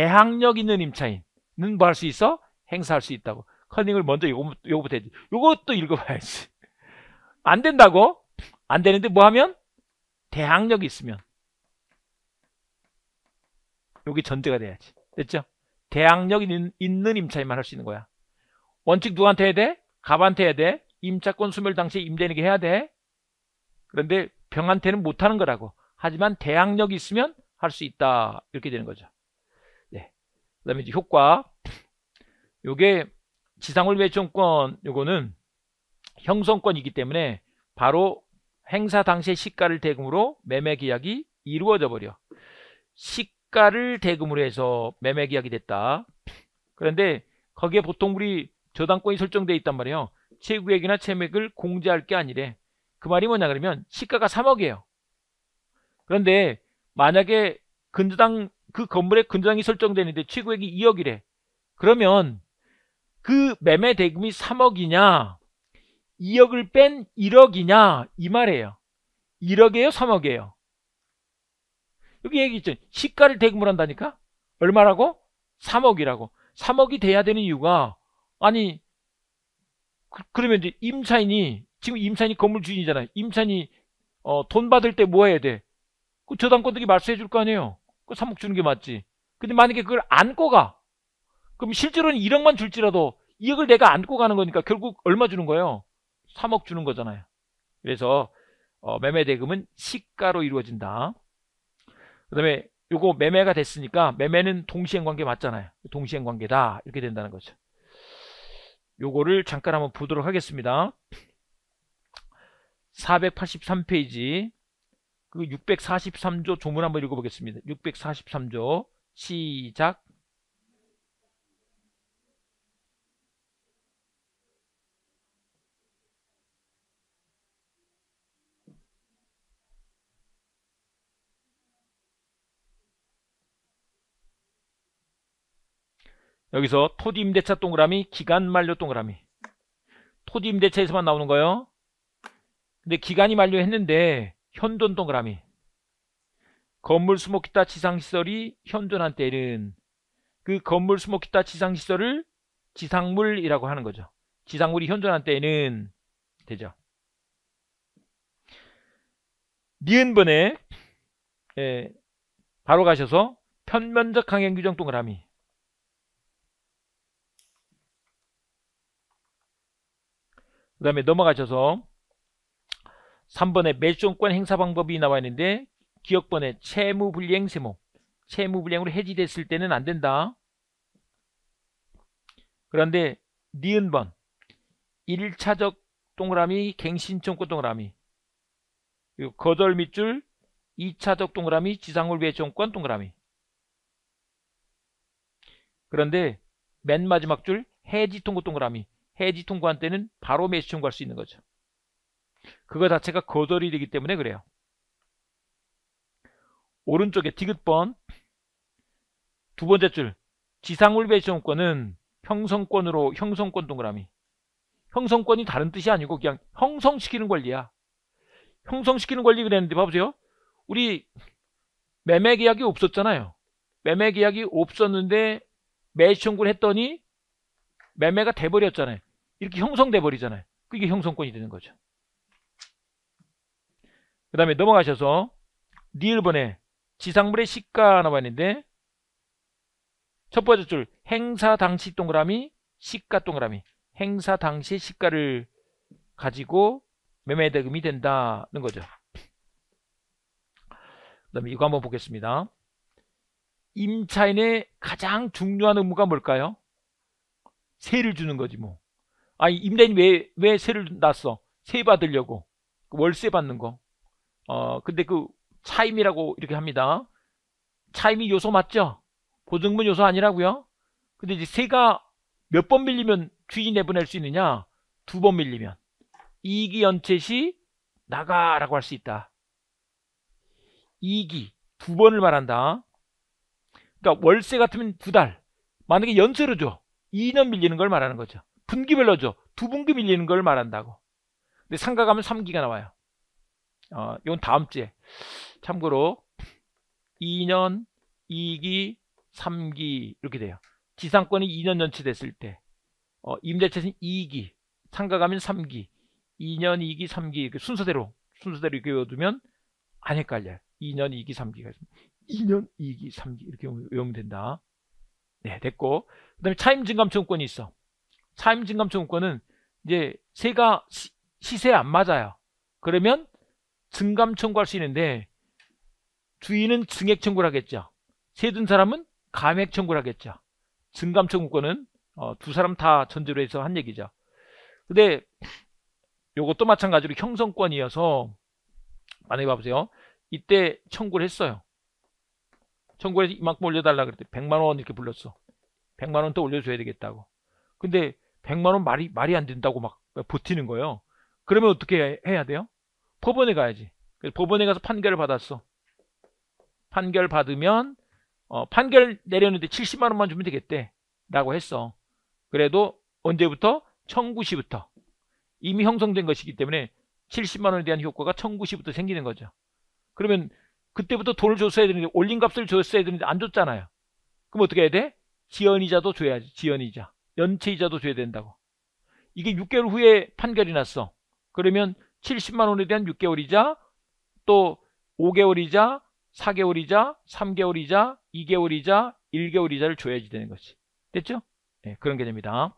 대항력 있는 임차인은 뭐 할 수 있어? 행사할 수 있다고. 커닝을 먼저 요거, 부터 해야지. 요것도 읽어봐야지. 안 된다고? 안 되는데 뭐 하면? 대항력이 있으면. 여기 전제가 돼야지. 됐죠? 대항력 있는, 있는 임차인만 할 수 있는 거야. 원칙 누구한테 해야 돼? 갑한테 해야 돼? 임차권 소멸 당시에 임대인에게 해야 돼? 그런데 병한테는 못하는 거라고. 하지만 대항력이 있으면 할 수 있다. 이렇게 되는 거죠. 네. 그 다음에 이제 효과. 요게 지상물 외청권 요거는 형성권이기 때문에 바로 행사 당시의 시가를 대금으로 매매 계약이 이루어져 버려. 시가를 대금으로 해서 매매 계약이 됐다. 그런데 거기에 보통 우리 저당권이 설정돼 있단 말이에요. 채구액이나 채맥을 공제할 게 아니래. 그 말이 뭐냐 그러면 시가가 3억이에요. 그런데 만약에 근저당 그건물에 근저당이 설정되는데 최고액이 2억이래. 그러면 그 매매 대금이 3억이냐 2억을 뺀 1억이냐 이 말이에요. 1억이에요 3억이에요. 여기 얘기 있죠. 시가를 대금을 한다니까? 얼마라고? 3억이라고. 3억이 돼야 되는 이유가 아니 그, 러면 이제 임차인이 지금 임산이 건물 주인이잖아. 요 임산이 어, 돈 받을 때 뭐 해야 돼? 그 저당권들이 말소해 줄 거 아니에요. 그 사목 주는 게 맞지. 근데 만약에 그걸 안고 가. 그럼 실제로는 1억만 줄지라도 2억을 내가 안고 가는 거니까 결국 얼마 주는 거예요? 3억 주는 거잖아요. 그래서 어, 매매 대금은 시가로 이루어진다. 그 다음에 요거 매매가 됐으니까 매매는 동시행관계 맞잖아요. 동시행관계다 이렇게 된다는 거죠. 요거를 잠깐 한번 보도록 하겠습니다. 483페이지 그 643조 조문 한번 읽어보겠습니다. 643조 시작 여기서 토지 임대차 동그라미 기간 만료 동그라미 토지 임대차에서만 나오는 거예요. 근데 기간이 만료했는데 현돈 동그라미 건물 수목기타 지상시설이 현존한때는 그 건물 수목기타 지상시설을 지상물이라고 하는 거죠. 지상물이 현존한때는 에 되죠. 니은번에 예, 바로 가셔서 편면적 강행 규정 동그라미 그 다음에 넘어가셔서 3번에 멸종권 행사 방법이 나와 있는데 기억번에 채무불이행 세모 채무불이행으로 해지됐을 때는 안 된다. 그런데 니은번 1차적 동그라미 갱신청구 동그라미 거절 밑줄 2차적 동그라미 지상을 위 정권 동그라미 그런데 맨 마지막 줄 해지 통고 동그라미 해지 통고한 때는 바로 매수 청구할 수 있는 거죠. 그거 자체가 거절이 되기 때문에 그래요. 오른쪽에 디귿번 두 번째 줄 지상울배시험권은 형성권으로 형성권 동그라미 형성권이 다른 뜻이 아니고 그냥 형성시키는 권리야. 형성시키는 권리 그랬는데 봐보세요. 우리 매매 계약이 없었잖아요. 매매 계약이 없었는데 매수청구를 했더니 매매가 돼버렸잖아요. 이렇게 형성돼 버리잖아요. 그게 형성권이 되는 거죠. 그 다음에 넘어가셔서 니을번에 지상물의 시가 나와 있는데 첫 번째 줄 행사 당시 동그라미 시가 동그라미 행사 당시 시가를 가지고 매매 대금이 된다는 거죠. 그 다음에 이거 한번 보겠습니다. 임차인의 가장 중요한 의무가 뭘까요? 세를 주는 거지 뭐. 아니 임대인 왜, 왜 세를 났어? 세 받으려고. 월세 받는 거. 어, 근데 그 차임이라고 이렇게 합니다. 차임이 요소 맞죠? 보증금 요소 아니라고요? 근데 이제 세가 몇 번 밀리면 주인이 내보낼 수 있느냐? 두 번 밀리면 이기 연체 시 나가라고 할 수 있다. 이기 두 번을 말한다. 그러니까 월세 같으면 두 달. 만약에 연세로 줘. 2년 밀리는 걸 말하는 거죠. 분기별로 줘. 두 분기 밀리는 걸 말한다고. 근데 상가 가면 3기가 나와요. 어, 이건 다음 주에 참고로 2년 2기 3기 이렇게 돼요. 지상권이 2년 연체됐을 때 어, 임대차는 2기 상가가면 3기 2년 2기 3기 이렇게 순서대로 순서대로 이렇게 외워두면 안 헷갈려요. 2년 2기 3기가 2년 2기 3기 이렇게 외우면 된다. 네 됐고 그 다음에 차임증감증권이 있어. 차임증감증권은 이제 세가 시, 세안 맞아요. 그러면 증감 청구할 수 있는데 주인은 증액 청구를 하겠죠. 세둔 사람은 감액 청구를 하겠죠. 증감 청구권은 어, 두 사람 다 전제로 해서 한 얘기죠. 근데 요것도 마찬가지로 형성권이어서 만약에 봐보세요. 이때 청구를 했어요. 청구해서 이만큼 올려달라 그랬더니 100만원 이렇게 불렀어. 100만원 더 올려줘야 되겠다고. 근데 100만원 말이, 말이 안 된다고 막 버티는 거예요. 그러면 어떻게 해야 돼요? 법원에 가야지. 그래서 법원에 가서 판결을 받았어. 판결 받으면 어, 판결 내렸는데 70만 원만 주면 되겠대. 라고 했어. 그래도 언제부터? 청구시부터. 이미 형성된 것이기 때문에 70만 원에 대한 효과가 청구시부터 생기는 거죠. 그러면 그때부터 돈을 줬어야 되는데 올린 값을 줬어야 되는데 안 줬잖아요. 그럼 어떻게 해야 돼? 지연이자도 줘야지. 지연이자. 연체이자도 줘야 된다고. 이게 6개월 후에 판결이 났어. 그러면 70만 원에 대한 6개월이자 또 5개월이자 4개월이자 3개월이자 2개월이자 1개월이자를 줘야지 되는 거지. 됐죠? 네, 그런 개념니다그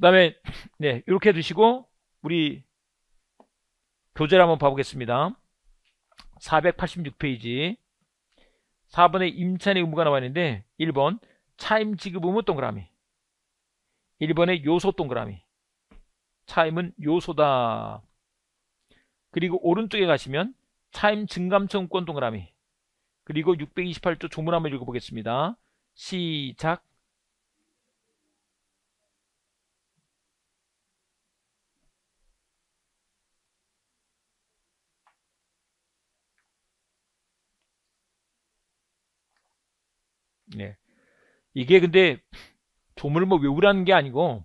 다음에 [clears throat] 네, 이렇게 두시고 우리 교재를 한번 봐보겠습니다. 486페이지 4번에 임차인의 의무가 나와 있는데 1번 차임 지급 의무 동그라미 1번에 요소 동그라미 차임은 요소다. 그리고 오른쪽에 가시면 차임 증감청권 동그라미 그리고 628조 조문 한번 읽어보겠습니다. 시작 네. 이게 근데 조문을 뭐 외우라는 게 아니고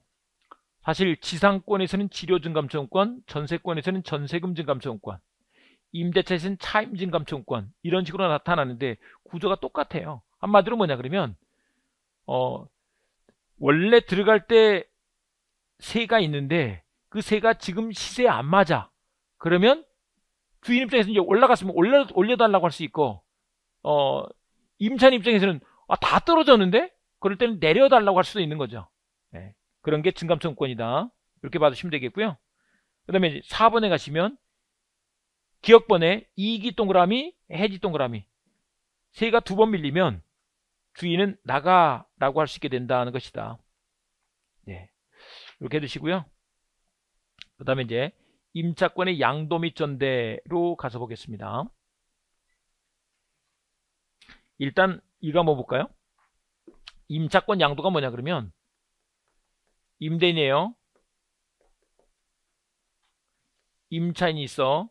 사실 지상권에서는 치료증감청권, 전세권에서는 전세금증감청권, 임대차에서는 차임증감청권 이런 식으로 나타나는데 구조가 똑같아요. 한마디로 뭐냐 그러면 어 원래 들어갈 때 세가 있는데 그 세가 지금 시세에 안 맞아. 그러면 주인 입장에서는 이제 올라갔으면 올려, 올려달라고 할 수 있고 어 임차인 입장에서는 아, 다 떨어졌는데 그럴 때는 내려달라고 할 수도 있는 거죠. 그런 게 증감청구권이다. 이렇게 봐주시면 되겠고요. 그 다음에 4번에 가시면 기억번에 이기 동그라미, 해지 동그라미 세가 두 번 밀리면 주인은 나가라고 할 수 있게 된다는 것이다. 네. 이렇게 해두시고요. 그 다음에 이제 임차권의 양도 및 전대로 가서 보겠습니다. 일단 이거 한번 볼까요? 임차권 양도가 뭐냐 그러면 임대인이에요. 임차인이 있어.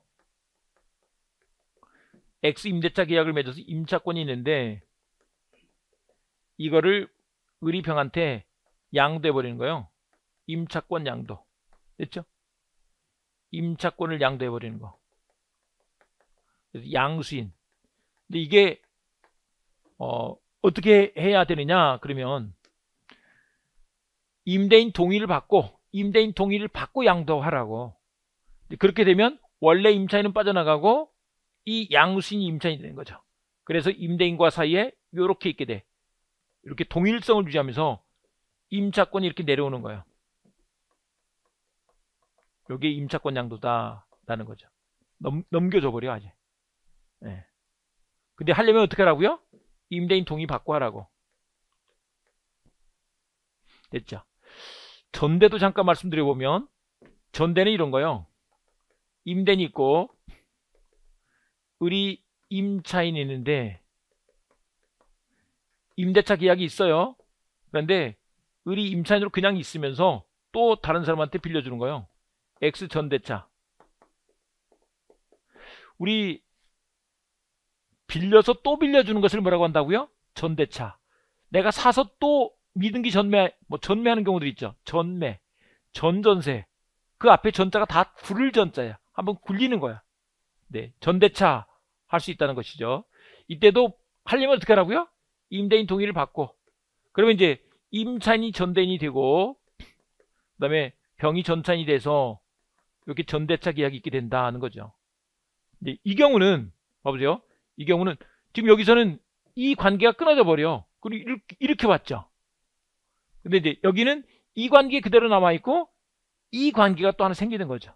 X 임대차 계약을 맺어서 임차권이 있는데 이거를 의리병한테 양도해버리는 거예요. 임차권 양도. 됐죠? 임차권을 양도해버리는 거. 양수인. 근데 이게 어, 어떻게 해야 되느냐 그러면 임대인 동의를 받고 임대인 동의를 받고 양도하라고 그렇게 되면 원래 임차인은 빠져나가고 이 양수인이 임차인이 되는 거죠 그래서 임대인과 사이에 이렇게 있게 돼 이렇게 동일성을 유지하면서 임차권이 이렇게 내려오는 거예요 여기 임차권 양도다라는 거죠 넘, 넘겨줘 버려 아직 네. 근데 하려면 어떻게 하라고요? 임대인 동의 받고 하라고 됐죠 전대도 잠깐 말씀드려보면 전대는 이런 거요. 임대인 있고 우리 임차인 있는데 임대차 계약이 있어요. 그런데 우리 임차인으로 그냥 있으면서 또 다른 사람한테 빌려주는 거예요. X 전대차. 우리 빌려서 또 빌려주는 것을 뭐라고 한다고요? 전대차. 내가 사서 또 미등기 전매, 뭐 전매하는 경우들 있죠. 전매, 전전세. 그 앞에 전자가 다 굴을 전자야. 한번 굴리는 거야. 네, 전대차 할 수 있다는 것이죠. 이때도 하려면 어떻게 하라고요? 임대인 동의를 받고 그러면 이제 임차인이 전대인이 되고 그 다음에 병이 전차인이 돼서 이렇게 전대차 계약이 있게 된다는 거죠. 이제 네, 이 경우는 봐보세요. 이 경우는 지금 여기서는 이 관계가 끊어져 버려. 그리고 이렇게, 이렇게 왔죠. 근데 이제 여기는 이 관계 그대로 남아있고 이 관계가 또 하나 생기는 거죠.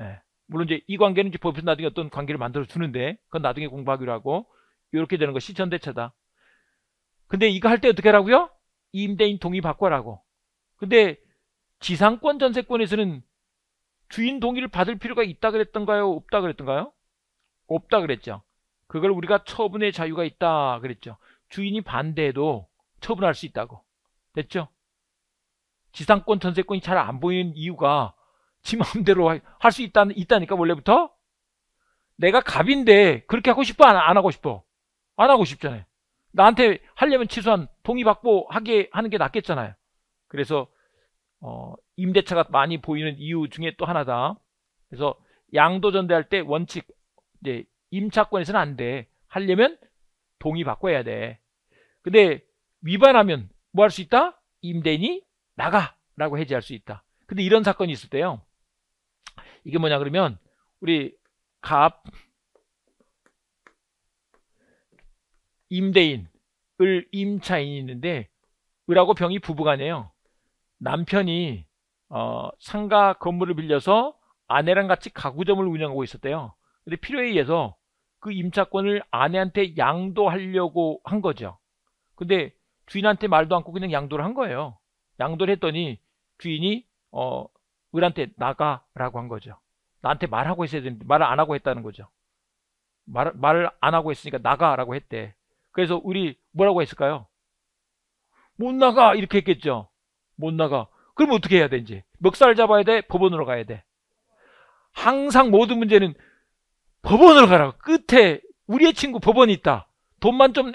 예. 물론 이제 이 관계는 이제 법에서 나중에 어떤 관계를 만들어 주는데 그건 나중에 공부하기로 하고 이렇게 되는 것이 전대차다. 근데 이거 할 때 어떻게 하라고요? 임대인 동의 바꿔라고. 근데 지상권 전세권에서는 주인 동의를 받을 필요가 있다 그랬던가요? 없다 그랬던가요? 없다 그랬죠. 그걸 우리가 처분의 자유가 있다 그랬죠. 주인이 반대해도 처분할 수 있다고. 됐죠? 지상권 전세권이 잘 안 보이는 이유가 지 마음대로 할 수 있다, 니까 원래부터 내가 갑인데 그렇게 하고 싶어 안, 안 하고 싶어 안 하고 싶잖아요 나한테 하려면 최소한 동의받고 하게 하는 게 낫겠잖아요 그래서 어, 임대차가 많이 보이는 이유 중에 또 하나다 그래서 양도전대할 때 원칙 이제 임차권에서는 안 돼 하려면 동의받고 해야 돼 근데 위반하면 뭐할수 있다? 임대인이 나가 라고 해지할수 있다 근데 이런 사건이 있을 때요 이게 뭐냐 그러면 우리 갑 임대인 을 임차인이 있는데 을하고 병이 부부가네요 남편이 어, 상가 건물을 빌려서 아내랑 같이 가구점을 운영하고 있었대요 근데 필요에 의해서 그 임차권을 아내한테 양도하려고 한 거죠 근데 주인한테 말도 않고 그냥 양도를 한 거예요. 양도를 했더니 주인이 어, 을한테 나가라고 한 거죠. 나한테 말하고 있어야 되는데 말을 안 하고 했다는 거죠. 말, 을안 하고 했으니까 나가라고 했대. 그래서 우리 뭐라고 했을까요? 못 나가 이렇게 했겠죠. 못 나가. 그럼 어떻게 해야 되는지. 멱살 잡아야 돼? 법원으로 가야 돼? 항상 모든 문제는 법원으로 가라고. 끝에 우리의 친구 법원이 있다. 돈만 좀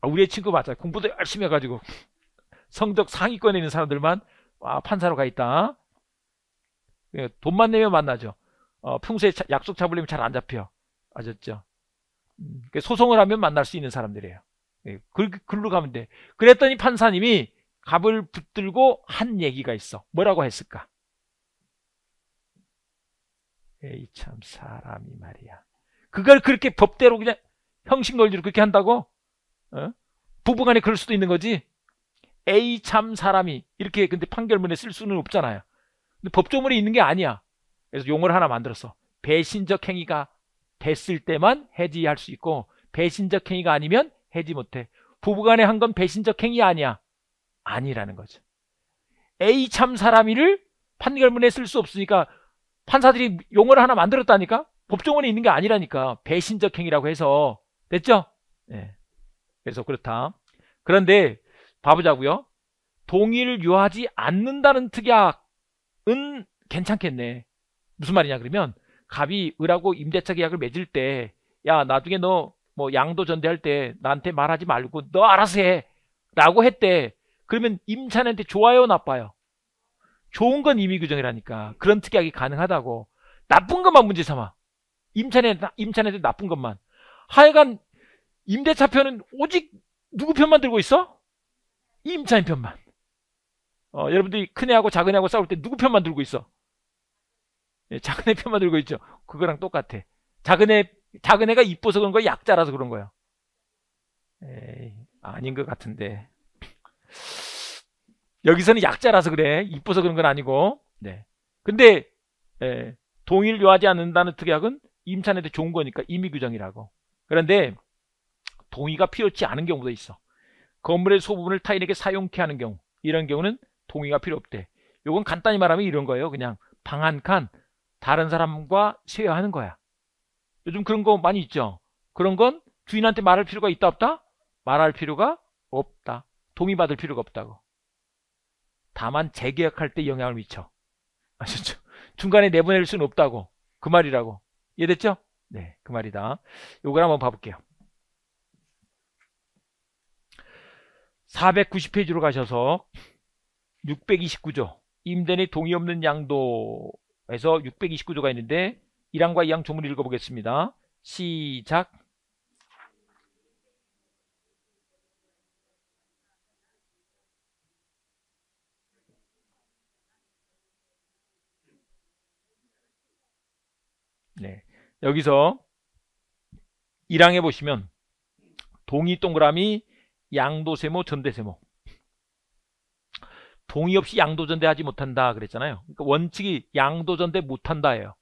아, 우리의 친구 맞아요. 공부도 열심히 해가지고 성적 상위권에 있는 사람들만 와, 판사로 가 있다. 예, 돈만 내면 만나죠. 어, 평소에 자, 약속 잡으려면 잘 안 잡혀. 아셨죠? 음, 그러니까 소송을 하면 만날 수 있는 사람들이에요. 예, 글, 그, 글로 가면 돼. 그랬더니 판사님이 갑을 붙들고 한 얘기가 있어. 뭐라고 했을까? 에이 참 사람이 말이야. 그걸 그렇게 법대로 그냥 형식 논리로 그렇게 한다고? 어? 부부간에 그럴 수도 있는 거지. A 참 사람이 이렇게 근데 판결문에 쓸 수는 없잖아요. 근데 법조문에 있는 게 아니야. 그래서 용어를 하나 만들었어. 배신적 행위가 됐을 때만 해지할 수 있고 배신적 행위가 아니면 해지 못해. 부부간에 한 건 배신적 행위 아니야. 아니라는 거죠. A 참 사람이를 판결문에 쓸 수 없으니까 판사들이 용어를 하나 만들었다니까? 법조문에 있는 게 아니라니까. 배신적 행위라고 해서. 됐죠? 네. 그래서 그렇다. 그런데 봐보자고요. 동의를 요하지 않는다는 특약은 괜찮겠네. 무슨 말이냐 그러면 갑이 을하고 임대차 계약을 맺을 때 야 나중에 너 뭐 양도 전대할 때 나한테 말하지 말고 너 알아서 해 라고 했대 그러면 임차인한테 좋아요 나빠요 좋은 건 임의 규정이라니까 그런 특약이 가능하다고 나쁜 것만 문제 삼아 임차인한테 임차인한테 나쁜 것만 하여간 임대차편은 오직 누구 편만 들고 있어? 임차인 편만. 어, 여러분들이 큰 애하고 작은 애하고 싸울 때 누구 편만 들고 있어? 예, 작은 애 편만 들고 있죠. 그거랑 똑같아. 작은 애 작은 애가 이뻐서 그런 거야, 약자라서 그런 거야. 에이, 아닌 것 같은데. 여기서는 약자라서 그래. 이뻐서 그런 건 아니고. 네. 근데 예, 동일 요하지 않는다는 특약은 임차인한테 좋은 거니까 임의규정이라고. 그런데 동의가 필요치 않은 경우도 있어. 건물의 소부분을 타인에게 사용케 하는 경우 이런 경우는 동의가 필요 없대. 요건 간단히 말하면 이런 거예요. 그냥 방 한 칸 다른 사람과 세여하는 거야. 요즘 그런 거 많이 있죠. 그런 건 주인한테 말할 필요가 있다 없다? 말할 필요가 없다. 동의받을 필요가 없다고. 다만 재계약할 때 영향을 미쳐. 아셨죠? 중간에 내보낼 수는 없다고. 그 말이라고. 이해됐죠? 네, 그 말이다. 요걸 한번 봐볼게요. 490페이지로 가셔서 629조 임대인의 동의 없는 양도에서 629조가 있는데 1항과 2항 조문 읽어보겠습니다. 시작 네. 여기서 1항에 보시면 동의 동그라미 양도세모 전대세모 동의 없이 양도전대 하지 못한다 그랬잖아요 그러니까 원칙이 양도전대 못한다예요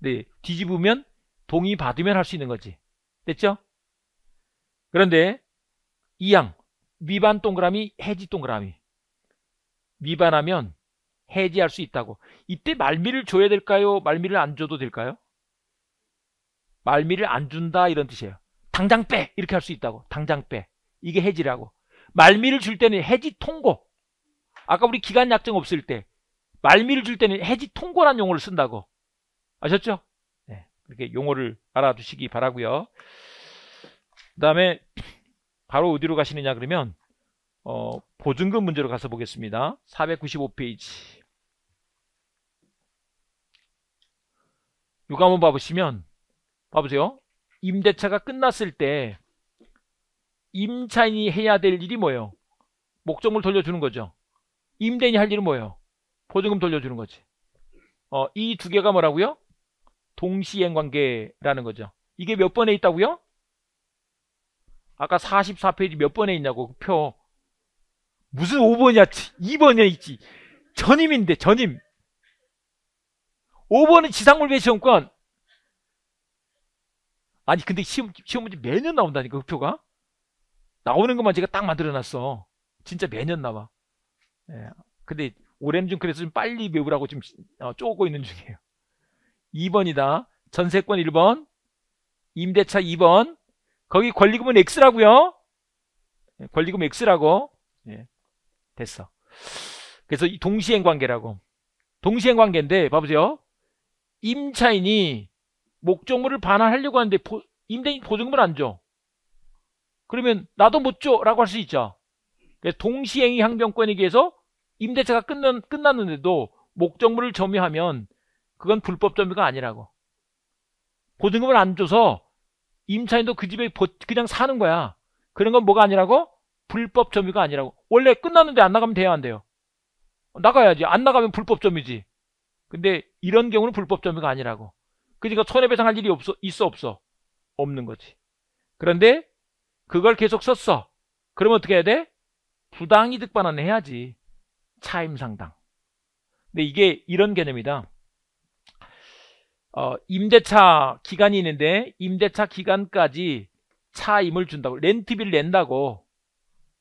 네, 뒤집으면 동의 받으면 할 수 있는 거지 됐죠? 그런데 이양 위반 동그라미 해지 동그라미 위반하면 해지할 수 있다고 이때 말미를 줘야 될까요? 말미를 안 줘도 될까요? 말미를 안 준다 이런 뜻이에요 당장 빼 이렇게 할 수 있다고 당장 빼 이게 해지라고 말미를 줄 때는 해지 통고 아까 우리 기간 약정 없을 때 말미를 줄 때는 해지 통고란 용어를 쓴다고 아셨죠? 네, 이렇게 용어를 알아두시기 바라고요 그 다음에 바로 어디로 가시느냐 그러면 어, 보증금 문제로 가서 보겠습니다 495페이지 이거 한번 봐보시면 봐보세요 임대차가 끝났을 때 임차인이 해야 될 일이 뭐예요? 목적물 돌려주는 거죠. 임대인이 할 일은 뭐예요? 보증금 돌려주는 거지. 어, 이 두 개가 뭐라고요? 동시행 관계라는 거죠. 이게 몇 번에 있다고요? 아까 44페이지 몇 번에 있냐고 그 표. 무슨 5번이야? 2번에 있지. 전임인데 전임. 5번은 지상물 배치용권 아니 근데 시험, 시험 문제 매년 나온다니까 흑표가 나오는 것만 제가 딱 만들어놨어 진짜 매년 나와 예. 근데 올해는 좀 그래서 좀 빨리 배우라고 지금 어, 쪼고 있는 중이에요 2번이다 전세권 1번 임대차 2번 거기 권리금은 X라고요 예, 권리금 X라고 예. 됐어 그래서 동시행 관계라고 동시행 관계인데 봐보세요 임차인이 목적물을 반환하려고 하는데 보, 임대인 보증금을 안 줘. 그러면 나도 못 줘라고 할 수 있죠. 동시행위 항변권에의해서 임대차가 끝난, 끝났는데도 목적물을 점유하면 그건 불법 점유가 아니라고. 보증금을 안 줘서 임차인도 그 집에 보, 그냥 사는 거야. 그런 건 뭐가 아니라고? 불법 점유가 아니라고. 원래 끝났는데 안 나가면 돼야 안 돼요. 나가야지. 안 나가면 불법 점유지. 근데 이런 경우는 불법 점유가 아니라고. 그러니까 손해배상할 일이 없어 있어 없어 없는 거지 그런데 그걸 계속 썼어 그러면 어떻게 해야 돼? 부당이득 반환 해야지 차임상당 근데 이게 이런 개념이다 어, 임대차 기간이 있는데 임대차 기간까지 차임을 준다고 렌트비를 낸다고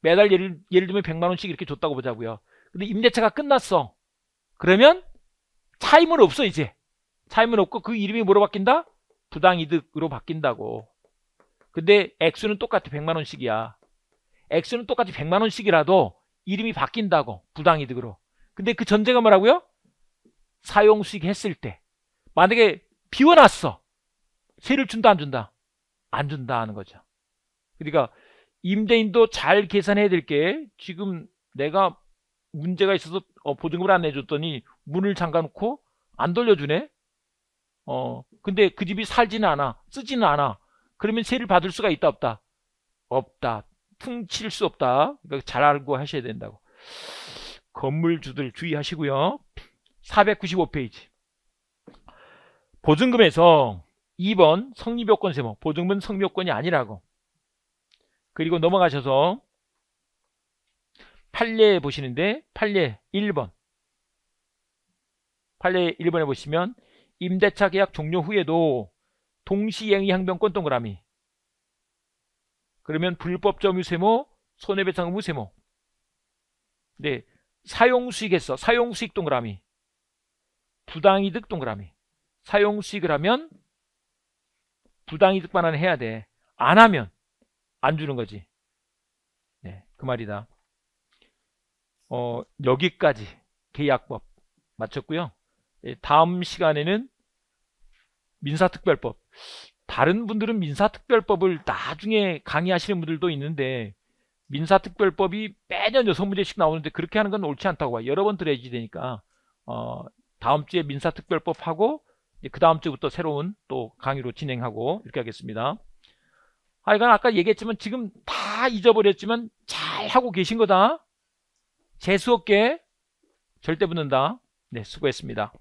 매달 예를, 예를 들면 100만원씩 이렇게 줬다고 보자고요 근데 임대차가 끝났어 그러면 차임은 없어 이제 삶은 없고 그 이름이 뭐로 바뀐다? 부당이득으로 바뀐다고. 근데 액수는 똑같이 100만 원씩이야. 액수는 똑같이 100만 원씩이라도 이름이 바뀐다고 부당이득으로. 근데 그 전제가 뭐라고요? 사용 수익 했을 때 만약에 비워놨어. 세를 준다 안 준다? 안 준다 하는 거죠. 그러니까 임대인도 잘 계산해야 될 게 지금 내가 문제가 있어서 어, 보증금을 안 내줬더니 문을 잠가 놓고 안 돌려주네. 어, 근데 그 집이 살지는 않아. 쓰지는 않아. 그러면 세를 받을 수가 있다 없다? 없다. 퉁칠 수 없다. 그러니까 잘 알고 하셔야 된다고. 건물주들 주의하시고요. 495페이지. 보증금에서 2번 성립요건 세목. 보증금은 성립요건이 아니라고. 그리고 넘어가셔서 판례 보시는데 판례 1번. 판례 1번에 보시면 임대차 계약 종료 후에도 동시행위 항변권 동그라미 그러면 불법 점유 세모 손해배상 의무 세모 네 사용수익 에서 사용수익 동그라미 부당이득 동그라미 사용수익을 하면 부당이득 반환을 해야 돼안 하면 안 주는 거지 네그 말이다 어 여기까지 계약법 마쳤고요 예, 다음 시간에는 민사특별법 다른 분들은 민사특별법을 나중에 강의하시는 분들도 있는데 민사특별법이 매년 여섯 문제씩 나오는데 그렇게 하는 건 옳지 않다고 봐요. 여러 번 들어야지 되니까 어, 다음 주에 민사특별법하고 그 다음 주부터 새로운 또 강의로 진행하고 이렇게 하겠습니다. 아 이건 아까 얘기했지만 지금 다 잊어버렸지만 잘 하고 계신 거다. 재수없게 절대 붙는다. 네, 수고했습니다.